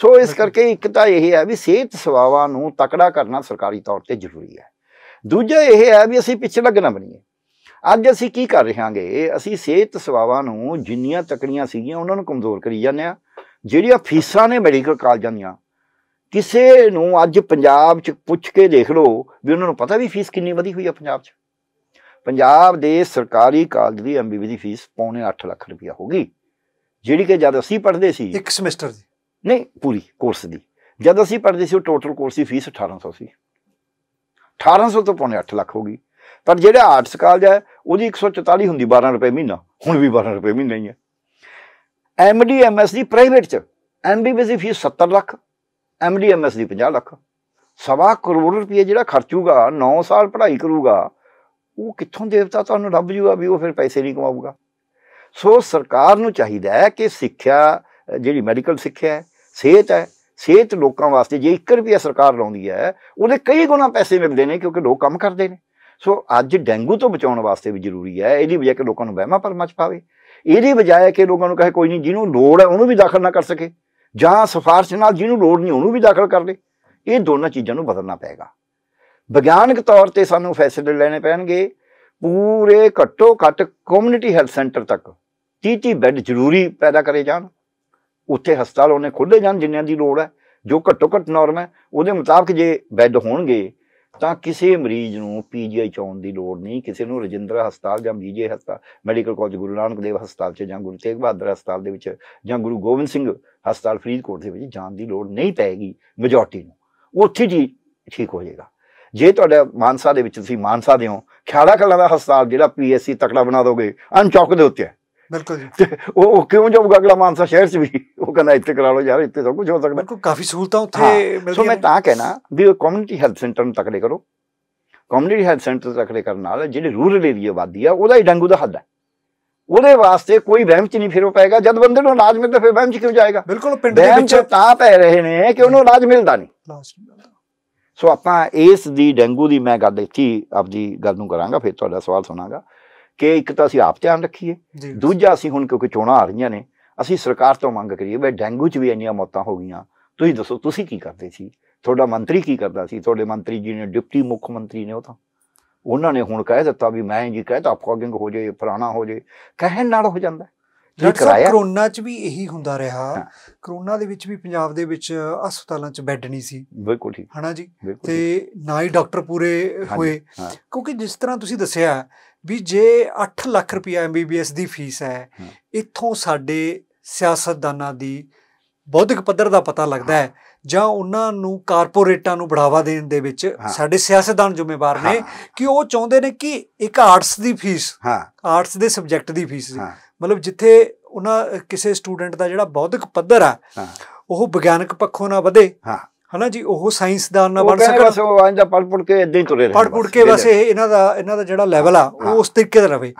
Speaker 1: ਸੋ ਇਸ ਕਰਕੇ ਇੱਕ ਤਾਂ ਇਹ ਹੈ ਵੀ ਸਿਹਤ ਸੇਵਾਵਾਂ ਨੂੰ ਤਕੜਾ ਕਰਨਾ ਸਰਕਾਰੀ ਤੌਰ ਤੇ ਜ਼ਰੂਰੀ ਹੈ ਦੂਜਾ ਇਹ ਹੈ ਵੀ ਅਸੀਂ ਪਿੱਛੇ ਲੱਗਣਾ ਬਣੀਏ ਅੱਜ ਅਸੀਂ ਕੀ ਕਰ ਰਹੇ ਹਾਂਗੇ ਅਸੀਂ ਸਿਹਤ ਸੇਵਾਵਾਂ ਨੂੰ ਜਿੰਨੀਆਂ ਤਕੜੀਆਂ ਸੀਗੀਆਂ ਉਹਨਾਂ ਨੂੰ ਕਮਜ਼ੋਰ ਕਰੀ ਜਾਂਦੇ ਆ ਜਿਹੜੀਆਂ ਫੀਸਾਂ ਨੇ ਮੈਡੀਕਲ ਕਾਲਜਾਂ ਦੀਆਂ ਕਿਸੇ ਨੂੰ ਅੱਜ ਪੰਜਾਬ 'ਚ ਪੁੱਛ ਕੇ ਦੇਖ ਲਓ ਵੀ ਉਹਨਾਂ ਨੂੰ ਪਤਾ ਵੀ ਫੀਸ ਕਿੰਨੀ ਵਧੀ ਹੋਈ ਆ ਪੰਜਾਬ 'ਚ ਪੰਜਾਬ ਦੇ ਸਰਕਾਰੀ ਕਾਲਜ ਦੀ ਐਮਬੀਬੀ ਦੀ ਫੀਸ ਪੌਣੇ 8 ਲੱਖ ਰੁਪਇਆ ਹੋ ਗਈ ਜਿਹੜੀ ਕਿ ਜਦ ਅਸੀਂ ਪੜ੍ਹਦੇ ਸੀ ਇੱਕ ਸਮੈਸਟਰ ਦੀ ਨਹੀਂ ਪੂਰੀ ਕੋਰਸ ਦੀ ਜਦ ਅਸੀਂ ਪੜ੍ਹਦੇ ਸੀ ਉਹ ਟੋਟਲ ਕੋਰਸ ਦੀ ਫੀਸ 1800 ਸੀ 1800 ਤੋਂ ਪੌਣੇ 8 ਲੱਖ ਹੋ ਗਈ ਪਰ ਜਿਹੜਾ ਆਰਟਸ ਕਾਲਜ ਹੈ ਉਹਦੀ 144 ਹੁੰਦੀ 12 ਰੁਪਏ ਮਹੀਨਾ ਹੁਣ ਵੀ 12 ਰੁਪਏ ਮਹੀਨਾ ਹੀ ਹੈ ਐਮਡੀ ਐਮਐਸ ਦੀ ਪ੍ਰਾਈਵੇਟ ਚ ਐਮਬੀਬੀ ਦੀ ਫੀਸ 70 ਲੱਖ ਐਮਡੀਐਮਐਸ ਦੀ 50 ਲੱਖ ਸਵਾ ਕਰੋੜ ਰੁਪਏ ਜਿਹੜਾ ਖਰਚੂਗਾ 9 ਸਾਲ ਪੜ੍ਹਾਈ ਕਰੂਗਾ ਉਹ ਕਿੱਥੋਂ ਦੇਵਤਾ ਤੁਹਾਨੂੰ ਰੱਬ ਜੂਗਾ ਵੀ ਉਹ ਫਿਰ ਪੈਸੇ ਨਹੀਂ ਕਮਾਊਗਾ ਸੋ ਸਰਕਾਰ ਨੂੰ ਚਾਹੀਦਾ ਹੈ ਕਿ ਸਿੱਖਿਆ ਜਿਹੜੀ ਮੈਡੀਕਲ ਸਿੱਖਿਆ ਹੈ ਸਿਹਤ ਹੈ ਸਿਹਤ ਲੋਕਾਂ ਵਾਸਤੇ ਜੇ 1 ਰੁਪਿਆ ਸਰਕਾਰ ਲਾਉਂਦੀ ਹੈ ਉਹਦੇ ਕਈ ਗੁਣਾ ਪੈਸੇ ਮਿਲਦੇ ਨੇ ਕਿਉਂਕਿ ਲੋਕ ਕੰਮ ਕਰਦੇ ਨੇ ਸੋ ਅੱਜ ਡੈਂਗੂ ਤੋਂ ਬਚਾਉਣ ਵਾਸਤੇ ਵੀ ਜ਼ਰੂਰੀ ਹੈ ਇਹਦੀ ਵਜ੍ਹਾ ਕਿ ਲੋਕਾਂ ਨੂੰ ਵਹਿਮਾਂ ਪਰਮਾ ਚ ਪਾਵੇ ਇਹਦੀ ਹੈ ਕਿ ਲੋਕਾਂ ਨੂੰ ਕਹੇ ਕੋਈ ਨਹੀਂ ਜਿਹਨੂੰ ਲੋੜ ਹੈ ਉਹਨੂੰ ਵੀ ਦਾਖਲ ਨਾ ਕਰ ਸਕੇ ਜਾਂ ਸਫਾਰਸ਼ ਨਾਲ ਜਿਹਨੂੰ ਲੋੜ ਨਹੀਂ ਉਹਨੂੰ ਵੀ ਦਾਖਲ ਕਰ ਲੈ ਇਹ ਦੋਨਾਂ ਚੀਜ਼ਾਂ ਨੂੰ ਬਦਲਣਾ ਪਏਗਾ ਵਿਗਿਆਨਕ ਤੌਰ ਤੇ ਸਾਨੂੰ ਫੈਸਲੇ ਲੈਣੇ ਪੈਣਗੇ ਪੂਰੇ ਘੱਟੋ ਘੱਟ ਕਮਿਊਨਿਟੀ ਹੈਲਥ ਸੈਂਟਰ ਤੱਕ 30 ਬੈੱਡ ਜ਼ਰੂਰੀ ਪੈਦਾ ਕਰੇ ਜਾਣ ਉੱਥੇ ਹਸਪਤਾਲ ਉਹਨੇ ਖੁੱਲੇ ਜਾਣ ਜਿੰਨਿਆਂ ਦੀ ਲੋੜ ਹੈ ਜੋ ਘੱਟੋ ਘੱਟ ਨਾਰਮ ਹੈ ਉਹਦੇ ਮੁਤਾਬਕ ਜੇ ਬੈੱਡ ਹੋਣਗੇ ਤਾਂ ਕਿਸੇ ਮਰੀਜ਼ ਨੂੰ ਪੀਜੀਆਈ ਚਾਉਣ ਦੀ ਲੋੜ ਨਹੀਂ ਕਿਸੇ ਨੂੰ ਰਜਿੰਦਰਾ ਹਸਪਤਾਲ ਜਾਂ ਬੀਜੇ ਹਸਪਤਾਲ ਮੈਡੀਕਲ ਕਾਲਜ ਗੁਰੂ ਨਾਨਕ ਦੇਵ ਹਸਪਤਾਲ 'ਚ ਜਾਂ ਗੁਰੂ ਤੇਗ ਬਹਾਦਰ ਹਸਪਤਾਲ ਦੇ ਵਿੱਚ ਜਾਂ ਗੁਰੂ ਗੋਬਿੰਦ ਸਿੰਘ ਹਸਪਤਾਲ ਫਰੀਦਕੋਟ ਦੇ ਵਿੱਚ ਜਾਣ ਦੀ ਲੋੜ ਨਹੀਂ ਪੈਗੀ ਮੈਜੋਰਟੀ ਨੂੰ ਉੱਥੇ ਜੀ ਠੀਕ ਹੋ ਜਾਏਗਾ ਜੇ ਤੁਹਾਡੇ ਮਾਨਸਾ ਦੇ ਵਿੱਚ ਤੁਸੀਂ ਮਾਨਸਾ ਦੇ ਹੋ ਖਿਆਲਾ ਕਲਾਂ ਦਾ ਹਸਪਤਾਲ ਜਿਹੜਾ ਪੀਐਸਸੀ ਤਕੜਾ ਬਣਾ ਦੋਗੇ ਅਨਚੌਕ ਦੇ ਉੱਤੇ ਬਿਲਕੁਲ ਜੀ ਉਹ ਉਹ ਕਿਉਂ ਜਾਊਗਾ ਅਗਲਾ ਮਾਨਸਾ ਸ਼ਹਿਰ 'ਚ ਵੀ ਉਹ ਕਹਿੰਦਾ ਇੱਥੇ ਕਰਾ ਲਓ ਯਾਰ ਇੱਥੇ ਸਭ ਕੁਝ ਹੋ ਸਕਦਾ ਬਿਲਕੁਲ ਕਾਫੀ ਸਹੂਲਤਾਂ ਉੱਥੇ ਮਿਲਦੀਆਂ ਸੋ ਮੈਂ ਤਾਂ ਕਹਿਣਾ ਵੀ ਉਹ ਕਮਿਊਨਿਟੀ ਹੈਲਥ ਸੈਂਟਰ ਨੂੰ ਤਕੜੇ ਕਰੋ ਕਮਿਊਨਿਟੀ ਹੈਲਥ ਸੈਂਟਰ ਤਕੜੇ ਕਰਨ ਨਾਲ ਜਿਹੜੇ ਰੂਰਲ ਏਰੀਆ ਵਾਦੀ ਆ ਉਹਦਾ ਹੀ ਡੰਗੂ ਦਾ ਹੱਦ ਹੈ ਉਹਦੇ ਵਾਸਤੇ ਕੋਈ ਵਹਿਮ ਚ ਨਹੀਂ ਫਿਰ ਉਹ ਪੈਗਾ ਜਦ ਬੰਦੇ ਨੂੰ ਇਲਾਜ ਮਿਲਦਾ ਫਿਰ ਵਹਿਮ ਚ ਕਿਉਂ ਜਾਏਗਾ ਬਿਲਕੁਲ ਪਿੰਡ ਦੇ ਵਿੱਚ ਤਾਂ ਪੈ ਰਹੇ ਨੇ ਕਿ ਉਹਨੂੰ ਇਲਾਜ ਮਿਲਦਾ ਨਹੀਂ ਸੋ ਆਪਾਂ ਇਸ ਦੀ ਡੈਂਗੂ ਦੀ ਮੈਂ ਗੱਲ ਇੱਥੇ ਆਪਦੀ ਗੱਲ ਨੂੰ ਕਰਾਂਗਾ ਫਿਰ ਤੁਹਾਡਾ ਸਵਾਲ ਸੁਣਾਗਾ ਕਿ ਇੱਕ ਤਾਂ ਅਸੀਂ ਆਪ ਧਿਆਨ ਰੱਖੀਏ ਦੂਜਾ ਅਸੀਂ ਹੁਣ ਕਿਉਂਕਿ ਚੋਣਾਂ ਆ ਰਹੀਆਂ ਨੇ ਅਸੀਂ ਸਰਕਾਰ ਤੋਂ ਮੰਗ ਕਰੀਏ ਵੀ ਡੈਂਗੂ 'ਚ ਵੀ ਇੰਨੀਆਂ ਮੌਤਾਂ ਹੋ ਗਈਆਂ ਤੁਸੀਂ ਦੱਸੋ ਤੁਸੀਂ ਕੀ ਕਰਦੇ ਸੀ ਤੁਹਾਡਾ ਮੰਤਰੀ ਕੀ ਕਰਦਾ ਸੀ ਤੁਹਾਡੇ ਮੰਤਰੀ ਜੀ ਨੇ ਡਿਪਟੀ ਮੁੱਖ ਮੰਤਰੀ ਨੇ ਉਹ ਤਾਂ ਉਹਨਾਂ ਨੇ ਹੁਣ ਕਹਿ ਦਿੱਤਾ ਵੀ ਮੈਂ ਜੀ ਕਹਿ ਤਾਂ ਫੋਗਿੰਗ ਹੋ ਜੇ ਫਰਾਣਾ ਹੋ ਜੇ ਕਹਿਣ ਨਾਲ ਹੋ ਜਾਂਦਾ ਕਰਾਇਆ ਕਰੋਨਾ
Speaker 2: ਚ ਵੀ ਇਹੀ ਹੁੰਦਾ ਰਿਹਾ ਕਰੋਨਾ ਦੇ ਵਿੱਚ ਵੀ ਪੰਜਾਬ ਦੇ ਵਿੱਚ ਹਸਪਤਾਲਾਂ ਚ ਬੈੱਡ ਨਹੀਂ ਸੀ
Speaker 1: ਬਿਲਕੁਲ ਠੀਕ ਹਨਾ ਜੀ ਤੇ
Speaker 2: ਨਾ ਹੀ ਡਾਕਟਰ ਪੂਰੇ ਹੋਏ ਕਿਉਂਕਿ ਜਿਸ ਤਰ੍ਹਾਂ ਤੁਸੀਂ ਦੱਸਿਆ ਵੀ ਜੇ 8 ਲੱਖ ਰੁਪਏ MBBS ਦੀ ਫੀਸ ਹੈ ਇੱਥੋਂ ਸਾਡੇ ਸਿਆਸਤਦਾਨਾਂ ਦੀ ਬੌਧਿਕ ਪੱਧਰ ਦਾ ਪਤਾ ਲੱਗਦਾ ਹੈ ਜਾਂ ਉਹਨਾਂ ਨੂੰ ਕਾਰਪੋਰੇਟਾਂ ਨੂੰ ਬੜਾਵਾ ਦੇਣ ਦੇ ਵਿੱਚ ਸਾਡੇ ਸਿਆਸਤਦਾਨ ਜ਼ਿੰਮੇਵਾਰ ਨੇ ਕਿ ਉਹ ਚਾਹੁੰਦੇ ਨੇ ਕਿ ਇੱਕ ਆਰਟਸ ਦੀ ਫੀਸ ਆਰਟਸ ਦੇ ਸਬਜੈਕਟ ਦੀ ਫੀਸ ਮਤਲਬ ਜਿੱਥੇ ਉਹਨਾਂ ਕਿਸੇ ਸਟੂਡੈਂਟ ਦਾ ਜਿਹੜਾ ਬੌਧਿਕ ਪੱਧਰ ਆ ਉਹ ਵਿਗਿਆਨਕ ਪੱਖੋਂ ਨਾ ਵਧੇ ਹਨਾ ਜੀ ਉਹ ਸਾਇੰਸਦਾਨ ਨਾ ਬਣ ਸਕਣ ਬਸ ਉਹ ਅੰਜਾ ਪੜ ਪੜ
Speaker 1: ਕੇ ਇਦਾਂ ਹੀ ਤੁਰੇ ਰਹੇ ਪੜ ਪੜ ਕੇ ਬਸ
Speaker 2: ਇਹ ਇਹਨਾਂ ਦਾ ਇਹਨਾਂ ਦਾ ਜਿਹੜਾ ਲੈਵਲ ਆ ਉਹ ਉਸ ਤਰੀਕੇ ਦਾ ਰਵੇ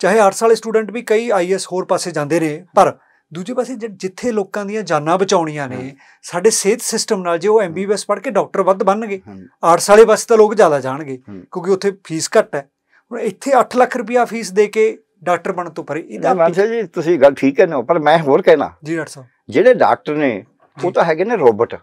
Speaker 2: ਚਾਹੇ 8 ਵਾਲੇ ਸਟੂਡੈਂਟ ਵੀ ਕਈ ਆਈਐਸ ਹੋਰ ਪਾਸੇ ਜਾਂਦੇ ਰਹੇ ਪਰ ਦੂਜੇ ਪਾਸੇ ਜਿੱਥੇ ਲੋਕਾਂ ਦੀਆਂ ਜਾਨਾਂ ਬਚਾਉਣੀਆਂ ਨੇ ਸਾਡੇ ਸਿਹਤ ਸਿਸਟਮ ਨਾਲ ਜੇ ਉਹ ਐਮਬੀਬੀਐਸ ਪੜ ਕੇ ਡਾਕਟਰ ਵੱਧ ਬਣਨਗੇ 8 ਸਾਲੇ ਪਾਸੇ ਤਾਂ ਲੋਕ ਜ਼ਿਆਦਾ ਜਾਣਗੇ ਕਿਉਂਕਿ ਉੱਥੇ ਫੀਸ ਘੱਟ ਹੈ ਹੁਣ ਇੱਥੇ 8 ਲੱਖ ਰੁਪਇਆ ਫੀਸ ਦੇ ਕੇ ਡਾਕਟਰ ਬਣਨ ਤੋਂ
Speaker 1: ਪਰੇ ਇਹਦਾ ਮਾਨਸਾ ਜੀ ਤੁਸੀਂ ਗੱਲ ਠੀਕ ਹੈ ਨਾ ਪਰ ਮੈਂ ਹੋਰ ਕਹਿਣਾ ਜੀ ਡਾਕਟਰ ਸਾਹਿਬ ਜਿਹੜੇ ਡਾਕਟਰ ਨੇ ਉਹ ਤਾਂ ਹੈਗੇ ਨੇ ਰੋਬੋਟ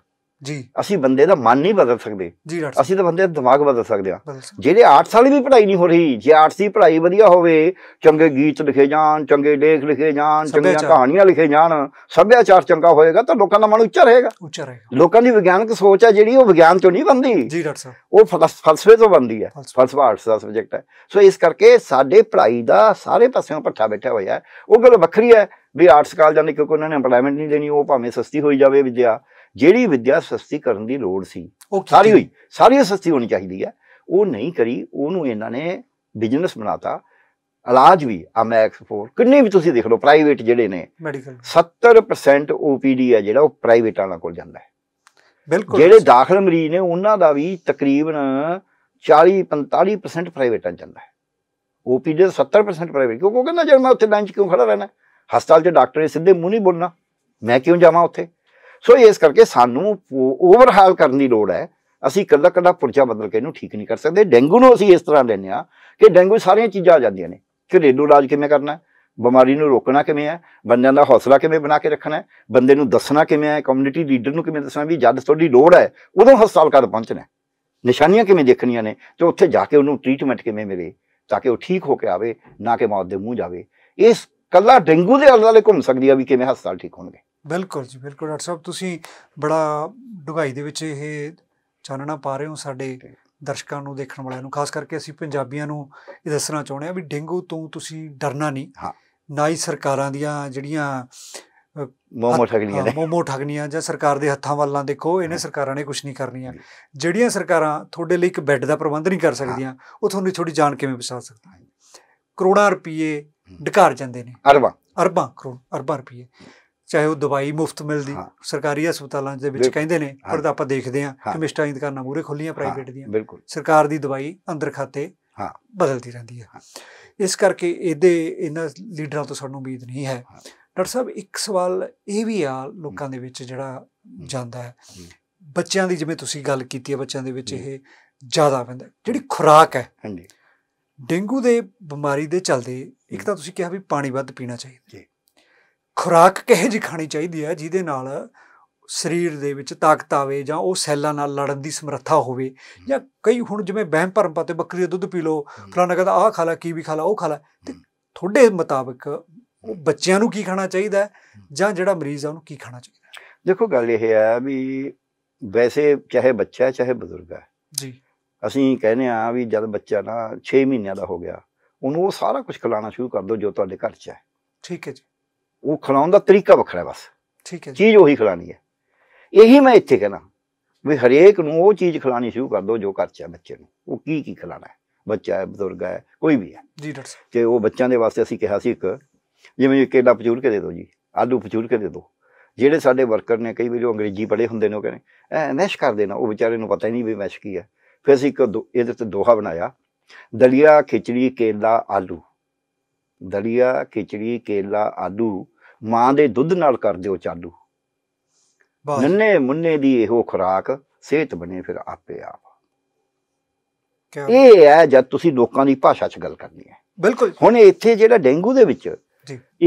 Speaker 1: ਜੀ ਅਸੀਂ ਬੰਦੇ ਦਾ ਮਨ ਨਹੀਂ ਬਦਲ ਸਕਦੇ ਜੀ ਡਾਕਟਰ ਅਸੀਂ ਤਾਂ ਬੰਦੇ ਦਾ ਦਿਮਾਗ ਬਦਲ ਸਕਦੇ ਆ ਜਿਹੜੇ 8 ਸਾਲੀ ਵੀ ਪੜ੍ਹਾਈ ਨਹੀਂ ਹੋ ਰਹੀ ਜੇ ਆਰਟਸ ਸੀ ਪੜ੍ਹਾਈ ਵਧੀਆ ਹੋਵੇ ਚੰਗੇ ਗੀਤ ਲਿਖੇ ਜਾਣ ਚੰਗੇ ਲੇਖ ਲਿਖੇ ਜਾਣ ਚੰਗੀਆਂ ਕਹਾਣੀਆਂ ਲਿਖੇ ਜਾਣ ਸੱਭਿਆਚਾਰ ਚੰਗਾ ਹੋਏਗਾ ਤਾਂ ਲੋਕਾਂ ਦਾ ਮਨ ਉੱਚਾ ਰਹੇਗਾ ਉੱਚਾ ਰਹੇਗਾ ਲੋਕਾਂ ਦੀ ਵਿਗਿਆਨਕ ਸੋਚ ਆ ਜਿਹੜੀ ਉਹ ਵਿਗਿਆਨ ਤੋਂ ਨਹੀਂ ਬੰਦੀ ਜੀ ਡਾਕਟਰ ਸਾਹਿਬ ਉਹ ਫਲਸਫੇ ਤੋਂ ਬੰਦੀ ਹੈ ਫਲਸਫਾ ਆਰਟਸ ਦਾ ਸਬਜੈਕਟ ਹੈ ਸੋ ਇਸ ਕਰਕੇ ਸਾਡੇ ਪੜ੍ਹਾਈ ਦਾ ਸਾਰੇ ਪਾਸਿਓਂ ਪੱਠਾ ਬੈਠਾ ਹੋਇਆ ਉਹ ਗੱਲ ਵੱਖਰੀ ਹੈ ਵੀ ਆਰਟਸ ਕਾਲਜਾਂ ਨੇ ਕਿਉਂਕਿ ਉਹਨਾਂ ਨੇ ਐਮਪਲੋਇਮੈਂਟ ਨਹੀਂ ਦੇਣੀ ਉਹ ਭਾਵੇਂ ਸਸਤੀ ਹੋਈ ਜਾਵੇ ਵਿਦਿਆ ਜਿਹੜੀ ਵਿਦਿਆ ਸਸਤੀ ਕਰਨ ਦੀ ਲੋੜ ਸੀ ਸਾਰੀ ਹੋਈ ਸਾਰੀ ਸਸਤੀ ਹੋਣੀ ਚਾਹੀਦੀ ਹੈ ਉਹ ਨਹੀਂ ਕਰੀ ਉਹਨੂੰ ਇਹਨਾਂ ਨੇ ਬਿਜ਼ਨਸ ਬਣਾਤਾ ਇਲਾਜ ਵੀ ਅਮੈਕਸ ਫੋਰ ਕਿੰਨੇ ਵੀ ਤੁਸੀਂ ਦੇਖ ਲਓ ਪ੍ਰਾਈਵੇਟ ਜਿਹੜੇ ਨੇ ਮੈਡੀਕਲ 70% OPD ਹੈ ਜਿਹੜਾ ਉਹ ਪ੍ਰਾਈਵੇਟ ਵਾਲਾ ਕੋਲ ਜਾਂਦਾ ਹੈ ਬਿਲਕੁਲ ਜਿਹੜੇ ਦਾਖਲ ਮਰੀਜ਼ ਨੇ ਉਹਨਾਂ ਦਾ ਵੀ ਤਕਰੀਬਨ 40 45% ਪ੍ਰਾਈਵੇਟਾਂ ਜਾਂਦਾ ਹੈ OPD ਦਾ 70% ਪ੍ਰਾਈਵੇਟ ਕਿਉਂ ਕਹਿੰਦਾ ਜਦ ਮੈਂ ਉੱਥੇ ਲਾਈਨ 'ਚ ਕਿਉਂ ਖੜਾ ਰਹਿਣਾ ਹਸਪਤਾਲ 'ਚ ਡਾਕਟਰ ਨੇ ਸਿੱਧੇ ਮੂੰਹ ਨਹੀਂ ਬੋਲਣਾ ਮੈਂ ਕਿਉਂ ਜਾਵਾਂ ਉੱਥੇ ਸੋ ਇਸ ਕਰਕੇ ਸਾਨੂੰ ਓਵਰਹਾਲ ਕਰਨ ਦੀ ਲੋੜ ਹੈ ਅਸੀਂ ਕੱਲਾ ਕੱਲਾ ਪੁਰਜਾ ਬਦਲ ਕੇ ਇਹਨੂੰ ਠੀਕ ਨਹੀਂ ਕਰ ਸਕਦੇ ਡੈਂਗੂ ਨੂੰ ਅਸੀਂ ਇਸ ਤਰ੍ਹਾਂ ਲੈਨੇ ਆ ਕਿ ਡੈਂਗੂ ਸਾਰੀਆਂ ਚੀਜ਼ਾਂ ਆ ਜਾਂਦੀਆਂ ਨੇ ਘਰੇਲੂ ਇਲਾਜ ਕਿਵੇਂ ਕਰਨਾ ਬਿਮਾਰੀ ਨੂੰ ਰੋਕਣਾ ਕਿਵੇਂ ਹੈ ਬੰਦਿਆਂ ਦਾ ਹੌਸਲਾ ਕਿਵੇਂ ਬਣਾ ਕੇ ਰੱਖਣਾ ਹੈ ਬੰਦੇ ਨੂੰ ਦੱਸਣਾ ਕਿਵੇਂ ਹੈ ਕਮਿਊਨਿਟੀ ਲੀਡਰ ਨੂੰ ਕਿਵੇਂ ਦੱਸਣਾ ਵੀ ਜਦ ਤੁਹਾਡੀ ਲੋੜ ਹੈ ਉਦੋਂ ਹਸਪਤਾਲ ਕਦ ਪਹੁੰਚਣਾ ਨਿਸ਼ਾਨੀਆਂ ਕਿਵੇਂ ਦੇਖਣੀਆਂ ਨੇ ਤੇ ਉੱਥੇ ਜਾ ਕੇ ਉਹਨੂੰ ਟ੍ਰੀਟਮੈਂਟ ਕਿਵੇਂ ਮਿਲੇ ਤਾਂ ਕਿ ਉਹ ਠੀਕ ਹੋ ਕੇ ਆਵੇ ਨਾ ਕਿ ਮੌਤ ਦੇ ਮੂੰਹ ਜਾਵੇ ਇਸ ਕੱਲਾ ਡੈਂਗੂ ਦੇ ਅਲਦਾਲੇ ਘੁੰਮ ਸਕਦੀ ਆ ਵੀ ਕਿਵੇਂ ਹਸਪਤਾਲ ਠੀਕ ਹੋਣਗੇ
Speaker 2: ਬਿਲਕੁਲ ਜੀ ਬਿਲਕੁਲ ਡਾਕਟਰ ਸਾਹਿਬ ਤੁਸੀਂ ਬੜਾ ਡੁਗਾਈ ਦੇ ਵਿੱਚ ਇਹ ਚਾਨਣਾ ਪਾ ਰਹੇ ਹੋ ਸਾਡੇ ਦਰਸ਼ਕਾਂ ਨੂੰ ਦੇਖਣ ਵਾਲਿਆਂ ਨੂੰ ਖਾਸ ਕਰਕੇ ਅਸੀਂ ਪੰਜਾਬੀਆਂ ਨੂੰ ਇਹ ਦੱਸਣਾ ਚਾਹੁੰਦੇ ਆ ਵੀ ਡੇਂਗੂ ਤੋਂ ਤੁਸੀਂ ਡਰਨਾ ਨਹੀਂ ਹਾਂ ਨਾ ਹੀ ਸਰਕਾਰਾਂ ਦੀਆਂ ਜਿਹੜੀਆਂ ਮੋਮੋ ਠਗਣੀਆਂ ਨੇ ਮੋਮੋ ਠਗਣੀਆਂ ਜਾਂ ਸਰਕਾਰ ਦੇ ਹੱਥਾਂ ਵੱਲਾਂ ਦੇਖੋ ਇਹਨੇ ਸਰਕਾਰਾਂ ਨੇ ਕੁਝ ਨਹੀਂ ਕਰਨੀਆਂ ਜਿਹੜੀਆਂ ਸਰਕਾਰਾਂ ਤੁਹਾਡੇ ਲਈ ਇੱਕ ਬੈੱਡ ਦਾ ਪ੍ਰਬੰਧ ਨਹੀਂ ਕਰ ਸਕਦੀਆਂ ਉਹ ਤੁਹਾਨੂੰ ਥੋੜੀ ਜਾਣ ਕਿਵੇਂ ਬਚਾ ਸਕਦੀਆਂ ਕਰੋੜਾਂ ਰੁਪਏ ਢਕਾਰ ਜਾਂਦੇ ਨੇ ਅਰਬਾਂ ਅਰਬਾਂ ਕਰੋੜ ਅਰਬਾਂ ਰੁਪਏ ਚਾਹੇ ਉਹ ਦਵਾਈ ਮੁਫਤ ਮਿਲਦੀ ਸਰਕਾਰੀ ਹਸਪਤਾਲਾਂ ਦੇ ਵਿੱਚ ਕਹਿੰਦੇ ਨੇ ਪਰ ਆਪਾਂ ਦੇਖਦੇ ਆ ਕਿ ਮਿਸਟਾਂ ਦੁਕਾਨਾਂ ਮੂਰੇ ਖੁੱਲੀਆਂ ਪ੍ਰਾਈਵੇਟ ਦੀਆਂ ਸਰਕਾਰ ਦੀ ਦਵਾਈ ਅੰਦਰ ਖਾਤੇ ਬਦਲਦੀ ਰਹਿੰਦੀ ਹੈ ਇਸ ਕਰਕੇ ਇਹਦੇ ਇਹਨਾਂ ਲੀਡਰਾਂ ਤੋਂ ਸਾਨੂੰ ਉਮੀਦ ਨਹੀਂ ਹੈ ਡਾਕਟਰ ਸਾਹਿਬ ਇੱਕ ਸਵਾਲ ਇਹ ਵੀ ਆ ਲੋਕਾਂ ਦੇ ਵਿੱਚ ਜਿਹੜਾ ਜਾਂਦਾ ਹੈ ਬੱਚਿਆਂ ਦੀ ਜਿਵੇਂ ਤੁਸੀਂ ਗੱਲ ਕੀਤੀ ਹੈ ਬੱਚਿਆਂ ਦੇ ਵਿੱਚ ਇਹ ਜ਼ਿਆਦਾ ਪੈਂਦਾ ਜਿਹੜੀ ਖੁਰਾਕ ਹੈ ਹਾਂਜੀ ਡੇਂਗੂ ਦੇ ਬਿਮਾਰੀ ਦੇ ਚਲਦੇ ਇੱਕ ਤਾਂ ਤੁਸੀਂ ਕਿਹਾ ਵੀ ਪਾਣੀ ਵੱਧ ਪੀਣਾ ਚਾਹੀਦਾ ਜੀ ਖੁਰਾਕ ਕਿਹੋ ਜਿਹੀ ਖਾਣੀ ਚਾਹੀਦੀ ਹੈ ਜਿਹਦੇ ਨਾਲ ਸਰੀਰ ਦੇ ਵਿੱਚ ਤਾਕਤ ਆਵੇ ਜਾਂ ਉਹ ਸੈੱਲਾਂ ਨਾਲ ਲੜਨ ਦੀ ਸਮਰੱਥਾ ਹੋਵੇ ਜਾਂ ਕਈ ਹੁਣ ਜਿਵੇਂ ਵਹਿਮ ਭਰਮ ਪਾਤੇ ਬੱਕਰੀ ਦਾ ਦੁੱਧ ਪੀ ਲੋ ਫਲਾਣਾ ਕਹਿੰਦਾ ਆਹ ਖਾ ਲੈ ਕੀ ਵੀ ਖਾ ਲੈ ਉਹ ਖਾ ਲੈ ਤੇ ਤੁਹਾਡੇ ਮੁਤਾਬਕ ਉਹ ਬੱਚਿਆਂ ਨੂੰ ਕੀ ਖਾਣਾ ਚਾਹੀਦਾ ਹੈ ਜਾਂ ਜਿਹੜਾ ਮਰੀਜ਼ ਆ ਉਹਨੂੰ ਕੀ ਖਾਣਾ ਚਾਹੀਦਾ
Speaker 1: ਦੇਖੋ ਗੱਲ ਇਹ ਹੈ ਵੀ ਵੈਸੇ ਚਾਹੇ ਬੱਚਾ ਚਾਹੇ ਬਜ਼ੁਰਗ ਹੈ ਜੀ ਅਸੀਂ ਕਹਿੰਦੇ ਆ ਵੀ ਜਦ ਬੱਚਾ ਨਾ 6 ਮਹੀਨਿਆਂ ਦਾ ਹੋ ਗਿਆ ਉਹਨੂੰ ਉਹ ਸਾਰਾ ਕੁਝ ਖਿਲਾਣਾ ਸ਼ੁਰੂ ਕਰ ਦਿਓ ਜੋ ਤੁਹਾਡੇ ਘਰ 'ਚ ਹੈ ਠੀਕ ਹੈ ਜੀ ਉਹ ਖਲਾਉਣ ਦਾ ਤਰੀਕਾ ਵੱਖਰਾ ਹੈ ਬਸ ਠੀਕ ਹੈ ਚੀਜ਼ ਉਹੀ ਖਲਾਣੀ ਹੈ ਇਹੀ ਮੈਂ ਇੱਥੇ ਕਹਿਣਾ ਵੀ ਹਰੇਕ ਨੂੰ ਉਹ ਚੀਜ਼ ਖਲਾਣੀ ਸ਼ੁਰੂ ਕਰ ਦਿਓ ਜੋ ਖਰਚਾ ਬੱਚੇ ਨੂੰ ਉਹ ਕੀ ਕੀ ਖਲਾਣਾ ਹੈ ਬੱਚਾ ਹੈ ਬਜ਼ੁਰਗ ਹੈ ਕੋਈ ਵੀ ਹੈ ਜੀ ਡਾਕਟਰ ਸਾਹਿਬ ਤੇ ਉਹ ਬੱਚਿਆਂ ਦੇ ਵਾਸਤੇ ਅਸੀਂ ਕਿਹਾ ਸੀ ਇੱਕ ਜਿਵੇਂ ਕੇਲਾ ਪਚੂਰ ਕੇ ਦੇ ਦਿਓ ਜੀ ਆਲੂ ਪਚੂਰ ਕੇ ਦੇ ਦਿਓ ਜਿਹੜੇ ਸਾਡੇ ਵਰਕਰ ਨੇ ਕਈ ਵਾਰੀ ਅੰਗਰੇਜ਼ੀ ਪੜ੍ਹੇ ਹੁੰਦੇ ਨੇ ਉਹ ਕਹਿੰਦੇ ਐ ਮੈਸ਼ ਕਰ ਦੇਣਾ ਉਹ ਵਿਚਾਰੇ ਨੂੰ ਪਤਾ ਹੀ ਨਹੀਂ ਵੀ ਮੈਸ਼ ਕੀ ਹੈ ਫਿਰ ਅਸੀਂ ਇੱਕ ਇਹਦੇ ਤੇ ਦੋਹਾ ਬਣਾਇਆ ਦਲੀਆ ਖਿਚੜੀ ਕੇਲਾ ਆਲੂ ਦਲੀਆ ਖਿਚੜੀ ਕੇਲਾ ਆਲੂ ਮਾਂ ਦੇ ਦੁੱਧ ਨਾਲ ਕਰ ਦਿਓ ਚਾਲੂ ਨੰਨੇ ਮੁੰਨੇ ਦੀ ਇਹੋ ਖੁਰਾਕ ਸਿਹਤ ਬਣੇ ਫਿਰ ਆਪੇ ਆਪ ਇਹ ਹੈ ਜਦ ਤੁਸੀਂ ਲੋਕਾਂ ਦੀ ਭਾਸ਼ਾ 'ਚ ਗੱਲ ਕਰਨੀ ਹੈ ਬਿਲਕੁਲ ਹੁਣ ਇੱਥੇ ਜਿਹੜਾ ਡੇਂਗੂ ਦੇ ਵਿੱਚ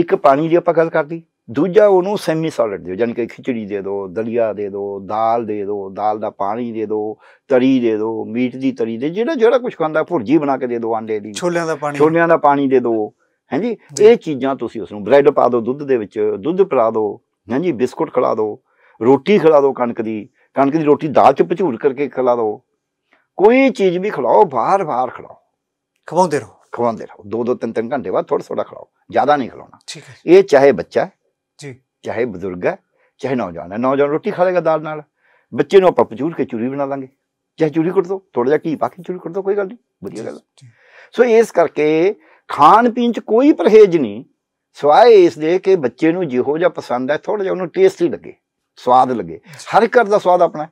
Speaker 1: ਇੱਕ ਪਾਣੀ ਦੀ ਆਪਾਂ ਗੱਲ ਕਰਦੀ ਦੂਜਾ ਉਹਨੂੰ ਸੈਮੀ ਸੋਲਿਡ ਦਿਓ ਜਾਨੀ ਕਿ ਖਿਚੜੀ ਦੇ ਦਿਓ ਦਲੀਆ ਦੇ ਦਿਓ ਦਾਲ ਦੇ ਦਿਓ ਦਾਲ ਦਾ ਪਾਣੀ ਦੇ ਦਿਓ ਤਰੀ ਦੇ ਦਿਓ ਮੀਟ ਦੀ ਤਰੀ ਦੇ ਜਿਹੜਾ ਜਿਹੜਾ ਕੁਝ ਖਾਂਦਾ ਭੁਰਜੀ ਬਣਾ ਕੇ ਦੇ ਦਿਓ ਆਂਡੇ ਦੀ ਛੋਲਿਆਂ ਦਾ ਪਾਣੀ ਛੋਲਿਆਂ ਦਾ ਪਾਣੀ ਦੇ ਦਿਓ ਹਾਂਜੀ ਇਹ ਚੀਜ਼ਾਂ ਤੁਸੀਂ ਉਸ ਨੂੰ ਬ੍ਰੈਡ ਪਾ ਦਿਓ ਦੁੱਧ ਦੇ ਵਿੱਚ ਦੁੱਧ ਪਿਲਾ ਦਿਓ ਹਾਂਜੀ ਬਿਸਕੁਟ ਖਿਲਾ ਦਿਓ ਰੋਟੀ ਖਿਲਾ ਦਿਓ ਕਣਕ ਦੀ ਕਣਕ ਦੀ ਰੋਟੀ ਦਾਲ ਚ ਭਚੂਰ ਕਰਕੇ ਖਿਲਾ ਦਿਓ ਕੋਈ ਚੀਜ਼ ਵੀ ਖਿਲਾਓ ਬਾਰ-ਬਾਰ ਖਿਲਾਓ ਖਵਾਉਂਦੇ ਰਹੋ ਖਵਾਉਂਦੇ ਰਹੋ ਦੋ ਦੋ ਤਿੰਨ ਤਿੰਨ ਘੰਟੇ ਬਾਅਦ ਥੋੜਾ ਥੋੜਾ ਖਿਲਾਓ ਜ਼ਿਆਦਾ ਨਹੀਂ ਖਿਲਾਉਣਾ ਠੀਕ ਹੈ ਇਹ ਚਾਹੇ ਬੱਚਾ ਹੈ ਜੀ ਚਾਹੇ ਬਜ਼ੁਰਗ ਹੈ ਚਾਹੇ ਨੌਜਵਾਨ ਹੈ ਨੌਜਵਾਨ ਰੋਟੀ ਖਾ ਲੇਗਾ ਦਾਲ ਨਾਲ ਬੱਚੇ ਨੂੰ ਆਪਾਂ ਭਚੂਰ ਕੇ ਚੂਰੀ ਬਣਾ ਲਾਂਗੇ ਜਾਂ ਚੂਰੀ ਕੁੱਟ ਦੋ ਥੋੜਾ ਜਿਹਾ ਕੀ ਬਾਕੀ ਚੂਰੀ ਕੁੱਟ ਦੋ ਕੋਈ ਗੱਲ ਨਹੀਂ ਵਧੀਆ ਗੱਲ ਸੋ ਇਸ ਕਰਕੇ ਖਾਣ ਪੀਣ 'ਚ ਕੋਈ ਪਰਹੇਜ਼ ਨਹੀਂ ਸਵਾਏ ਇਸ ਦੇ ਕਿ ਬੱਚੇ ਨੂੰ ਜਿਹੋ ਜਿਹਾ ਪਸੰਦ ਹੈ ਥੋੜਾ ਜਿਹਾ ਉਹਨੂੰ ਟੇਸਟੀ ਲੱਗੇ ਸਵਾਦ ਲੱਗੇ ਹਰ ਘਰ ਦਾ ਸਵਾਦ ਆਪਣਾ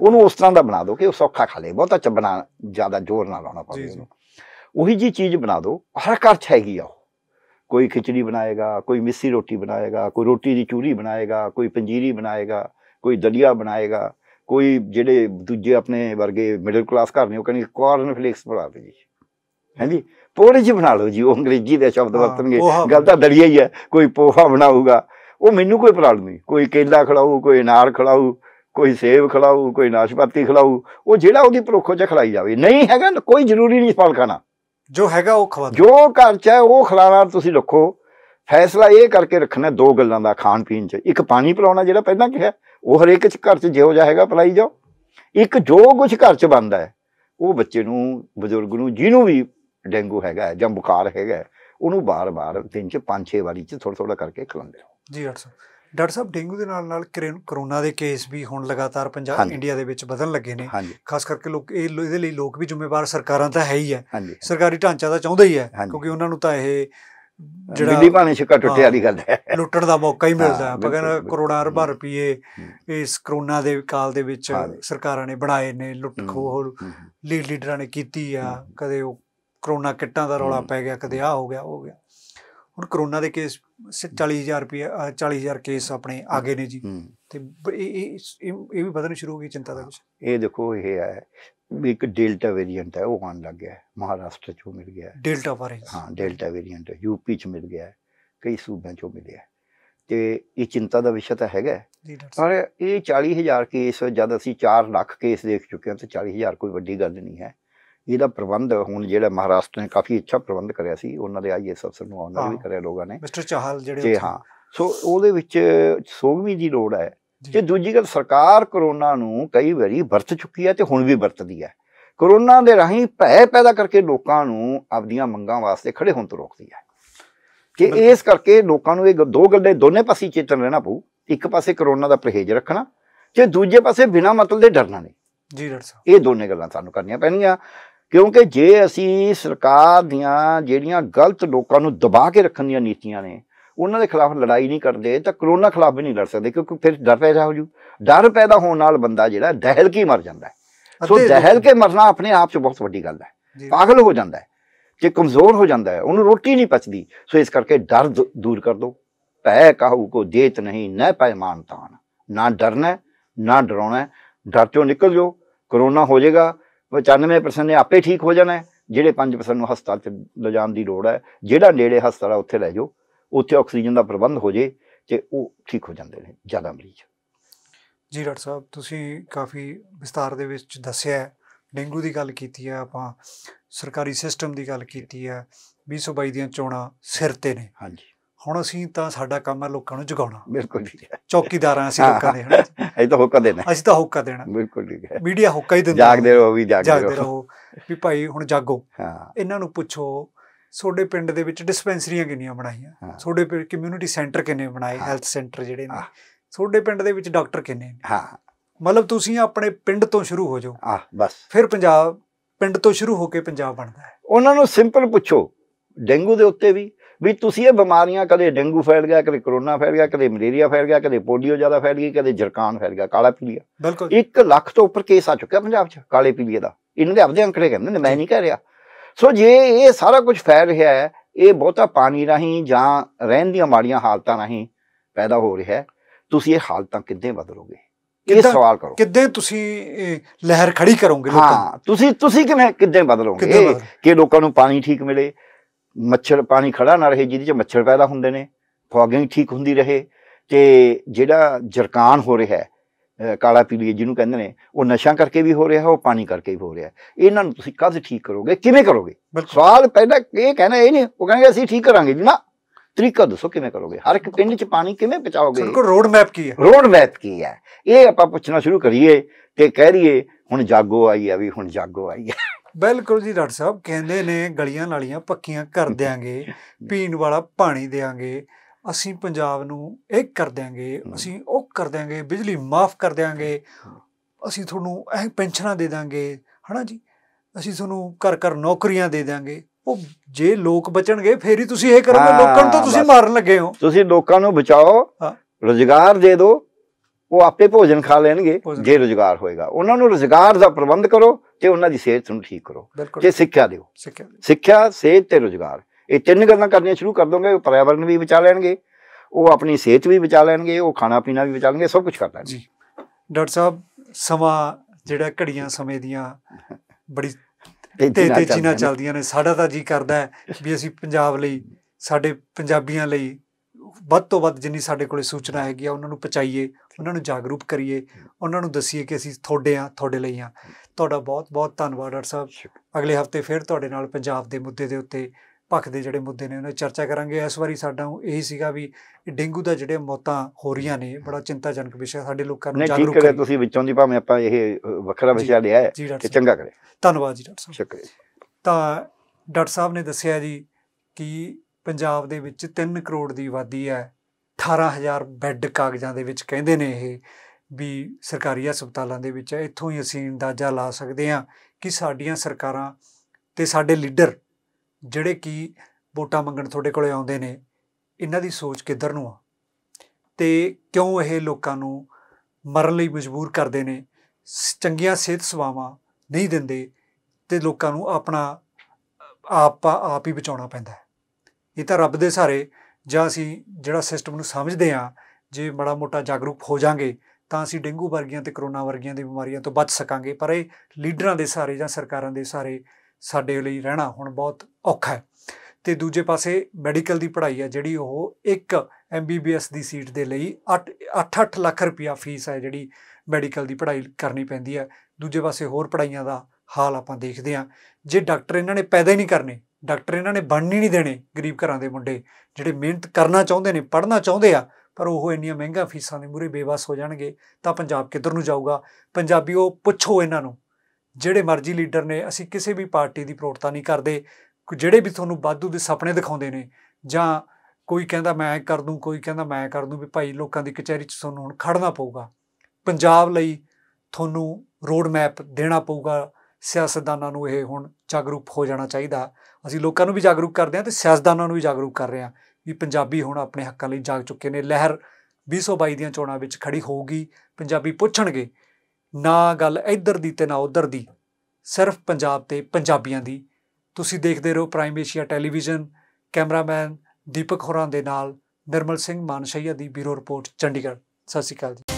Speaker 1: ਉਹਨੂੰ ਉਸ ਤਰ੍ਹਾਂ ਦਾ ਬਣਾ ਦਿਓ ਕਿ ਉਹ ਸੌਖਾ ਖਾ ਲੇ ਬਹੁਤਾ ਚਬਣਾ ਜ਼ਿਆਦਾ ਜ਼ੋਰ ਨਾ ਲਾਉਣਾ ਪਵੇ ਉਹਨੂੰ ਉਹੀ ਜੀ ਚੀਜ਼ ਬਣਾ ਦਿਓ ਹਰ ਘਰ 'ਚ ਹੈਗੀ ਆ ਕੋਈ ਖਿਚੜੀ ਬਣਾਏਗਾ ਕੋਈ ਮਿੱਸੀ ਰੋਟੀ ਬਣਾਏਗਾ ਕੋਈ ਰੋਟੀ ਦੀ ਚੂਰੀ ਬਣਾਏਗਾ ਕੋਈ ਪੰਜੀਰੀ ਬਣਾਏਗਾ ਕੋਈ ਦਲੀਆ ਬਣਾਏਗਾ ਕੋਈ ਜਿਹੜੇ ਦੂਜੇ ਆਪਣੇ ਵਰਗੇ ਮਿਡਲ ਕਲਾਸ ਘਰ ਨੇ ਉਹ ਕਹਿੰਦੇ ਕੋਰਨ ਫਲੇਕਸ ਬਣਾ ਦੇ ਜੀ ਹਾਂਜੀ ਪੋੜੇ 'ਚ ਬਣਾ ਲਓ ਜੀ ਉਹ ਅੰਗਰੇਜ਼ੀ ਦੇ ਸ਼ਬਦ ਵਰਤਣਗੇ ਗੱਲ ਤਾਂ ਦੜੀਆ ਹੀ ਹੈ ਕੋਈ ਪੋਹਾ ਬਣਾਊਗਾ ਉਹ ਮੈਨੂੰ ਕੋਈ ਪ੍ਰਾਬਲਮ ਨਹੀਂ ਕੋਈ ਕੇਲਾ ਖਿਲਾਉ ਕੋਈ ਨਾਰ ਖਿਲਾਉ ਕੋਈ ਸੇਬ ਖਿਲਾਉ ਕੋਈ ਨਾਸ਼ਪਾਤੀ ਖਿਲਾਉ ਉਹ ਜਿਹੜਾ ਉਹਦੀ ਪਰੋਖੋ 'ਚ ਖਿਲਾਈ ਜਾਵੇ ਨਹੀਂ ਹੈਗਾ ਕੋਈ ਜ਼ਰੂਰੀ ਨਹੀਂ ਫਲ ਖਾਣਾ ਜੋ ਹੈਗਾ ਉਹ ਖਵਾ ਜੋ ਘਰ 'ਚ ਹੈ ਉਹ ਖਿਲਾਣਾ ਤੁਸੀਂ ਰੱਖੋ ਫੈਸਲਾ ਇਹ ਕਰਕੇ ਰੱਖਣਾ ਦੋ ਗੱਲਾਂ ਦਾ ਖਾਣ ਪੀਣ 'ਚ ਇੱਕ ਪਾਣੀ ਪਿਲਾਉਣਾ ਜਿਹੜਾ ਪਹਿਲਾਂ ਕਿਹਾ ਉਹ ਹਰੇਕ 'ਚ ਘਰ 'ਚ ਜਿਹੋ ਜਿਹਾ ਹੈਗਾ ਪਲਾਈ ਜਾਓ ਇੱਕ ਜੋ ਕੁਝ ਘਰ 'ਚ ਬੰਦਾ ਹੈ ਉਹ ਬੱਚੇ ਨੂੰ ਬਜ਼ੁਰਗ ਨੂੰ ਜਿਹਨੂੰ ਵੀ ਡੇਂਗੂ ਹੈਗਾ ਜਾਂ ਬੁਖਾਰ ਹੈਗਾ ਉਹਨੂੰ ਬਾਰ-ਬਾਰ ਦਿਨ 'ਚ 5-6 ਵਾਰੀ 'ਚ ਥੋੜਾ-ਥੋੜਾ ਕਰਕੇ ਖਿਲਾਉਂਦੇ ਰਹੋ
Speaker 2: ਜੀ ਡਾਕਟਰ ਸਾਹਿਬ ਡਾਕਟਰ ਸਾਹਿਬ ਡੇਂਗੂ ਦੇ ਨਾਲ ਨਾਲ ਕਰੋਨਾ ਦੇ ਕੇਸ ਵੀ ਹੁਣ ਲਗਾਤਾਰ ਪੰਜਾਬ ਇੰਡੀਆ ਦੇ ਵਿੱਚ ਵਧਣ ਲੱਗੇ ਨੇ ਖਾਸ ਕਰਕੇ ਲੋਕ ਇਹ ਇਹਦੇ ਲਈ ਲੋਕ ਵੀ ਜ਼ਿੰਮੇਵਾਰ ਸਰਕਾਰਾਂ ਤਾਂ ਹੈ ਹੀ ਹੈ ਸਰਕਾਰੀ ਢਾਂਚਾ ਤਾਂ ਚਾਹੁੰਦਾ ਹੀ ਹੈ ਕਿਉਂਕਿ ਉਹਨਾਂ ਨੂੰ ਤਾਂ ਇਹ ਜਿਹੜਾ ਬਿੱਲੀ ਭਾਵੇਂ ਛੱਕਾ ਟੁੱਟਿਆ ਦੀ ਗੱਲ ਹੈ ਲੁੱਟਣ ਦਾ ਮੌਕਾ ਹੀ ਮਿਲਦਾ ਮਗਰ ਕਰੋੜਾਂ ਰੁਪਏ ਰੁਪਏ ਇਸ ਕਰੋਨਾ ਦੇ ਕਾਲ ਦੇ ਵਿੱਚ ਸਰਕਾਰਾਂ ਨੇ ਬਣਾਏ ਨੇ ਲੁੱਟ ਖੋਹ ਲੀਡ ਲੀਡਰਾਂ ਨੇ ਕੀਤੀ ਆ ਕਦੇ ਉਹ ਕਰੋਨਾ ਕਿੱਟਾਂ ਦਾ ਰੌਲਾ ਪੈ ਗਿਆ ਕਦੇ ਆ ਹੋ ਗਿਆ ਹੋ ਗਿਆ ਹੁਣ ਕਰੋਨਾ ਦੇ ਕੇਸ 40000 ਰੁਪਏ 40000 ਕੇਸ ਆਪਣੇ ਆਗੇ ਨੇ ਜੀ ਤੇ ਇਹ ਇਹ ਵੀ ਵਧਣ ਸ਼ੁਰੂ ਹੋ ਗਈ ਚਿੰਤਾ ਦਾ ਕੁਝ
Speaker 1: ਇਹ ਦੇਖੋ ਇਹ ਹੈ ਇੱਕ ਡੈਲਟਾ ਵੇਰੀਐਂਟ ਹੈ ਉਹ ਆਉਣ ਲੱਗ ਗਿਆ ਮਹਾਰਾਸ਼ਟਰ ਚੋਂ ਮਿਲ ਗਿਆ ਡੈਲਟਾ ਵਾਰੀ ਹਾਂ ਡੈਲਟਾ ਵੇਰੀਐਂਟ ਯੂਪੀ ਚ ਮਿਲ ਗਿਆ ਕਈ ਸੂਬਿਆਂ ਚੋਂ ਮਿਲਿਆ ਤੇ ਇਹ ਚਿੰਤਾ ਦਾ ਵਿਸ਼ਾ ਤਾਂ ਹੈਗਾ ਪਰ ਇਹ 40000 ਕੇਸ ਜਦ ਅਸੀਂ 4 ਲੱਖ ਕੇਸ ਦੇਖ ਚੁੱਕੇ ਹਾਂ ਤਾਂ 40000 ਕੋਈ ਵੱਡੀ ਗੱਲ ਨਹੀਂ ਹੈ ਇਹਦਾ ਪ੍ਰਬੰਧ ਹੁਣ ਜਿਹੜਾ ਮਹਾਰਾਸ਼ਟਰ ਨੇ ਕਾਫੀ ਅੱਛਾ ਪ੍ਰਬੰਧ ਕਰਿਆ ਸੀ ਉਹਨਾਂ ਦੇ ਆਈਐਸ ਅਫਸਰ ਨੂੰ ਆਨਰ ਵੀ ਕਰਿਆ ਲੋਕਾਂ ਨੇ
Speaker 2: ਮਿਸਟਰ ਚਾਹਲ ਜਿਹੜੇ ਜੀ ਹਾਂ
Speaker 1: ਸੋ ਉਹਦੇ ਵਿੱਚ ਸੋਗਵੀ ਦੀ ਲੋੜ ਹੈ ਤੇ ਦੂਜੀ ਗੱਲ ਸਰਕਾਰ ਕਰੋਨਾ ਨੂੰ ਕਈ ਵਾਰੀ ਵਰਤ ਚੁੱਕੀ ਹੈ ਤੇ ਹੁਣ ਵੀ ਵਰਤਦੀ ਹੈ ਕਰੋਨਾ ਦੇ ਰਾਹੀਂ ਭੈ ਪੈਦਾ ਕਰਕੇ ਲੋਕਾਂ ਨੂੰ ਆਪਣੀਆਂ ਮੰਗਾਂ ਵਾਸਤੇ ਖੜੇ ਹੋਣ ਤੋਂ ਰੋਕਦੀ ਹੈ ਕਿ ਇਸ ਕਰਕੇ ਲੋਕਾਂ ਨੂੰ ਇਹ ਦੋ ਗੱਲੇ ਦੋਨੇ ਪਾਸੇ ਚੇਤਨ ਰਹਿਣਾ ਪਊ ਇੱਕ ਪਾਸੇ ਕਰੋਨਾ ਦਾ ਪਰਹੇਜ਼ ਰੱਖਣਾ ਤੇ ਦੂਜੇ ਪਾਸੇ ਬਿਨਾ ਮਤਲਬ ਦੇ ਡਰਨਾ ਨਹੀਂ ਜੀ ਡਾਕਟਰ ਸਾਹਿਬ ਇਹ ਦੋਨੇ ਗੱਲਾਂ ਸਾਨੂੰ ਕਰਨੀਆਂ ਪੈਣੀਆਂ ਕਿਉਂਕਿ ਜੇ ਅਸੀਂ ਸਰਕਾਰ ਦੀਆਂ ਜਿਹੜੀਆਂ ਗਲਤ ਲੋਕਾਂ ਨੂੰ ਦਬਾ ਕੇ ਰੱਖਣ ਦੀਆਂ ਨੀਤੀਆਂ ਨੇ ਉਹਨਾਂ ਦੇ ਖਿਲਾਫ ਲੜਾਈ ਨਹੀਂ ਕਰਦੇ ਤਾਂ ਕਰੋਨਾ ਖਿਲਾਫ ਵੀ ਨਹੀਂ ਲੜ ਸਕਦੇ ਕਿਉਂਕਿ ਫਿਰ ਡਰ ਪੈਦਾ ਹੋ ਜੂ ਡਰ ਪੈਦਾ ਹੋਣ ਨਾਲ ਬੰਦਾ ਜਿਹੜਾ ਦਹਿਲ ਕੀ ਮਰ ਜਾਂਦਾ ਸੋ ਦਹਿਲ ਕੇ ਮਰਨਾ ਆਪਣੇ ਆਪ 'ਚ ਬਹੁਤ ਵੱਡੀ ਗੱਲ ਹੈ ਪਾਗਲ ਹੋ ਜਾਂਦਾ ਹੈ ਕਮਜ਼ੋਰ ਹੋ ਜਾਂਦਾ ਹੈ ਉਹਨੂੰ ਰੋਟੀ ਨਹੀਂ ਪਚਦੀ ਸੋ ਇਸ ਕਰਕੇ ਡਰ ਦੂਰ ਕਰ ਦੋ ਭੈ ਕਾਹੂ ਕੋ ਦੇਤ ਨਹੀਂ ਨਾ ਪੈਮਾਨ ਤਾਨ ਨਾ ਡਰਨਾ ਨਾ ਡਰਾਉਣਾ ਡਰ ਚੋਂ ਨਿਕਲ ਜਾਓ ਕਰੋਨਾ ਹੋ ਜਾਏਗਾ 95% ਨੇ ਆਪੇ ਠੀਕ ਹੋ ਜਾਣਾ ਜਿਹੜੇ 5% ਨੂੰ ਹਸਪਤਾਲ ਚ ਲਿਜਾਣ ਦੀ ਲੋੜ ਹੈ ਜਿਹੜਾ ਨੇੜੇ ਹਸਪਤਾਲ ਆ ਉੱਥੇ ਲੈ ਜਾਓ ਉੱਥੇ ਆਕਸੀਜਨ ਦਾ ਪ੍ਰਬੰਧ ਹੋ ਜੇ ਤੇ ਉਹ ਠੀਕ ਹੋ ਜਾਂਦੇ ਨੇ ਜ਼ਿਆਦਾ ਮਰੀਜ਼
Speaker 2: ਜੀ ਡਾਕਟਰ ਸਾਹਿਬ ਤੁਸੀਂ ਕਾਫੀ ਵਿਸਤਾਰ ਦੇ ਵਿੱਚ ਦੱਸਿਆ ਡੇਂਗੂ ਦੀ ਗੱਲ ਕੀਤੀ ਹੈ ਆਪਾਂ ਸਰਕਾਰੀ ਸਿਸਟਮ ਦੀ ਗੱਲ ਕੀਤੀ ਹੈ 2022 ਦੀਆਂ ਚੋਣਾਂ ਸਿਰ ਤੇ ਨੇ ਹਾਂਜੀ ਹੁਣ ਅਸੀਂ ਤਾਂ ਸਾਡਾ ਕੰਮ ਹੈ ਲੋਕਾਂ ਨੂੰ ਜਗਾਉਣਾ ਬਿਲਕੁਲ ਠੀਕ ਹੈ ਚੌਕੀਦਾਰਾਂ ਅਸੀਂ ਲੋਕਾਂ ਦੇ ਹਣਾ ਅਸੀਂ
Speaker 1: ਤਾਂ ਹੋਕਾ ਦੇਣਾ ਅਸੀਂ ਤਾਂ ਹੋਕਾ ਦੇਣਾ ਬਿਲਕੁਲ ਠੀਕ ਹੈ ਮੀਡੀਆ ਹੋਕਾ ਹੀ ਦਿੰਦਾ ਜਾਗਦੇ ਰਹੋ ਵੀ ਜਾਗਦੇ ਰਹੋ
Speaker 2: ਵੀ ਭਾਈ ਹੁਣ ਜਾਗੋ ਹਾਂ ਇਹਨਾਂ ਨੂੰ ਪੁੱਛੋ ਤੁਹਾਡੇ ਪਿੰਡ ਦੇ ਵਿੱਚ ਡਿਸਪੈਂਸਰੀਆਂ ਕਿੰਨੀਆਂ ਬਣਾਈਆਂ ਤੁਹਾਡੇ ਕਮਿਊਨਿਟੀ ਸੈਂਟਰ ਕਿੰਨੇ ਬਣਾਏ ਹੈਲਥ ਸੈਂਟਰ ਜਿਹੜੇ ਨੇ ਤੁਹਾਡੇ ਪਿੰਡ ਦੇ ਵਿੱਚ ਡਾਕਟਰ ਕਿੰਨੇ ਨੇ ਹਾਂ ਮਤਲਬ ਤੁਸੀਂ ਆਪਣੇ ਪਿੰਡ ਤੋਂ ਸ਼ੁਰੂ ਹੋ ਜਾਓ ਆ ਬਸ ਫਿਰ ਪੰਜਾਬ ਪਿੰਡ ਤੋਂ ਸ਼ੁਰੂ ਹੋ ਕੇ ਪੰਜਾਬ ਬਣਦਾ ਹੈ ਉਹਨਾਂ ਨੂੰ ਸਿੰਪਲ ਪੁੱਛੋ ਡੇਂਗੂ ਦੇ ਉੱਤੇ ਵੀ ਵੀ ਤੁਸੀਂ ਇਹ ਬਿਮਾਰੀਆਂ
Speaker 1: ਕਦੇ ਡੇਂਗੂ ਫੈਲ ਗਿਆ ਕਦੇ ਕਰੋਨਾ ਫੈਲ ਗਿਆ ਕਦੇ ਮਲੇਰੀਆ ਫੈਲ ਗਿਆ ਕਦੇ ਪੋਲੀਓ ਜ਼ਿਆਦਾ ਫੈਲ ਗਈ ਕਦੇ ਜ਼ਰਕਾਨ ਫੈਲ ਗਿਆ ਕਾਲਾ ਪੀਲੀਆ 1 ਲੱਖ ਤੋਂ ਉੱਪਰ ਕੇਸ ਆ ਚੁੱਕਿਆ ਪੰਜਾਬ 'ਚ ਕਾਲੇ ਪੀਲੀਏ ਦਾ ਇਹਨਾਂ ਦੇ ਆਪਦੇ ਅੰਕੜੇ ਕਹਿੰਦੇ ਨੇ ਮੈਂ ਨਹੀਂ ਕਹਿ ਰਿਹਾ ਸੋ ਜੇ ਇਹ ਸਾਰਾ ਕੁਝ ਫੈਲ ਰਿਹਾ ਹੈ ਇਹ ਬਹੁਤਾ ਪਾਣੀ ਰਾਹੀਂ ਜਾਂ ਰਹਿਣ ਦੀਆਂ ਮਾੜੀਆਂ ਹਾਲਤਾਂ ਰਾਹੀਂ ਪੈਦਾ ਹੋ ਰਿਹਾ ਹੈ ਤੁਸੀਂ ਇਹ ਹਾਲਤਾਂ ਕਿੱਦਾਂ ਬਦਲੋਗੇ ਇਹ ਸਵਾਲ ਕਰੋ
Speaker 2: ਕਿੱਦਾਂ ਤੁਸੀਂ ਲਹਿਰ ਖੜੀ ਕਰੋਗੇ ਲੋਕਾਂ ਹਾਂ
Speaker 1: ਤੁਸੀਂ ਤੁਸੀਂ ਕਿਵੇਂ ਕਿੱਦਾਂ ਬਦਲੋਗੇ ਕਿ ਲੋਕਾਂ ਨੂੰ ਪਾਣੀ ਠੀਕ ਮਿਲੇ ਮੱਛਰ ਪਾਣੀ ਖੜਾ ਨਾ ਰਹੇ ਜਿਹਦੇ ਚ ਮੱਛਰ ਪੈਦਾ ਹੁੰਦੇ ਨੇ ਫੌਗਿੰਗ ਠੀਕ ਹੁੰਦੀ ਰਹੇ ਤੇ ਜਿਹੜਾ ਜਰਕਾਨ ਹੋ ਰਿਹਾ ਹੈ ਕਾਲਾ ਪੀਲੀਏ ਜਿਹਨੂੰ ਕਹਿੰਦੇ ਨੇ ਉਹ ਨਸ਼ਾ ਕਰਕੇ ਵੀ ਹੋ ਰਿਹਾ ਉਹ ਪਾਣੀ ਕਰਕੇ ਵੀ ਹੋ ਰਿਹਾ ਇਹਨਾਂ ਨੂੰ ਤੁਸੀਂ ਕਦ ਠੀਕ ਕਰੋਗੇ ਕਿਵੇਂ ਕਰੋਗੇ ਸਵਾਲ ਪਹਿਲਾਂ ਇਹ ਕਹਿਣਾ ਇਹ ਨਹੀਂ ਉਹ ਕਹਿੰਗੇ ਅਸੀਂ ਠੀਕ ਕਰਾਂਗੇ ਜੀ ਨਾ ਤਰੀਕਾ ਦੱਸੋ ਕਿਵੇਂ ਕਰੋਗੇ ਹਰ ਇੱਕ ਪਿੰਡ 'ਚ ਪਾਣੀ ਕਿਵੇਂ ਪਹੁੰਚਾਓਗੇ ਬਿਲਕੁਲ ਰੋਡ ਮੈਪ ਕੀ ਹੈ ਰੋਡ ਮੈਪ ਕੀ ਹੈ ਇਹ ਆਪਾਂ ਪੁੱਛਣਾ ਸ਼ੁਰੂ ਕਰੀਏ ਤੇ ਕਹਿ ਰਹੀਏ ਹੁਣ ਜਾਗੋ ਆਈ ਆ ਵੀ ਹੁਣ ਜਾਗੋ ਆਈ ਆ
Speaker 2: ਬਿਲਕੁਲ ਜੀ ਡਾਕਟਰ ਸਾਹਿਬ ਕਹਿੰਦੇ ਨੇ ਗਲੀਆਂ ਨਾਲੀਆਂ ਪੱਕੀਆਂ ਕਰ ਦਿਆਂਗੇ ਪੀਣ ਵਾਲਾ ਪਾਣੀ ਦੇਾਂਗੇ ਅਸੀਂ ਪੰਜਾਬ ਨੂੰ ਇਹ ਕਰ ਦਿਆਂਗੇ ਅਸੀਂ ਉਹ ਕਰ ਦਿਆਂਗੇ ਬਿਜਲੀ ਮਾਫ ਕਰ ਦਿਆਂਗੇ ਅਸੀਂ ਤੁਹਾਨੂੰ ਇਹ ਪੈਨਸ਼ਨਾਂ ਦੇ ਦਾਂਗੇ ਹਨਾ ਜੀ ਅਸੀਂ ਤੁਹਾਨੂੰ ਘਰ ਘਰ ਨੌਕਰੀਆਂ ਦੇ ਦਾਂਗੇ ਉਹ ਜੇ ਲੋਕ ਬਚਣਗੇ ਫੇਰ ਹੀ ਤੁਸੀਂ ਇਹ ਕਰੋਗੇ ਲੋਕਾਂ ਨੂੰ ਤਾਂ ਤੁਸੀਂ
Speaker 1: ਮਾਰਨ ਲੱਗੇ ਹੋ ਤੁਸੀਂ ਲੋਕਾਂ ਨੂੰ ਬਚਾਓ ਰੋਜ਼ਗਾਰ ਦੇ ਦਿਓ ਉਹ ਆਪੇ ਭੋਜਨ ਖਾ ਲੈਣਗੇ ਜੇ ਰੋਜ਼ਗਾਰ ਹੋਏਗਾ ਉਹਨਾਂ ਨੂੰ ਰੋਜ਼ਗਾਰ ਦਾ ਪ੍ਰਬੰਧ ਕਰੋ ਤੇ ਉਹਨਾਂ ਦੀ ਸਿਹਤ ਨੂੰ ਠੀਕ ਕਰੋ ਤੇ ਸਿੱਖਿਆ ਦਿਓ ਸਿੱਖਿਆ ਸਿਹਤ ਤੇ ਰੋਜ਼ਗਾਰ ਇਹ ਤਿੰਨ ਗੱਲਾਂ ਕਰਨੀਆਂ ਸ਼ੁਰੂ ਕਰ ਦੋਗੇ ਉਹ ਪਰਿਆਵਰਣ ਵੀ ਬਚਾ ਲੈਣਗੇ ਉਹ ਆਪਣੀ ਸਿਹਤ ਵੀ ਬਚਾ ਲੈਣਗੇ ਉਹ ਖਾਣਾ ਪੀਣਾ ਵੀ ਬਚਾ ਲੈਣਗੇ ਸਭ ਕੁਝ ਕਰ ਲੈਣਗੇ
Speaker 2: ਡਾਕਟਰ ਸਾਹਿਬ ਸਮਾਂ ਜਿਹੜਾ ਘੜੀਆਂ ਸਮੇਂ ਦੀਆਂ ਬੜੀ ਤੇਜ਼ੀ ਨਾਲ ਚੱਲਦੀਆਂ ਨੇ ਸਾਡਾ ਤਾਂ ਜੀ ਕਰਦਾ ਵੀ ਅਸੀਂ ਪੰਜਾਬ ਲਈ ਸਾਡੇ ਪੰਜਾਬੀਆਂ ਲਈ ਵੱਧ ਤੋਂ ਵੱਧ ਜਿੰਨੀ ਸਾਡੇ ਕੋਲੇ ਸੂਚਨਾ ਹੈਗੀ ਆ ਉਹਨਾਂ ਨੂੰ ਪਹਚਾਈਏ ਉਹਨਾਂ ਨੂੰ ਜਾਗਰੂਕ ਕਰੀਏ ਉਹਨਾਂ ਨੂੰ ਦਸੀਏ ਕਿ ਅਸੀਂ ਤੁਹਾਡੇ ਆ ਤੁਹਾਡੇ ਲਈ ਆ ਤੁਹਾਡਾ ਬਹੁਤ ਬਹੁਤ ਧੰਨਵਾਦ ਡਾਕਟਰ ਸਾਹਿਬ ਅਗਲੇ ਹਫਤੇ ਫਿਰ ਤੁਹਾਡੇ ਨਾਲ ਪੰਜਾਬ ਦੇ ਮੁੱਦੇ ਦੇ ਉੱਤੇ ਪੱਖ ਦੇ ਜਿਹੜੇ ਮੁੱਦੇ ਨੇ ਉਹਨਾਂ ਚਰਚਾ ਕਰਾਂਗੇ ਇਸ ਵਾਰੀ ਸਾਡਾ ਇਹ ਸੀਗਾ ਵੀ ਡੇਂਗੂ ਦਾ ਜਿਹੜੇ ਮੌਤਾਂ ਹੋ ਰਹੀਆਂ ਨੇ ਬੜਾ ਚਿੰਤਾਜਨਕ ਵਿਸ਼ਾ ਸਾਡੇ ਲੋਕਾਂ ਨੂੰ ਜਾਗਰੂਕ ਕਰੇ
Speaker 1: ਤੁਸੀਂ ਵਿੱਚੋਂ ਦੀ ਭਾਵੇਂ ਆਪਾਂ ਇਹ ਵੱਖਰਾ ਵਿਸ਼ਾ ਲਿਆ ਹੈ ਤੇ ਚੰਗਾ ਕਰੇ ਧੰਨਵਾਦ ਜੀ ਡਾਕਟਰ ਸਾਹਿਬ ਸ਼ੁਕਰੀਆ
Speaker 2: ਤਾਂ ਡਾਕਟਰ ਸਾਹਿਬ ਨੇ ਦੱਸਿਆ ਜੀ ਕਿ ਪੰਜਾਬ ਦੇ ਵਿੱਚ 3 ਕਰੋੜ ਦੀ ਆਬਾਦੀ ਹੈ 18000 ਬੈੱਡ ਕਾਗਜ਼ਾਂ ਦੇ ਵਿੱਚ ਕਹਿੰਦੇ ਨੇ ਇਹ ਵੀ ਸਰਕਾਰੀ ਹਸਪਤਾਲਾਂ ਦੇ ਵਿੱਚ ਇੱਥੋਂ ਹੀ ਅਸੀਂ ਅੰਦਾਜ਼ਾ ਲਾ ਸਕਦੇ ਹਾਂ ਕਿ ਸਾਡੀਆਂ ਸਰਕਾਰਾਂ ਤੇ ਸਾਡੇ ਲੀਡਰ ਜਿਹੜੇ ਕਿ ਵੋਟਾਂ ਮੰਗਣ ਤੁਹਾਡੇ ਕੋਲੇ ਆਉਂਦੇ ਨੇ ਇਹਨਾਂ ਦੀ ਸੋਚ ਕਿੱਧਰ ਨੂੰ ਆ ਤੇ ਕਿਉਂ ਇਹ ਲੋਕਾਂ ਨੂੰ ਮਰਨ ਲਈ ਮਜਬੂਰ ਕਰਦੇ ਨੇ ਚੰਗੀਆਂ ਸਿਹਤ ਸੇਵਾਵਾਂ ਨਹੀਂ ਦਿੰਦੇ ਤੇ ਲੋਕਾਂ ਨੂੰ ਆਪਣਾ ਆਪ ਆਪ ਹੀ ਬਚਾਉਣਾ ਪੈਂਦਾ ਹੈ ਇਹ ਤਾਂ ਰੱਬ ਦੇ ਸਾਰੇ ਜਾਂ ਅਸੀਂ ਜਿਹੜਾ ਸਿਸਟਮ ਨੂੰ ਸਮਝਦੇ ਆ ਜੇ ਬੜਾ ਮੋਟਾ ਜਾਗਰੂਕ ਹੋ ਜਾਾਂਗੇ ਤਾਂ ਅਸੀਂ ਡੇਂਗੂ ਵਰਗੀਆਂ ਤੇ ਕਰੋਨਾ ਵਰਗੀਆਂ ਦੀ ਬਿਮਾਰੀਆਂ ਤੋਂ ਬਚ ਸਕਾਂਗੇ ਪਰ ਇਹ ਲੀਡਰਾਂ ਦੇ ਸਾਰੇ ਜਾਂ ਸਰਕਾਰਾਂ ਦੇ ਸਾਰੇ ਸਾਡੇ ਲਈ ਰਹਿਣਾ ਹੁਣ ਬਹੁਤ ਔਖਾ ਹੈ ਤੇ ਦੂਜੇ ਪਾਸੇ ਮੈਡੀਕਲ ਦੀ ਪੜ੍ਹਾਈ ਹੈ ਜਿਹੜੀ ਉਹ ਇੱਕ ਐਮਬੀਬੀਐਸ ਦੀ ਸੀਟ ਦੇ ਲਈ 8 8 ਲੱਖ ਰੁਪਿਆ ਫੀਸ ਹੈ ਜਿਹੜੀ ਮੈਡੀਕਲ ਦੀ ਪੜ੍ਹਾਈ ਕਰਨੀ ਪੈਂਦੀ ਹੈ ਦੂਜੇ ਪਾਸੇ ਹੋਰ ਪੜ੍ਹਾਈਆਂ ਦਾ ਹਾਲ ਆਪਾਂ ਦੇਖਦੇ ਆਂ ਜੇ ਡਾਕਟਰ ਇਹਨਾਂ ਨੇ ਪੈਦਾ ਹੀ ਨਹੀਂ ਕਰਨੇ ਡਾਕਟਰ ਇਹਨਾਂ ਨੇ ਬਣਨ ਹੀ ਨਹੀਂ ਦੇਣੇ ਗਰੀਬ ਘਰਾਂ ਦੇ ਮੁੰਡੇ ਜਿਹੜੇ ਮਿਹਨਤ ਕਰਨਾ ਚਾਹੁੰਦੇ ਨੇ ਪੜ੍ਹਨਾ ਚਾਹੁੰਦੇ ਆ ਪਰ ਉਹ ਇੰਨੀਆਂ ਮਹਿੰਗਾ ਫੀਸਾਂ ਦੇ ਮੂਰੇ ਬੇਵਸ ਹੋ ਜਾਣਗੇ ਤਾਂ ਪੰਜਾਬ ਕਿੱਧਰ ਨੂੰ ਜਾਊਗਾ ਪੰਜਾਬੀਓ ਪੁੱਛੋ ਇਹਨਾਂ ਨੂੰ ਜਿਹੜੇ ਮਰਜ਼ੀ ਲੀਡਰ ਨੇ ਅਸੀਂ ਕਿਸੇ ਵੀ ਪਾਰਟੀ ਦੀ ਪ੍ਰੋਟਤਾ ਨਹੀਂ ਕਰਦੇ ਜਿਹੜੇ ਵੀ ਤੁਹਾਨੂੰ ਬਾਦੂ ਦੇ ਸੁਪਨੇ ਦਿਖਾਉਂਦੇ ਨੇ ਜਾਂ ਕੋਈ ਕਹਿੰਦਾ ਮੈਂ ਕਰ ਦੂੰ ਕੋਈ ਕਹਿੰਦਾ ਮੈਂ ਕਰ ਦੂੰ ਵੀ ਭਾਈ ਲੋਕਾਂ ਦੀ ਕਚਹਿਰੀ 'ਚ ਤੁਹਾਨੂੰ ਹੁਣ ਖੜਨਾ ਪਊਗਾ ਪੰਜਾਬ ਲਈ ਤੁਹਾਨੂੰ ਰੋਡ ਮੈਪ ਦੇਣਾ ਪਊਗਾ ਸਿਆਸਤਦਾਨਾਂ ਨੂੰ ਇਹ ਹੁਣ ਜਾਗਰੂਕ ਹੋ ਜਾਣਾ ਚਾਹੀਦਾ ਅਸੀਂ ਲੋਕਾਂ ਨੂੰ ਵੀ ਜਾਗਰੂਕ ਕਰਦੇ ਹਾਂ ਤੇ ਸਿਆਸਦਾਨਾਂ ਨੂੰ ਵੀ ਜਾਗਰੂਕ ਕਰ ਰਹੇ ਹਾਂ ਵੀ ਪੰਜਾਬੀ ਹੁਣ ਆਪਣੇ ਹੱਕਾਂ ਲਈ ਜਾਗ ਚੁੱਕੇ ਨੇ ਲਹਿਰ 2022 ਦੀਆਂ ਚੋਣਾਂ ਵਿੱਚ ਖੜੀ ਹੋਊਗੀ ਪੰਜਾਬੀ ਪੁੱਛਣਗੇ ਨਾ ਗੱਲ ਇੱਧਰ ਦੀ ਤੇ ਨਾ ਉੱਧਰ ਦੀ ਸਿਰਫ ਪੰਜਾਬ ਤੇ ਪੰਜਾਬੀਆਂ ਦੀ ਤੁਸੀਂ ਦੇਖਦੇ ਰਹੋ Prime Asia television cameraman Deepak ਹੋਰਾਂ ਦੇ ਨਾਲ ਨਿਰਮਲ ਸਿੰਘ ਮਾਨਸ਼ਈਆ ਦੀ ਬਿਊਰੋ ਰਿਪੋਰਟ ਚੰਡੀਗੜ੍ਹ ਸਤਿ ਸ਼੍ਰੀ ਅਕਾਲ